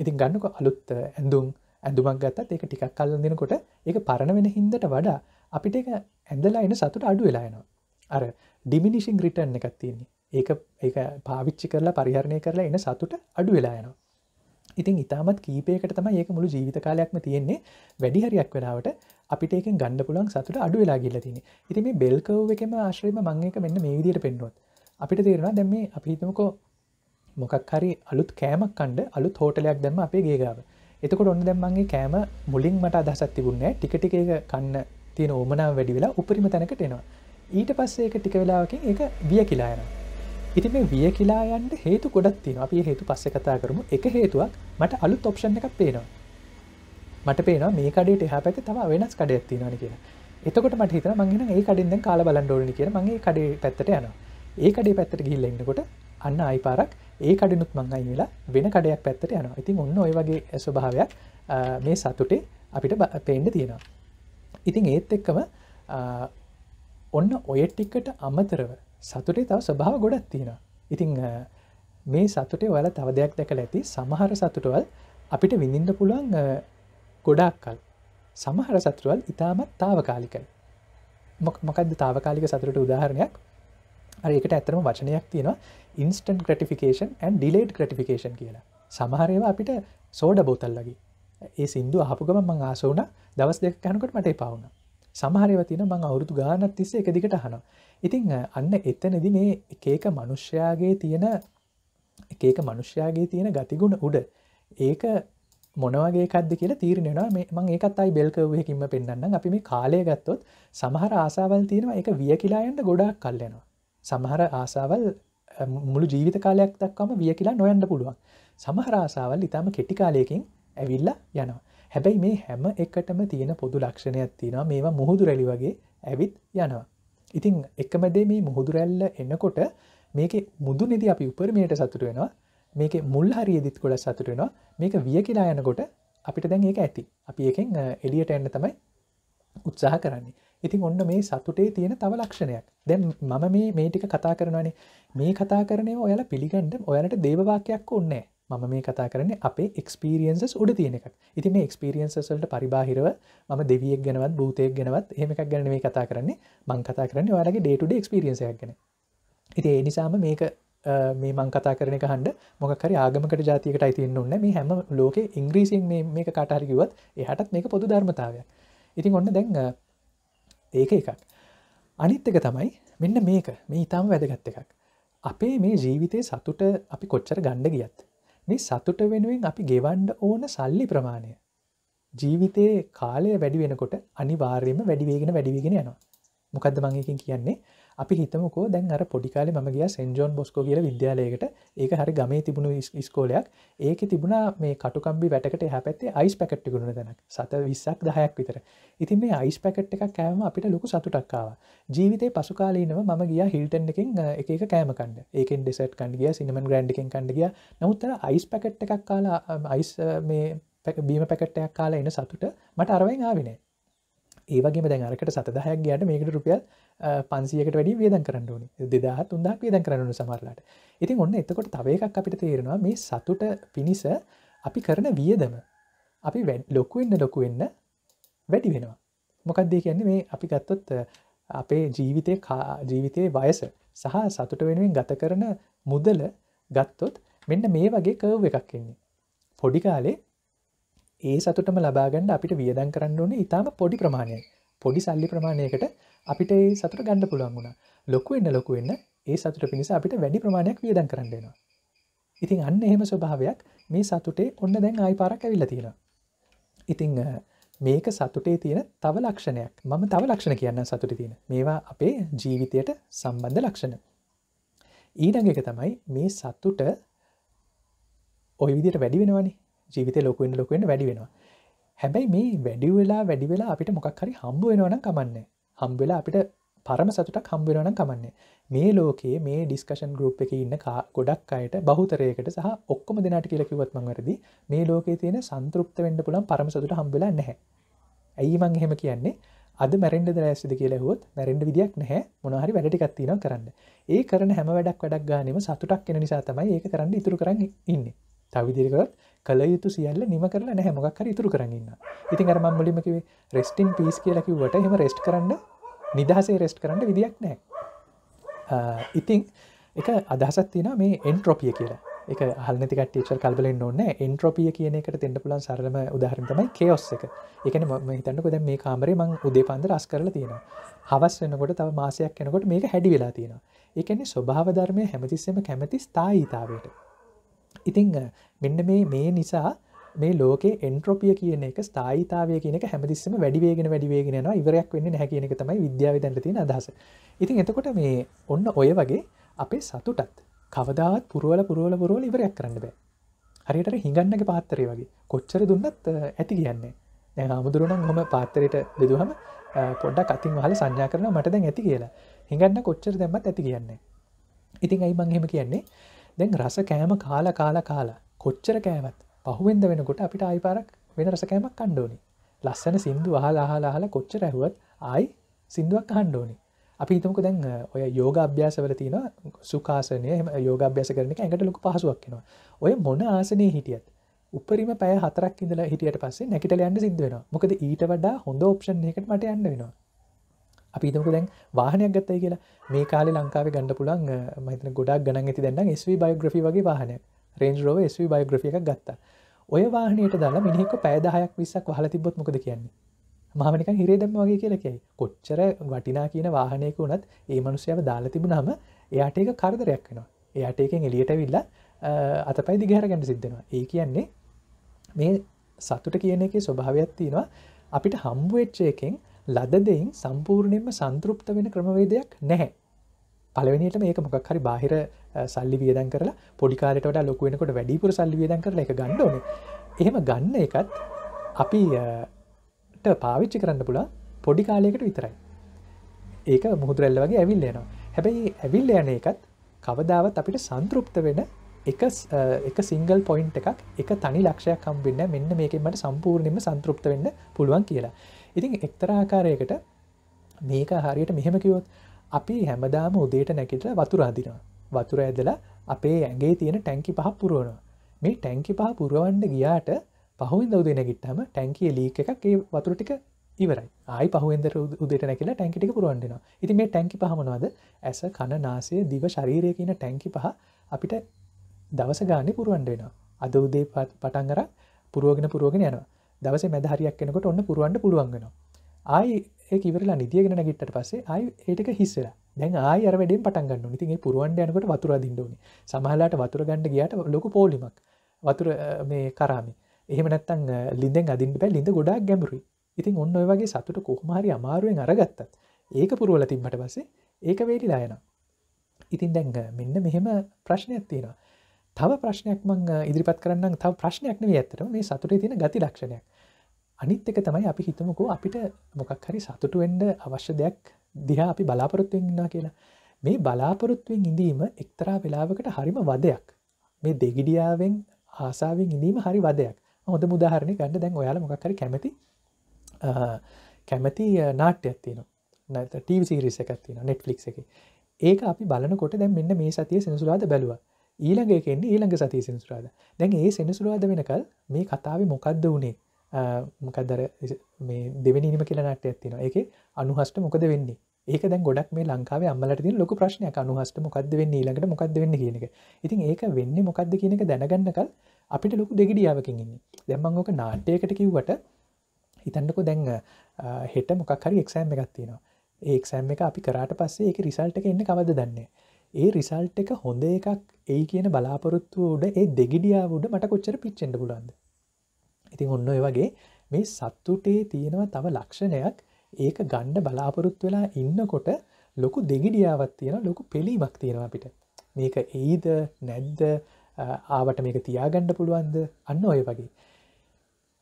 ඉතින් ගන්නක අලුත් ඇඳුම් ඇඳුමක් ගත්තත් ඒක ටිකක් කල්ල දෙනකොට ඒක පරණ වෙන හින්දට වඩා අපිට එක ඇඳලා එන සතුට අඩු වෙලායනවා අර ඩිමිනිසිං රිටන් එකක් තියන්නේ ඒක ඒ පාවිච්චි කරලා පරිහරණය කරලා එන සතුට අඩු වෙලායනවා ඉතින් ඉතාමත් කීපයකට තම ඒක මුළු ජීවිත කාලයක්ම තියෙන්නේ වැඩිහරියක් වෙනාවට අපිට ඒක ගන්න පුලන් සතුට අඩු වෙලා ගිල්ල තින ඉති මේ බෙල්කව් එකම ආශ්‍රයම මංක මෙන්න මේ විදියට පෙන්නුවත් අපිට තේරෙනවා දැම් මේ අපිහිතමකෝ මොකක් හරි අලුත් කෑමක් කණ්ඩ අලු තෝටලයක් දැම අපේ ගේගාව එතකොට ඔන්න දැම්මන්ගේ කෑම මුලින් මට අදසත් තිබුන්නේ ටිකටික කන්න තියෙන ඕමනාව වැඩි වෙලා උපරිම තැනකට එනවා ඊට පස්සේ එක ටික වෙලාවකින් එක විය කියලායනවා ඉති මේ විය කියලා යන්න හේතු ගොඩක් තියෙන අපි හේතු පස්ස කතා කරමු එක හේතුවක් මට අලුත් ඔප්ෂන් එකක් පේනවා මට පේනවා මේ කඩේට එහා පැති තම වෙනස් කඩයක් තියෙනවාන කියලා එතකොට මට හිතන මංගෙන ඒ කඩින්ද කාල බලන්ඩෝලනි කියෙන මගේ කඩේ පැත්තට යන ඒ කඩේ පැත්තට ගිල්ලෙන්නකොට අන්න අයිපාරක් ඒ කඩිනුත් මංගයි වෙලා වෙන කඩයක් පැත්තට යන ඉතින් ඔන්න ඔය වගේ ඇස්වභාවයක් මේ සතුටේ අපිට පේන්න තියෙනවා ඉතින් ඒත් එක්කම ඔන්න ඔය ටික්කට අමතරව සතුටේ තව ස්වභාව ගොඩක් තියෙන ඉතිං මේ සතුටේ වල තව දෙයක් දැකල ඇති සමහර සතුටවල් අපිට විඳින්ඩ පුළුවන් ගොඩාක්කල් සමහර සතුරුවල් ඉතාමත් තාවකාලිකයි මොක් මොකක්ද තාවකාලික සතුරට උදාහරණයක් ඒකට ඇතරම වචනයක් තියෙන ඉන්ස්ටන් ක්‍රටිෆිකේන් ඇන් ඩිලේඩ් ක්‍රටිෆිකේන් කියලා සමහරයවා අපිට සෝඩ බෝතල් ලගේ ඒ සින්දු අහපු ගම මං ආසවුන දවස් දෙක කැනකට මට පවුණා සමහරව තින මං අවුරුදු ගානත් තිස්ස එක දිගට හනවා. ඉතිං අන්න එතනදි මේ එකක මනුෂ්‍යයාගේ තියෙන එකක මනුෂ්‍යයාගේ තියෙන ගතිගුණ උඩ ඒක මොනවගේකද කියල තීරණෙනවා මේ මං ඒකත් අයි බෙල්කවයකින්ම පෙන්න්න අපි මේ කාලය ගත්තොත් සමහර ආසාවල් තියෙනවා එක විය කියලායන්ට ගොඩක් කල්ලනවා. සමහර ආසාවල් මුළු ජීවිත කාලයක් දක්කම විය කියලා නොයන්න පුළුවන් සමහර ආසාවල් ඉතාම කෙටි කාලයකින් ඇවිල්ල යනවා හැබැයි මේ හැම එකටම තියෙන පොදු ලක්ෂණයක් තියෙනවා මේවා මුහුදු රැලි වගේ ඇවිත් යනවා ඉතිං එකමදේ මේ මුහුදු රැල්ල එන්නකොට මේක මුදු නිදි අපි උපරමයට සතුට වෙනවා මේක මුල් හරි දිත් ගොඩ සතුට වෙනවා මේක විය කියලා යනකොට අපිට දැන් ඒක ඇති අපි එකෙන් එලියට එන්න තමයි උත්සාහ කරන්නේ ඉතින් ඔන්න මේ සතුටේ තියෙන තව ලක්ෂණයක් දැන් මම මේ මේටික කතා කරනවානේ මේ කතා කරනය ඔයාලා පිළිගන්ඩ ඔයාලට දේවවාකයක් ඔන්නෑ මම මේ කතා කරන්නේ අපේ එක්ස්පිරියන්සස් උඩ තියෙන එකක් ඉති මේ එක්ස්පිරියන්සස්වලට පරිබාහිරව ම දෙවියක් ගැනවත් භූතයක් ගැනවත් හෙමක් ගැන මේ කතා කරන්නේ මං කතා කරන්න වාලගේ ඩේටුඩ එක්ස්පිරියන්සයක් ගැන ඉති ඒ නිසාම මේක මේ මං කතා කරන හන්ඩ මොකර ආගමකට ජාතිකට අයිතින්න න්න මේ හැම ලෝක ඉංග්‍රීසින් මේ කටහරකිවත් එහටත් මේක පොදු ධර්මතාවය ඉතින් ඔන්න දැන් ඒක එකක් අනිත්තක තමයි මෙන්න මේක මේ ඉතාම වැදගත්ත එකක් අපේ මේ ජීවිතය සතුට අපි කොච්චර ගණ්ඩ ගියත් මේ සතුට වෙනුවෙන් අපි ගෙවන්ඩ ඕන සල්ලි ප්‍රමාණය. ජීවිතයේ කාලය වැඩි වෙනකොට අනිවාර්යම වැඩිවේගෙන වැඩිවිගෙන යනවා. මොකද මංකින් කියන්නේ අපි හිතමකෝ දැන් අර පොඩිකාලේ ම ගිය සෙන්ජෝන් බොස්කෝ කියල විද්‍යාලයකට ඒක හරි ගමේ තිබුණු ස්කෝලයක් ඒක තිබුණා මේ කටුකම්බි වැටකට හැපැත්තේ අයිස් පැකට්ටිකුණ දැනක් සත විස්සක් දහයක් විතර ඉතින් මේ අයිස් පැකට් එක කෑම අපිට ලොකු සතුටක්කාව ජීවිතේ පසුකාලීනව ම ගිය හිල්ටන් එකින් එක කෑමකන්ඩ ඒකෙන් ඩෙසට් කන්ඩිය සිනමන් ග්‍රන්ඩිකින් කන්ඩිය නමුත්තර අයිස් පැකට් එකක් කාලා අයිස් මේ බීම පැකට්ටයක් කාලා එන සතුට මට අරවෙන් ආවිනේ ඒවගේ දැන් අරකට සතදහයක් ගයාට මේකට රුපියල් පන්සියකට වැඩි වේදන් කරන්නඩුවන දෙදාහ තුන්දක් වේදන් කරන්නු සමරලාට ඉතින් ඔන්න එතකොට තවයක් අපිට තේරෙනවා මේ සතුට පිණිස අපි කරන වියදම අපි ලොකුවෙන්න ලොකුවෙන්න වැඩි වෙනවා මොකක්දේ කියන්නේ මේ අපි ගත්තොත් අපේ ජීවිතය ජීවිතයේ වයස සහ සතුට වෙනුවෙන් ගත කරන මුදල ගත්තොත් මෙන්න මේ වගේ කව් එකක් එන්නේ පොඩි කාලේ ඒ සතුටම ලබාගන්න අපිට වියදන් කරන්න ඕනේ ඉතාම පොඩි ප්‍රමාණය පොඩි සල්ලි ප්‍රමාණයකට අපිට ඒ සතුට ගණඩ පුළන් වුණ ලොකු එන්න ලොකු එන්න ඒ සතුට පිනිස අපිට වැඩි ප්‍රමාණයක් වියදන් කරන්නවා ඉතින් අන්න එහෙම ස්වභාවයක් මේ සතුටේ ඔන්න දැන් ආයිපාරක් ඇවිල්ල තියෙන ඉතිං මේක සතුටේ තියෙන තව ලක්ෂණයක් මම තව ලක්ෂණ කියන්න සතුට තියෙන මේවා අපේ ජීවිතයට සම්බන්ධ ලක්ෂණ ඊඩඟ එක තමයි මේ සතුට ඔය විදියට වැඩි වෙනවනේ ජීවිත ලොකුවෙන් ලොකුවෙන් වැඩි වෙනවා හැබැයි මේ වැඩි වෙලා වැඩි වෙලා අපිට මොකක් හරි හම්බ වෙනවනම් කමන්නේ හම්බවෙලා අපිට පරම සතුටක් හම්බෙනවනම් කමන්නේ මේ ලෝකයේ මේ ඩිස්කෂන් ගරුප් එක ඉන්න ගොඩක් අයට බහුතරයකට සහ ඔක්කොම දෙනට කියලකිවත්මං වැරදි මේ ලෝකයේ තියෙන සන්තෘප්ත වෙන්ඩ පුළන් පරම සතුට හම්බෙලා නැහැ ඇයි මං එහෙම කියන්නේ අද මැරෙන්ඩ දරෑසිද කියලහොත් මැරෙන්ඩ විදික් නැහැ මොනහරි වැඩටිකත්තින කරන්න ඒ කරන හැම වැඩක් වැඩක් ගානම සතුටක් කෙන නිසා තමයි ඒක කරන්න ඉතුර කරන්න ඉන්න තවිදිරකවත් කළ යුතු සියල්ල නිම කරලා නැහැ මොකක් හරි ඉතුරු කරන්න ඉන්න ඉතින් අර මම මුලින්ම කිව්වේ රෙස්ටින් පීස් කියලා කිව්වට එහෙම රෙස්ට් කරන්න නිදහසේ රෙස්ට් කරන්න විදියක් නැහැ ඉතින් එක අදහසක් තියෙනවා මේ එන්ට්‍රොපිය කියලා එක හල්නති ටීචර් කල්බලෙන් ඕන්න එන්ට්‍රොපිය කියන එකට තෙන්ට පුලන් සරලම උදාහරණ තමයි කෙඔස් එක එකන ම හිතන්නක දැ මේ කාමරේ මං උදේ පන්ද රස් කරලා තියෙනවා හවස් වෙනකොට තව මාසයක් කෙනකොට මේක හැඩි වෙලා තියෙනවා එකන්නේ ස්වභාවධර්මය හැමතිස්සම කැමති ස්ථායිතාවට ඉතිං මෙන්න මේ මේ නිසා මේ ලෝකේ එන්ට්‍රොපිය කියන එක ස්ථායිතාවය කියනක හැමදිස්සම වැඩිවේගෙන වැඩිවේගෙනවා ඉවරයක් වෙන්න හැකිනක තමයි විද්‍යාවිතන්ට තියෙන අදහස. ඉතින් එතකොට මේ ඔන්න ඔය වගේ අපේ සතුටත් කවදාවත් පුරුවල පුරුවල පුරුවල ඉවරයක් කරන්න බෑ. හරියට හිඟන්නගේ පාත්තරය වගේ කොච්චර දුන්නත් ඇති කියන්නේ. දැන් හාමුදුරුවනම් හොම පාත්තරයට බෙදුහම පොඩ්ඩක් අතින් වහල සංඥා කරන මට දැන් ඇති කියලා හිඟන්න කොච්චර දැම්මත් ඇති කියන්නේ. ඉතින් අයි මංහෙම කියන්නේ දැන් රස කෑම කාල කාල කාලා කොච්චර කෑමත් පහුවෙන්ද වෙනකොට අපිට අයිපාරක් වෙන රසකෑමක් කණ්ඩෝනි ලස්සන සිින්දු අහලා අහලාහලා කොච්චර ඇහුවත් ආයි සිින්දුවක් කණ්ඩෝනි අපි හිතමක දැන් ඔය යෝග අභ්‍යාසවල තියෙන සුකාසනය එම යෝග අභ්‍යාස කරන එක ඇඟට ලොක පහසුවක් කෙනවා ඔය මොන ආසනය හිටියත් උපරිම පෑ හතරක් ඉඳලා හිටියට පස්සේ නැකිට යන්න සිද්ධ වෙන මොකද ඊට වඩා හොඳ ඔප්ෂන් එකට මට යන්න වෙනවා අපි ඉදමක දැන් වාහනයක් ගත්තයි කියලා මේ කාලේ ලංකාවේ ගණඩ පුලන් මතන ගොඩක් ගන ඇති දැන්න ස්ව බයග්‍රි වගේ වාහන රේන්ජ රෝව ස්ව බයග්‍රි එකක් ගත්තා ඔය වාහනයට දාලා මිනිෙක පෑදාහයක් විස්සක් හල තිබොත් මොකද කියන්නේ මාමනික හිරේදම වගේ කියලකයි කොච්චර වටිනා කියන වාහනයක වනත් ඒ මනුසයව දාලා තිබුණාම එයාට එක කරදරයක් වෙනවා එයාට එකෙන් එලියට විල්ලා අත පයි දිගහර ගැට සිද්ධෙනවා ඒ කියන්නේ මේ සතුට කියන එක ස්වභාවයක් තියෙනවා අපිට හම්බුවච්චයකෙන් ලද දෙයින් සම්පූර්ණයෙන්ම සන්තෘප්ත වෙන ක්‍රමවේදයක් නැහැ. පලවෙනිට මේක මොකක් හරි බාහිර සල්ලි වියදන් කරලා පොඩිකාරට ලොකුවෙනකොට වැඩිපුර සල්ලි වියදන් කරල එක ගණ්ඩ ඕන එහෙම ගන්න එකත් අපිට පාවිච්චි කරන්න පුළ පොඩි කාලයකට විතරයි. ඒක මුහුදුරැල්ල වගේ ඇවිල් යනවා හැබැයි ඇවිල් යන එකත් කවදාවත් අපිට සන්තෘප්ත වෙන එක සිංගල් පොයින්් එකක් එක තනි ලක්ෂයක් කම්බින්න මෙන්න මේකෙන් මට සම්පූර්ණයම සන්තෘප්ත වෙන්න පුළුවන් කියලා ඉතින් එක්තරාකාරයකට මේක හරියට මෙහෙමකිවොත් අපි හැමදාම උදේට නැකිට වතුරාදිනවා වතුර ඇදලා අපේ ඇගේ තියෙන ටැංකි පහ පුරුවනවා මේ ටැංකි පහ පුරුවන්ඩ ගියාට පහුවෙන් දවද නැගිටම ටැංකිය ලීක එකක් ඒ වතුරටික ඉවරයි ආයි පහුවෙන්දර උදට නැකල ටැංකිටික පුරුවන්ඩෙන ඉති මේ ටැංකි පහමනවාද ඇස කණ නාසය දිව ශරීරය කියන ටැංකි පහ අපිට දවස ගානය පුරුවන්ඩෙනවා අද උදේ පටන්ගර පුරුවගෙන පුරුවගෙන යනවා දවස මැද හරියක් කෙනකොට ඔන්න පුරුවන්ට පුළුවන්ගෙනවා ආයි ඉවරලා නිදියගෙන නැගිටට පස්සේ ආයි ඒටක හිස්සලා දැන් ආය අරවැඩෙන් පටන්ගන්න ඉතින්ගේ පුරුවන්ට යනකට වතුර දිින්ඩෝන සමහලාට වතුර ගණඩ ගියට ලොක පෝලිමක් වතුර මේ කරාමි එහෙමනත්තන් ලින්දෙන් අදින් පැ ලින්ඳ ගොඩක් ගැමරුයි ඉතින් ඔන්න ඔය වගේ සතුට කොහමහරි අමාරුවෙන් අරගත්තත් ඒක පුරුවල තිම්මට පසේ ඒක වේටිලායනවා ඉතින් දැන්ග මෙන්න මෙහෙම ප්‍රශ්නයක් තියෙනවා තව ප්‍රශ්නයක් මං ඉදිරිපත් කරන්න තව ප්‍රශ්නයක් නව ඇතර මේ සතුරේ තියෙන ගති රක්ෂණයක් අනිත් එක තමයි අපි හිතමකෝ අපිට මොකක් හරි සතුටු වෙන්ඩ අවශ්‍ය දෙයක් දිහා අපි බලාපොරොත්තුවෙන් ඉන්නා කියලා මේ බලාපොරොත්තුවෙන් ඉඳීම එක්තරා වෙලාවකට හරිම වදයක් මේ දෙගිඩියාවෙන් ආසාාවෙන් ඉඳීම හරි වදයක් හොඳ මුදාහරණ ගන්න දැන් ඔයාල මොකක්කර කැමති කැමති නාට්‍යයක් තියෙන ටීවිසිරිස එකත්තින නෙට්ලික් එක ඒක අපි බලනකොට දැන් මෙන්න මේ සතිය සෙනසුරාද බැලවා ඊළඟ කෙන්නේ ඊළඟ සති සෙනසුරාද දැන් ඒ සෙනසුරාද වෙනකල් මේ කතාව මොකක්ද වනේ මොකදර මේ දෙවැනිම කියලනට ඇත්තින එක අනුහස්ට මොකද වෙන්නේ ඒක දැ ගොඩක් මේ ලංකාව අම්මලට ති ලොක ප්‍රශ්නයක් අනුහස්ට මොකද වෙන්න ඊළඟට මොකද වෙන්න කියනක ඉතින් ඒක වෙන්න මොකක්ද කියනක දැනගන්නකල් අපිට ලොකු දෙගිඩියාවකින් ඉන්න දැම්මංගෝක නාට්‍යයකට කිව්වට හිතන්නකො දැන් හෙට මොකක් හරි එක්සෑම් එකක්තිනවා ඒක්සෑම් එක අපි කරට පස්සේ එක රිසල්ට එක එන්න කවද දන්නේ ඒ රිසල්ට් එක හොඳ එකක් ඒ කියන බලාපොරොත්තුව උඩ ඒ දෙගිඩියාව උඩ මට කොච්චර පිච්චෙන්ඩ පුලන්ද ඉතින් ඔන්න වගේ මේ සත්තුටේ තියෙනවා තව ලක්ෂණයක් ඒක ගණ්ඩ බලාපොරොත්තු වෙලා ඉන්නකොට ලොකු දෙගිඩියාවත් තියෙන ලොකු පෙළීමක් තියෙනවා අපිට මේක ඒද නැද්ද ආවට මේක තියාගණ්ඩ පුළුවන්ද අන්න ඔය වගේ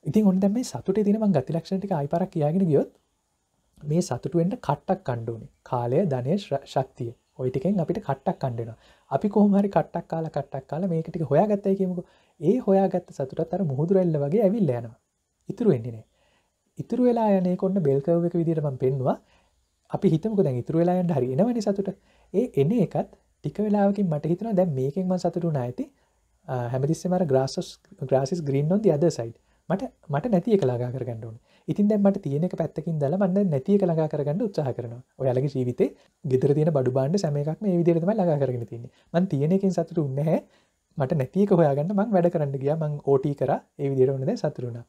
ඉතින් ඔන්න මේ සතුට තිනම ගති ලක්ෂණටික අයිපරක් කියාගෙන ගියොත් මේ සතුටුවෙන්ට කට්ටක් කණ්ඩුවනේ කාලය ධනය ශක්තිය ඔයිතිකෙන් අපිට කට්ටක් කණ්ඩෙනවා අපි කොහමරි කට්ටක් කාල කට්ටක් කාල මේකටික හොයා ගත්තය කියෙමක ඒ හොයා ගත්ත සතුට අර මුහදුරැල්ල වගේ ඇවිල් යනවා ඉතුරු එන්නේනේ ඉතුරු වෙලා යනේ කොන්න බෙල්කවක විදිරම පෙන්වා අපි හිතමක දැන් ඉතුරු වෙලායන්ට හරිෙනවැනි සතුට ඒ එන එකත් ටික වෙලාවකින් මට හිතන දැන් මේකෙන්ම සතුටු නඇති හැමතිස්සෙ මර ග්‍රාසස් ග්‍රසිස් ග්‍රීන් නොද අද සයිට් මට මට නැති එකලාගා කරගන්නඩුවන් ඉතින් දැම්මට තියෙනක පැත්තකින් දල මන්න නැතිය කළඟා කරගන්න උත්සාහ කරන ඔයාලගේ ජීවිත ගෙදර තියන බඩු බාන්ඩ සමයක්ම විදිරම ලඟා කරගෙන තින්නේ මන් තියෙනකින් සතුට උන්නහැ මට නැතික හොයාගන්න මං වැඩ කරන්න ගිය මං ඕටී කර ඒ විදිරවනද සතුරුණා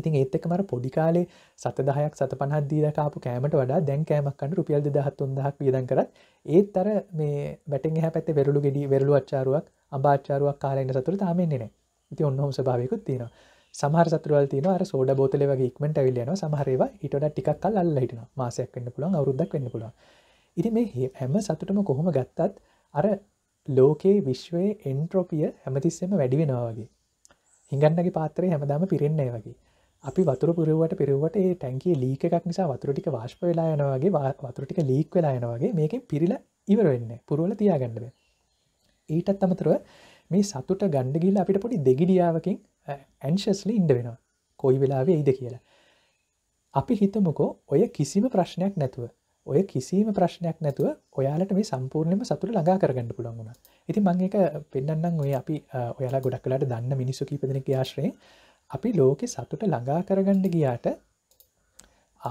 ඉතින් ඒත් එක මර පොඩිකාලේ සතදහයක් සත පහදදීරකාපු කෑමට වඩා දැන් කෑමක්කන්න රුපියල් දහත්තුන්දහක් වියදන් කරත් ඒත් තර මේ වැටෙන් එහ පැත්තේ වෙරලු ගෙඩි වෙරලු අච්චාරුවක් අභාචාරුවක් කාලන්න සතුර තාමෙන්නේ නෑ ඉති ඔන්නහොම භාවකුත් තියෙනවා සමහර සතුරල් තින අර සෝඩ බෝතල වගේ ඉක්මට ඇවිල්ලන සමහරවා හිටට ටිකක් කල් අල්ල හිටන මාසයක් වන්න පුළුවන් අවරුද්දක් වන්න පුළුව ඉරි මේ හැම සතුටම කොහොම ගත්තත් අර ලෝකයේ විශ්වයේ එන්ට්‍රෝපිය හැමතිස්සෙම වැඩි වෙනවාගේ හිඟන්නගේ පාතරය හැමදාම පිරෙන්නේ වගේ අපි වතුර පුරුවට පිරුවට ටැන්කේ ලීක එකක් නිසා වතුරටික වාශ්ප වෙලා යනවාගේ වතුරටික ලීක් වෙලා යනවාගේ මේකින් පිරිල ඉවර වෙන්න පුරුවල තියාගන්නව ඊටත් අමතරව මේ සතුට ගණ්ඩගිල්ල අපිට පොඩි දෙගිඩියාවකින් ඇන්ශස්ලි ඉන්ඩ වෙනවා කොයි වෙලාවේ ඉද කියලා අපි හිතමකෝ ඔය කිසිම ප්‍රශ්නයක් නැතුව ඔය කිසිම ප්‍රශ්නයක් නැතුව ඔයාලට මේ සම්පූර්ණයම සතුර ළඟා කරගන්න පුළන් වුණ ඉති මං එක පෙන්න්න ඔය අපි ඔයාලා ගොඩක් කලාට දන්න මිනිස්සු කීපදන ්‍යාශ්‍රය අපි ලෝකෙ සතුට ළඟා කරගන්න ගියාට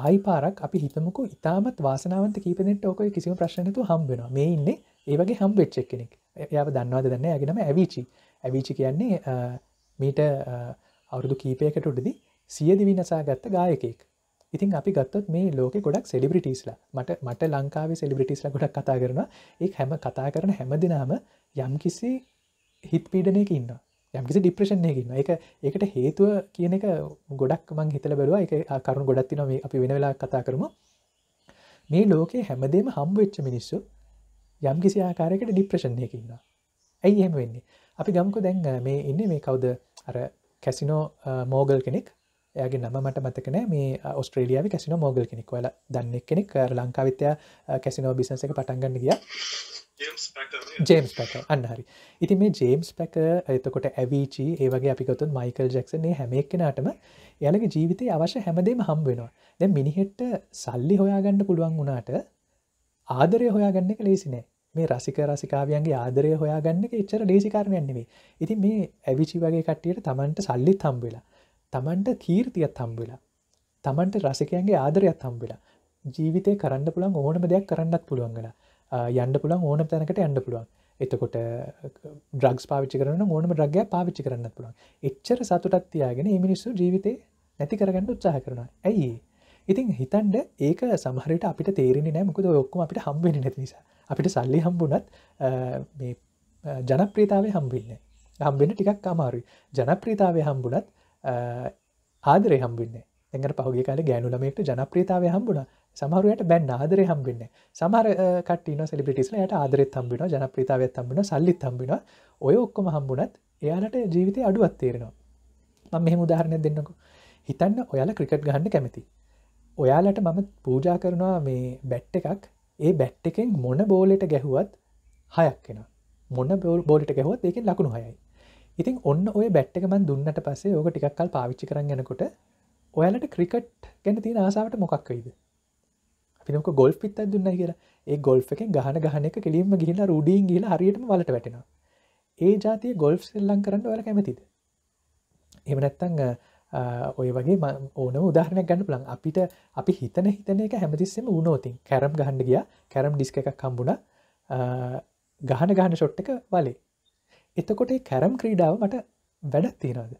ආයි පාරක් අපි හිතමකු ඉතාමත් වාසනාවන්ත කීපනෙට ඕකය කිසිම ප්‍රශ්නතු හම්බෙන මේ ඉන්න ඒවගේ හම්බෙච්චක් කෙනෙක් යාව දන්නවාද දන්න ඇගෙනම ඇවිචි ඇවිචි කියන්නේ මීට අවුරුදු කීපයකට උඩදි සියදිවි නසා ගත්ත ගායකෙක් ඉතින් අපි ගත්තොත් මේ ලෝක ගොඩක් සෙලිබිටිස්ලා මට මට ලංකාවේ සෙලිබිටිස්ල ගොඩක් කතා කරන ඒ හැම කතා කරන හැමදිනාම යම්කිසි හිත් පීඩනයක ඉන්න යම්කිසි ඩිප්‍රේෂණයකින්න එක එකට හේතුව කියන එක ගොඩක් මං හිතල බැලවා එක කරුණු ගොඩක් තිනොම අපි වෙන වෙලා කතා කරමු මේ ලෝකේ හැමදේම හම්බ වෙච්ච මිනිස්සු යම් කිසි ආකාරයකට ඩිප්‍රශණයකින්නවා ඇයි එහෙම වෙන්නේ අපි ගම්කු දැන් මේ ඉන්න මේ කවුද අර කැසිනෝ මෝගල් කෙනෙක් යගේ නම මට මතකන මේ ඔස්ට්‍රේලියාව කැසින මෝගල් කෙනෙක් වල දන්න කෙනෙක් ලංකාවිත්‍ය කැසිනෝ බිසන්ස එක පටන්ගන්න ගිය ජේම්ස් පැක අන්නහරි ඉති මේ ජේම්ස් පැක එතකොට ඇවිචි ඒවගේ අපිකොතුන් මයිකල් ජෙක්සන්නේ හැමෙක්කෙනටම යලගේ ජීවිතය අවශ්‍ය හැමදේම හම්බෙනවා දැ මිනිහෙට්ට සල්ලි හොයාගන්න පුළුවන් වුණාට ආදරය හොයාගන්න එක ලේසිනෑ මේ රසික රසිකාවියන්ගේ ආදරය හොයාගන්න එච්චර දේසිකාරණයන්නෙවේ ඉතින් මේ ඇවිචි වගේ කට්ටියට තමන්ට සල්ලිත් හම්බවෙලා තමන්ට කීර්තියත් හම්බවෙලා තමන්ට රසිකයන්ගේ ආදරයත් හම්බෙලා ජීවිතය කරන්න පුළන් ඕනම දෙයක් කරන්නත් පුළුවන්ගලා යන්න පුළන් ඕන තැනකට යන්න පුළුවන් එතකොට ද්‍රක්ස් පාවිච්චි කරන ඕනම රග්‍ය පාවිච්චි කරන්න පුළුවන් එච්චර සතුටත්තියාගෙන මිනිස්සු ජීවිතය නැති කරගන්න උත්සාහ කරනවා ඇයි ඉතින් හිතන්ඩ ඒක සමහරට අපිට තේරෙන නෑමකද ඔක්කම අපිට හම්බෙන නැති නිසා අපිට සල්ලි හම්බුනත් ජනප්‍රීතාවේ හම්බින්න හම්බෙන ටිකක් අමාරු ජනප්‍රීතාවේ හම්බුනත් ආදරය හම්බින්නේ එඟට පහුගේ කාල ගෑනුලමෙක්ට ජනප්‍රීතාව හම්බුණ සමහරුවයට බැන් ආදරය හම්බින්න සමහර කටන සෙලිපිටිස්ලට ආදරෙත් හම්බිෙන ජනප්‍රීතාවත් හම්බිෙන සල්ලිත් හම්බිෙන ඔය ඔක්කොම හම්බුනත් එයාලට ජීවිතය අඩුවත් තේරෙනවා මම මෙහෙම උදාහරණය දෙන්නකු හිතන්න ඔයාල ක්‍රිකට් ගහන්න කැමති ඔයාලට මම පූජා කරනවා මේ බැට් එකක් ඒ බැට් එකෙන් මොන බෝලට ගැහුවත් හයක් වෙන මොන බෝලට ගැහුවත් ඒකෙන් ලකුණු හයයි ඉතින් ඔන්න ඔය බැට් එක මන් දුන්නට පස්සේ ඕක ටිකක්කල් පාවිච්චි කරන්න යනකොට ඔයාලට ක්‍රිකට් ගැන තියෙන ආසාාවට මොකක් වෙයිද අපිනක ගොල් පිත්තත් දුන්න කියලා ඒ ගොල් එකෙන් ගහන ගහන එක කෙලීම ගිහිලා රුඩීන් ගිල හරියටම වලට වැටෙනවා ඒ ජාතිය ගොල්ෆ් සෙල්ලං කරන්න ඔල කැමතිද එමනැත්තං ඔය වගේ ඕන උදාහරණයක් ගන්න පුලන් අපිට අපි හිතන හිතන එක හැමතිස්සෙම වුණෝතින් කැරම් ගහන්න ගිය කැරම් ඩිස්ක එකක් කම්බුණ ගහන ගහන ෂොට් එක වලේ එතකොට කැරම් ක්‍රීඩාව මට වැඩක් තියෙනද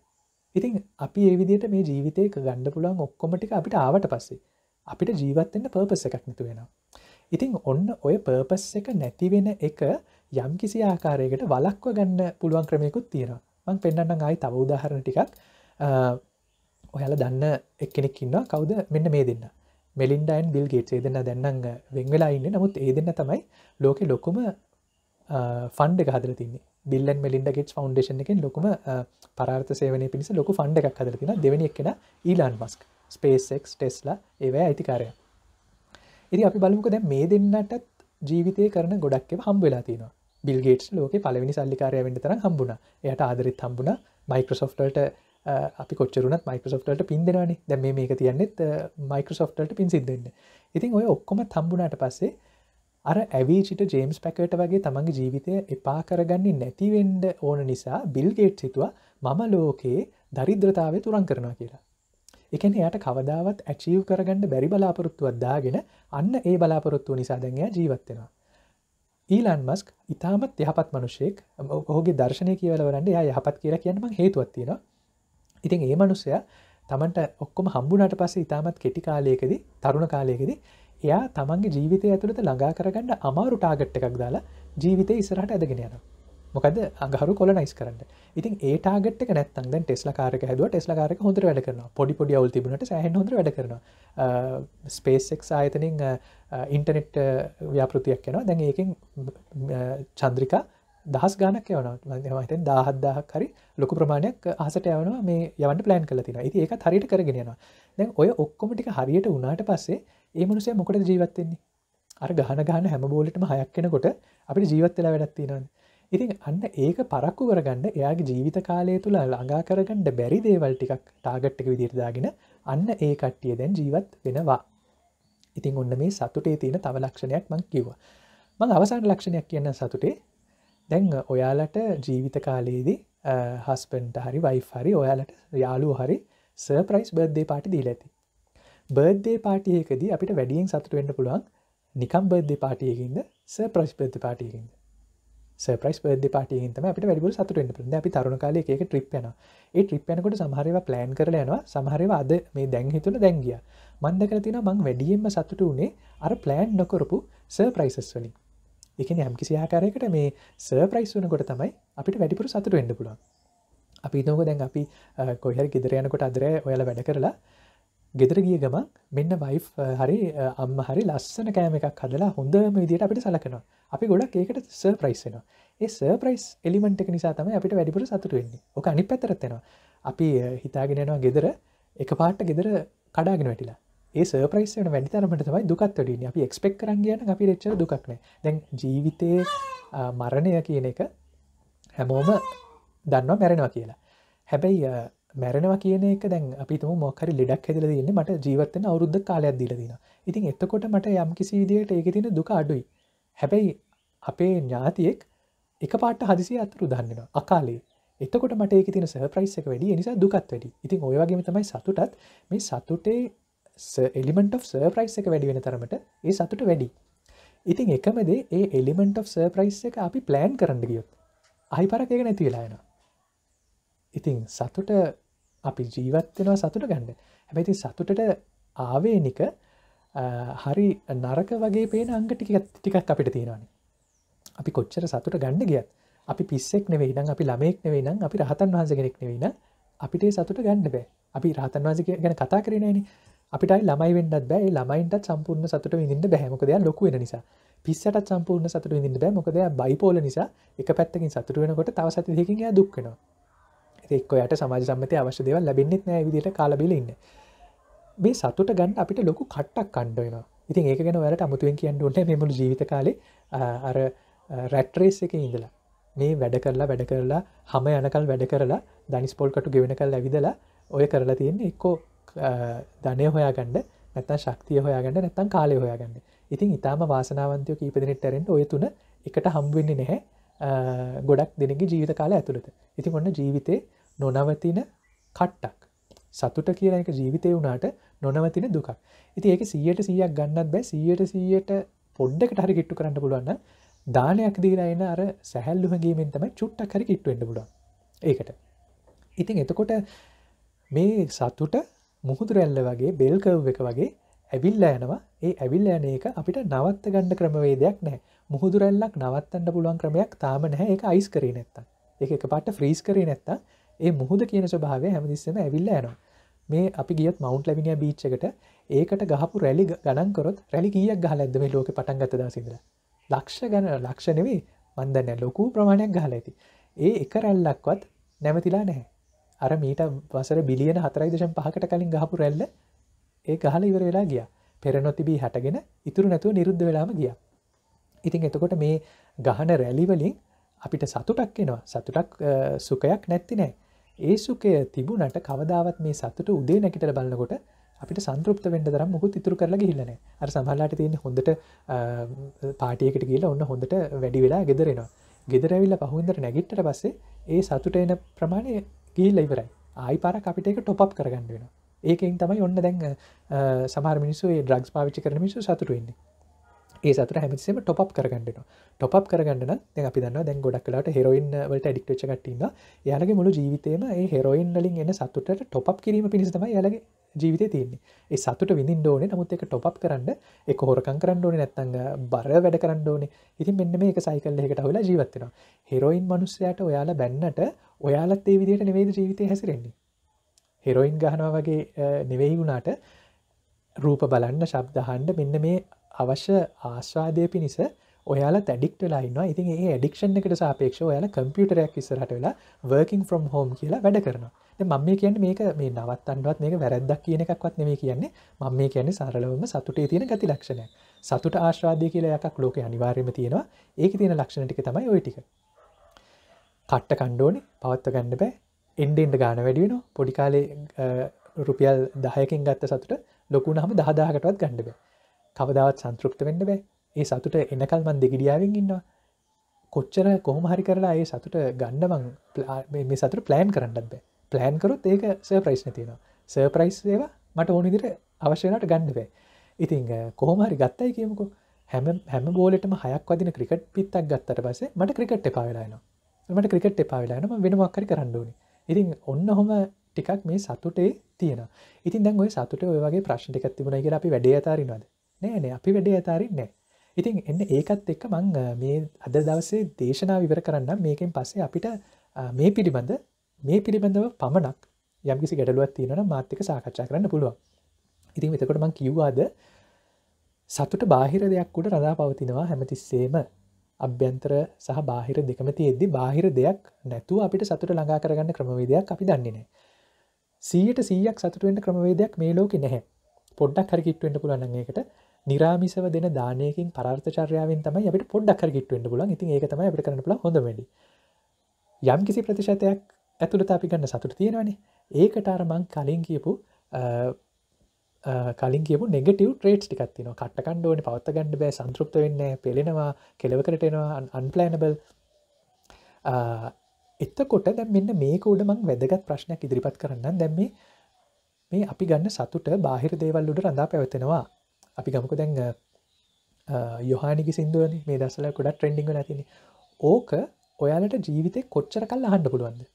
ඉතින් අපි ඒවිදියට මේ ජීවිතයක ගණ්ඩ පුළන් ඔක්කොමටික අපිට ආවට පස්සේ අපිට ජීවත්වෙන්න පර්පස එකක් නතු වෙනවා ඉතිං ඔන්න ඔය පර්පස් එක නැතිවෙන එක යම් කිසි ආකාරයකට වලක්ව ගන්න පුළුවන් ක්‍රමයකුත් තියෙනවා මං පෙන්න්න ආයි තව උදාහරණ ටිකක් ඔහල දන්න එක්කෙනෙක් ඉන්න කවුද මෙන්න මේ දෙන්න මෙලින්ඩයින් බිල් ගේට් ඒ දෙන්න දැන්නඟ වෙංවෙලා ඉන්න නමුත් ඒ දෙන්න තමයි ලෝකෙ ලොකුම ෆන්ඩ හදර තින්න බිල්ලන් මෙලින්ඩගෙට් ෆෞන්ඩේෂන් එකෙන් ලොකුම පරාර්ථ සේවනය පිණිස ලොකු ෆන්ඩ එකක් හදර තින දෙවනි එක්ෙන ඊලාන් මස්ක් ස්පේසෙක් ටෙස්ලා ඒවැ අයිතිකාරය ඉරි අපි බලමුකද මේ දෙන්නටත් ජීවිතය කරන ගොඩක්ව හම් වෙලා තින බිල්ගේට් ලෝක පලවිනි සල්ලිකාරය වෙන්ඩ තර හම්බුණ එයට ආදරිත් හම්බුණ මයිකෝසොෆ්ටට අපි කොච්චරුනත් මයිකසොෆ්ටලට පින් දෙෙනවානේ දැම මේක තියන්නෙත් මයිකසොෆ්ටලට පින් සිදන්න ඉතින් ඔය ඔක්කොම තම්බුණට පස්සේ අර ඇවිචිට ජේම්ස් පැකට වගේ තමන්ගේ ජීවිතය එපා කරගන්නේ නැතිවෙන්ඩ ඕන නිසා බිල්ගේට් සිතුවා මම ලෝකයේ දරිද්‍රතාව තුරන් කරනවා කියලා එකන එයට කවදාවත් ඇචීව් කරගන්න බැරි බලාපොරොත්තුවත් දාගෙන අන්න ඒ බලාපොරොත්තුව නිසා දැන්යා ජීවත්වෙනවා ඊලන් මස්ක් ඉතාමත් යහපත් මනුෂයෙක් ඔහුගේ දර්ශනය කියවලවරන්න යහපත් කියලා කියන්නම හේතුවත්තිනවා ඉතින් ඒ මනුස්සය තමන්ට ඔක්කොම හම්බුනට පස ඉතාමත් කෙටි කාලයකද තරුණ කාලයකද එයා තමන්ගේ ජීවිතය ඇතුළත ළඟා කරගන්න අමාරු ටාගට් එකක් දාලා ජීවිතය ඉසරහට ඇදගෙන යන මොකද අගහරු කොල නයිස් කරන්න ඉතින් ඒ ටාගට නැත්තන් ටෙස්ල කාරක හැදුව ටෙස්ල කාරක හොඳ වැඩ කරන පොඩි පොඩි අවල් තිබුණට සහ හොඳ වැඩ කරන ස්පේස්ෙක් ආයතනින් ඉන්ටනෙට් ව්‍යාපෘතියක් යනවා දැන් ඒකින් චන්ද්‍රිකා දහස් ගානක් යවනවා මත දාහත්දාහක් හරි ලොකු ප්‍රමාණයක් අහසට යවනවා මේ යවන්න පලෑන් කල තින ති ඒක හරිට කරගෙනවා දැන් ඔය ඔක්කොමටික හරියට උනාට පස්සේ ඒ මනුසය මොකට ජීවත්තෙන්නේ අර ගහන ගහන හැම බෝලටම හයක්කෙනකොට අපිට ජීවත්තලා වැඩත්තිනන්න ඉතින් අන්න ඒක පරක්කු කරගන්න එයාගේ ජීවිත කාලය තුළ ළඟා කරගන්නඩ බැරි දේවල් ටිකක් ටාගට්ටික විදිරදාගෙන අන්න ඒ කට්ටිය දැන් ජීවත් වෙනවා ඉතින් ඔන්න මේ සතුටේ තියෙන තව ලක්ෂණයක් මං කිව්වා මං අවසාන ලක්ෂණයක් කියන්න සතුටේ දැන් ඔයාලට ජීවිත කාලයේදී හස්පෙන්ට හරි වයි හරි ඔයාලට යාලු හරි සර්ප්‍රයිස් බර්ද්ධය පාටි දී ඇති බර්ධය පාටියකද අපිට වැඩියෙන් සතුටවෙන්න පුළුවන් නිකම් බර්ධ පාටියකින්ද ස ප්‍රයිස් බර්ධ පාටියකින්ද සප්‍රයිස් බර්ධ පාටයන්තම අපට වැඩිපුර සතුටෙන්න්න පුළද අපි තරුණ කාලයක ට්‍රිප්යන ඒ ට්‍රිප්යනකොට සමහරව ප්ලෑන් කරල යනවා සමහරව අද මේ දැන් හිතුන දැන්ගිය මන්දකරතින මං වැඩියෙන්ම සතුට වනේ අර ප්ලෑන් නොකරපු සර්ප්‍රයිසස් වලින් එකන යම්කිසි ආකාරයකට මේ සර්ප්‍රයිස් වනකොට තමයි අපිට වැඩිපුර සතුට වෙන්න පුළුවන් අපි දෝක දැන් අපි කොහර ගෙදරයනකොට අදරය ඔයාල වැඩ කරලා ගෙදර ගිය ගමන් මෙන්න වයිෆ් හරි අම්ම හරි ලස්සන කෑම එකක් හදලා හොඳම විදිට අපිට සලකනවා අපි ගොඩක් ඒකට සර්ප්‍රයිස්සෙනවා ඒ සර්ප්‍රයිස් එලිමෙන්ට් එක නිසා තමයි අපිට වැඩිපුර සතුට වෙන්නේ ඕක අනි පැතරත්වෙනවා අපි හිතාගෙනනවා ගෙදර එක පාට ගෙදර කඩාගෙන වැටිලා ඒ සර්ප්‍රයිස්න වැඩිතරමට තමයි දුකත්වටින් අපි එක්ස්පෙක් කරන් කියන අපි රච්ච දුක්න දැන් ජීවිතය මරණය කියන එක හැමෝම දන්නවා මැරෙනවා කියලා හැබැයි මැරෙනවා කියන එක දැන් අපිතුම මොකරි ලෙඩක් හැදිල දන්න මට ජීවත්තන අවුද්ධ කාලයක් දිලදින ඉතින් එතකොට මට යම් කිසි විදියට ඒක තින දුක අඩුයි හැබැයි අපේ ඥාතියෙක් එක පාට හදිසි අතුරු දන්නවා අකාලේ එතකොට මට ඒක තින සහ ප්‍රයිස් එක වැඩි නිසා දුකත් වැඩි ඉතින් ඔයවාගේම තමයි සතුටත් මේ සතුටේ එලිමට of සර්ප්‍රයිස් එක වැඩි වෙන තරමට ඒ සතුට වැඩි ඉතින් එකමදේ ඒ එලිමට of සර්ප්‍රයිස් එක අපි ප්ලෑන් කරන්න ගියොත් අහි පරක් එක නැති වෙලායන ඉතින් සතුට අපි ජීවත්වෙනවා සතුට ගණ්ඩ හැබැති සතුටට ආවේනික හරි නරක වගේ පේන අංගටික ටිකක් අපිට තියෙනවානි අපි කොච්චර සතුට ගණ්ඩ ගියත් අපි පිස්සෙක් නෙවෙයි නම් අපි ළමෙක් නෙවෙයි නම් අපි රහතන් වහන්ස කෙනෙක් නෙවෙන අපිට සතුට ගණ්ඩ බෑ අපි රහතන් වහන්ස ගැන කතා කරනන අපිට ළමයි වෙන්නත් බෑ ළමයින්ට සම්පූර්ණ සතුට විඳින්න බැහමක දෙයක් ලොකු වෙන නිසා පිස්සට සම්පූර්ණ සතුට විඳින්න බෑ මොකද බයිපෝල නිසා එක පැත්තකින් සතුට වෙනකොට තව සති දෙකින් එයා දුක් වෙනවා එක්ක යට සමාජ සම්මතය අවශ්‍ය දේවල් ලැබෙන්නෙත් නෑ විදිට කාලබිල ඉන්න මේ සතුට ගන්න අපිට ලොකු කට්ටක් කණ්ඩයනවා ඉතින් ඒක ගැන වැලට අමුතුවෙන් කියන්න ඕන්න මෙමුණු ජීවිත කාලේ අර රැට්රේස් එක ඉඳලා මේ වැඩ කරලා වැඩ කරලා හම යනකල් වැඩ කරලා දනිස්පොල්කට ගෙවෙනකල් ඇවිදලා ඔය කරලා තියෙන්නේ එක්කෝ ධනය හොයාගන්න නැතන් ශක්තිය හොයාගන්න නැත්තන් කාලය හොයාගන්න ඉතින් ඉතාම වාසනාවන්තයෝ කීපදිනෙටරෙන්ට ඔය තුන එකට හම්බවෙන්නේ නැහැ ගොඩක් දෙනගේ ජීවිත කාල ඇතුළත ඉතින් ඔන්න ජීවිතය නොනවතින කට්ටක් සතුට කියන එක ජීවිතය වුණාට නොනවතින දුකක් ඉති ඒක සියයට සීයක් ගන්නත් බෑ සියයට සියයට පොඩ්ඩකට හරි කිට්ටු කරන්න පුළුවන්න දානයක් දීරයන අර සැහැල්ලුමගේමෙන් තම චුට්ටක් හරි කිට්ටුවෙන්ට පුලුවන් ඒකට ඉතින් එතකොට මේ සතුට මුහුදුරැල්ල වගේ බෙල්කව් එක වගේ ඇවිල්ල යනවා ඒ ඇවිල් යන එක අපිට නවත්ත ගණ්ඩ ක්‍රමවේදයක් නෑ මුහුදුරැල්ලක් නවත්තන්න පුළුවන් ක්‍රමයක් තාම නැහැ එක අයිස් කරී නැත්ත එක එක පට ෆ්‍රීස් කරී නැත්ත ඒ මුහුද කියන ස්වභාවය හැමදිස්සම ඇවිල්ල යනවා මේ අපි ගියත් මවන්් ලැබිනිය බීච්චකට ඒකට ගහපු රැලි ගණන්කොත් රැලි ගියක් ගහ ඇදම ලෝක පටන්ගත දසිදර ලක්ෂ ගැන ලක්ෂණවේ මන්දන්න ලොකු ප්‍රමාණයක් ගහල ඇති ඒ එක රැල්ලක්වත් නැමතිලා නැහැ අර මීට වසර බිලියන හතරයි දශම් පහකට කලින් ගහපු රැල්ල ඒ ගහල ඉවර වෙලා ගිය පෙරනොතිබී හටගෙන ඉතුරු නැතුව නිරුද්ධ වෙලාම ගිය ඉතින් එතකොට මේ ගහන රැලිවලින් අපිට සතුටක් එනවා සතුටක් සුකයක් නැත්ති නෑ ඒ සුකය තිබුණට කවදාවත් මේ සතුට උදේ නැකිට බලන්නකොට අපිට සන්තෘප්ත වෙන්ඩ දරම් මුහුත් ඉතුර කරලා ගහිලන අර සහල්ලාට තියෙන හොඳට පාටියකට කියලා ඔන්න හොඳට වැඩි වෙලා ගෙදරෙනවා ගෙදරැවිල්ල පහුන්දර නැගිටට පස්සේ ඒ සතුට එන ප්‍රමාණය ගිහිල්ල ඉවරයි ආයි පාරක් අපිට එක ටොප් කරගන්න වෙන ඒකෙන් තමයි ඔන්න දැන් සමහර මිනිස්සු ඩ්‍රක්ස් පාවිච්චි කරන මිනිසු සතුටුවෙන්නේ ඒ සතර හැමතිසේම ටොප් කරගන්නන ටොප් කරගන්න දැ අපි දන්න දැන් ගොඩක් කලාට හෙරොයින් වලට ඩික්ටච කටන්න යාලගේ මුළු ජීවිතේම ඒ හෙරොයින් වලින් එන සතුට ටොප් කිරීම පිණිසම යාලගේ ජීවිත තියන්නේ ඒ සතුට විඳින් ඕන නමුත් එක ටොප් කරන්න එක හොරකං කරන්න ඕන නැත්තඟ බර වැඩ කරන්න ඕන ඉතින් මෙන්න මේ එක සයිකල් එකට හොලා ජීවත්වෙනවා හෙරෝයින් මනුස්සයට ඔයාලා බැන්නට ඔයාලත් ඒ විදියට නිවේද ජීවිතය හැසිරෙන්නේ හෙරෝයින් ගහනවා වගේ නෙවෙයි වුණාට රූප බලන්න ශබ්දහන්ඩ මෙන්න මේ අවශ්‍ය ආශ්වාදය පිණිස ඔයාල තැඩික්ට ලයින්නවා ඉතින් ඒ ඩික්ෂන් එකට සාපේක්ෂ ඔයාල කම්පියුටරයක් ඉස්සරට වෙලා වර්කින් ෆ්‍රම් හෝම් කියලා වැඩ කරනවා මම මේ කියන්නේ මේක මේ නවත්තන්නවත් මේක වැරද්දක් කියන එකක්වත් නෙමෙයි කියන්නේ මම මේ කියන්නේ සරලවම සතුටේ තියෙන ගති ලක්ෂණය. සතුට ආශ්‍රාදය කියලා එකක් ලෝකේ අනිවාර්යයෙන්ම තියෙනවා. ඒකේ තියෙන ලක්ෂණ ටික තමයි ওই ටික. කට්ට කන්න ඕනේ, පවත්ව ගන්න බෑ. එන්න එන්න ගාණ වැඩි වෙනවා. පොඩි කාලේ රුපියල් 10කින් ගත්ත සතුට ලොකු වුණාම 10000කටවත් ගන්න බෑ. කවදාවත් සන්තෘප්ත වෙන්න බෑ. ඒ සතුට එනකල් මන් දෙගිඩියාවෙන් ඉන්නවා. කොච්චර කොහොම හරි කරලා ඒ සතුට ගන්න මං මේ සතුට ප්ලෑන් කරන්නත් බෑ. ප්ලෑන් කරුත් ඒක සර්ප්‍රයිස්්න තියෙනවා සර්ප්‍රයිස් ඒවා මට ඕනිදිර අවශ්‍යනට ගණ්ඩුවේ ඉතිං කොහොමහරි ගත්තයි කියමුකු හැම හැම බෝලටම හයක් වදින ක්‍රිකට් පිත්තක් ගත්තට පසේ මට ක්‍රිකට් එපාවෙලාන මට ක්‍රිකට් එපාවෙලානම වෙනමක්කරි කරන්නඩුවනි ඉතින් ඔන්න හොම ටිකක් මේ සතුටේ තියෙන ඉතින් දැ සතුට ඔයගේ ප්‍රශ්ි එකක් තිබුණ කිය අපි වැඩේ අතාරන්නවාද නෑන අපි වැඩේ අතාරන්නේ ඉතින් එන්න ඒකත් එක්ක මං මේ අද දවසේ දේශනා විවර කරන්න මේකෙන් පස්සේ අපිට මේ පිළිබඳ මේ පිළිබඳව පමණක් යම්කිසි ගැටලුවත් තියෙනන මාත්තික සාකච්ඡා කරන්න පුළුවන් ඉතින් එතකොට මං කිව්වාද සතුට බාහිර දෙයක් උට රදා පවතිනවා හැමතිස්සේම අභ්‍යන්තර සහ බාහිර දෙකම තියෙද්දි බාහිර දෙයක් නැතුව අපිට සතුට ළඟා කරගන්න ක්‍රමවේදයක් අපි දන්නේනෑ. සීට සීයක් සතුටුවෙන්ට ක්‍රමවේදයක් මේ ලෝක නැහැ පොඩ්ඩක් හරිකිට්ුවෙන්ට පුලන්නඒකට නිරාමිසව දෙන දානයකින් පරර්චරයාාවෙන් තම අපට පොඩ්ඩක් හරිකිට්ුවෙන්ට පුලන් ඉතින් ඒකතම අපට කරන හොඳ වැඩි යම් කිසි ප්‍රතිශතයක් ඇතුළත අපි ගන්න සතුට තියෙනවනේ ඒකට අරමං කලින් කියපු කලින් කියපු නෙගටව ට්‍රේට් ටිකත්තින කට කණ්ඩුවන පවත්ත ගන්න බෑ සන්තෘප්ත වෙන්න පෙළෙනවා කෙලවකරටෙනවා අන්පලනබල් එත්තකොට දැ මෙන්න මේකෝඩ මං වැදගත් ප්‍රශ්නයක් ඉදිරිපත් කරන්න දැම්ම මේ අපි ගන්න සතුට බාහිර දේවල්ලුට රඳා පැවතෙනවා අපි ගමක දැන් යොහනිි සිින්දුවන මේ දසල කොඩ ට්‍රෙන්ඩිග නැතින ඕක ඔයාලට ජීවිතය කොච්චර කල් අහන්ඩ පුළුවන්ද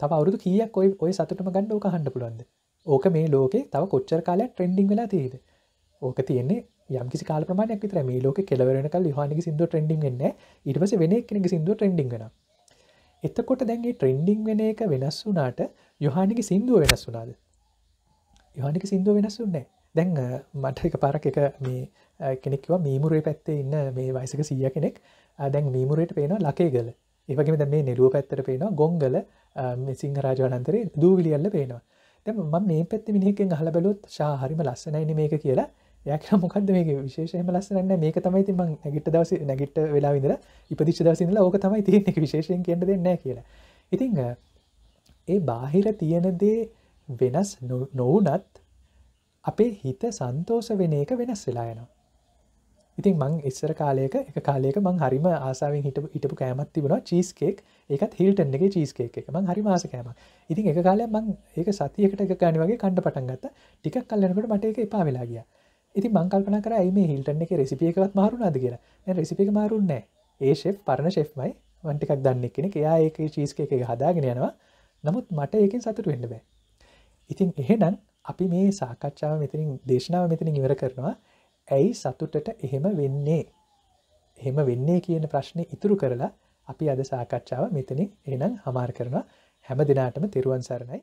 තව අවුරුදු කියක් ඔයි ඔය සතුටම ගන්න ඕක හන්න පුළුවන්ද ඕක මේ ලෝකේ තව කොච්චර කාලය ට්‍රෙන්ඩිං වෙලා තියද ඕක තියන්නේ යම්කිසි කාල ප්‍රමාණයක් විතර මේ ලෝක කෙලවරන කල් හනික සිින්දුව ට්‍රෙන්ඩිං වෙන්න ඉටවස වෙන කෙනෙක සිින්දුව ට්‍රෙන්ඩිං වෙන එතකොට දැන්ගේ ට්‍රෙන්ඩිං වෙන එක වෙනස් වුනාට යොහානික සිින්දුව වෙනස් වුනාද යොහනික සිින්දුව වෙනස් වන්නේ දැන් මට එක පාරක් එක මේ කෙනෙක්ව මීමුරේ පැත්තේ ඉන්න මේ වයිසක සීය කෙනෙක් දැන් මීමුරයට පේන ලකේගල ඒවගේම දැ මේ නිරුව පැත්තර පේෙන ගොංගල සිංහ රාජවනන්තරේ දූවිලියල්ල පේනවා තැම ම මේ පැත්ති මිනිහෙන් හල බැලොත් ශා හරිම ලස්සනයින මේක කියලා යක මොකද මේ විශේෂයම ලස්සනන්න මේක තමයි තිම නැගිට දවස නැගිට වෙලා විදර ඉපදිශ දවසිල ඕක තමයි තියෙනෙ විශේෂයෙන් කියෙන්ට දෙන්න කියලා ඉතිං ඒ බාහිර තියෙනදේ වෙනස් නොවනත් අපේ හිත සන්තෝෂ වෙන එක වෙනස් වෙලායනවා ඉතින් මං ඉස්සර කාලයක එක කාලයක මං හරිම ආසාාවෙන් හිට ඉටපු කෑමත් තිබෙන චීස්කෙක් එකත් හිල්ටන් එක චීස්කෙක් එක මං හරි මාසකෑම ඉතින් එක කාලය මං ඒක සතියකට එක ගනි වගේ කණ්ඩ පටන්ගත්ත ටිකක් කල්ලනකට මට එක එපා වෙලාගිය ඉති මංකල්පන කරයි මේ හිල්ටන් එක රෙසිපියකවත් මාරුණද කියලා රෙසිපික මාරුන්නෑ ඒ ශෙප් පරණ ශෙෆ්මයි වන්ටිකක් දන්නෙක් කෙන එයා ඒක චීස්ක එක හදාගෙන යනවා නමුත් මට ඒකින් සතුට වෙන්න බෑ ඉතින් එහෙනම් අපි මේ සාකච්ඡාව මෙතිනින් දේශනාව මෙතිනින් ඉවර කරනවා ඇයි සතුටට එහෙම වෙන්නේ එහෙම වෙන්නේ කියන ප්‍රශ්නය ඉතුරු කරලා අපි අද සාකච්ඡාව මෙතනින් එනම් හමාර කරනවා හැම දෙනාටම තෙරුවන් සරණයි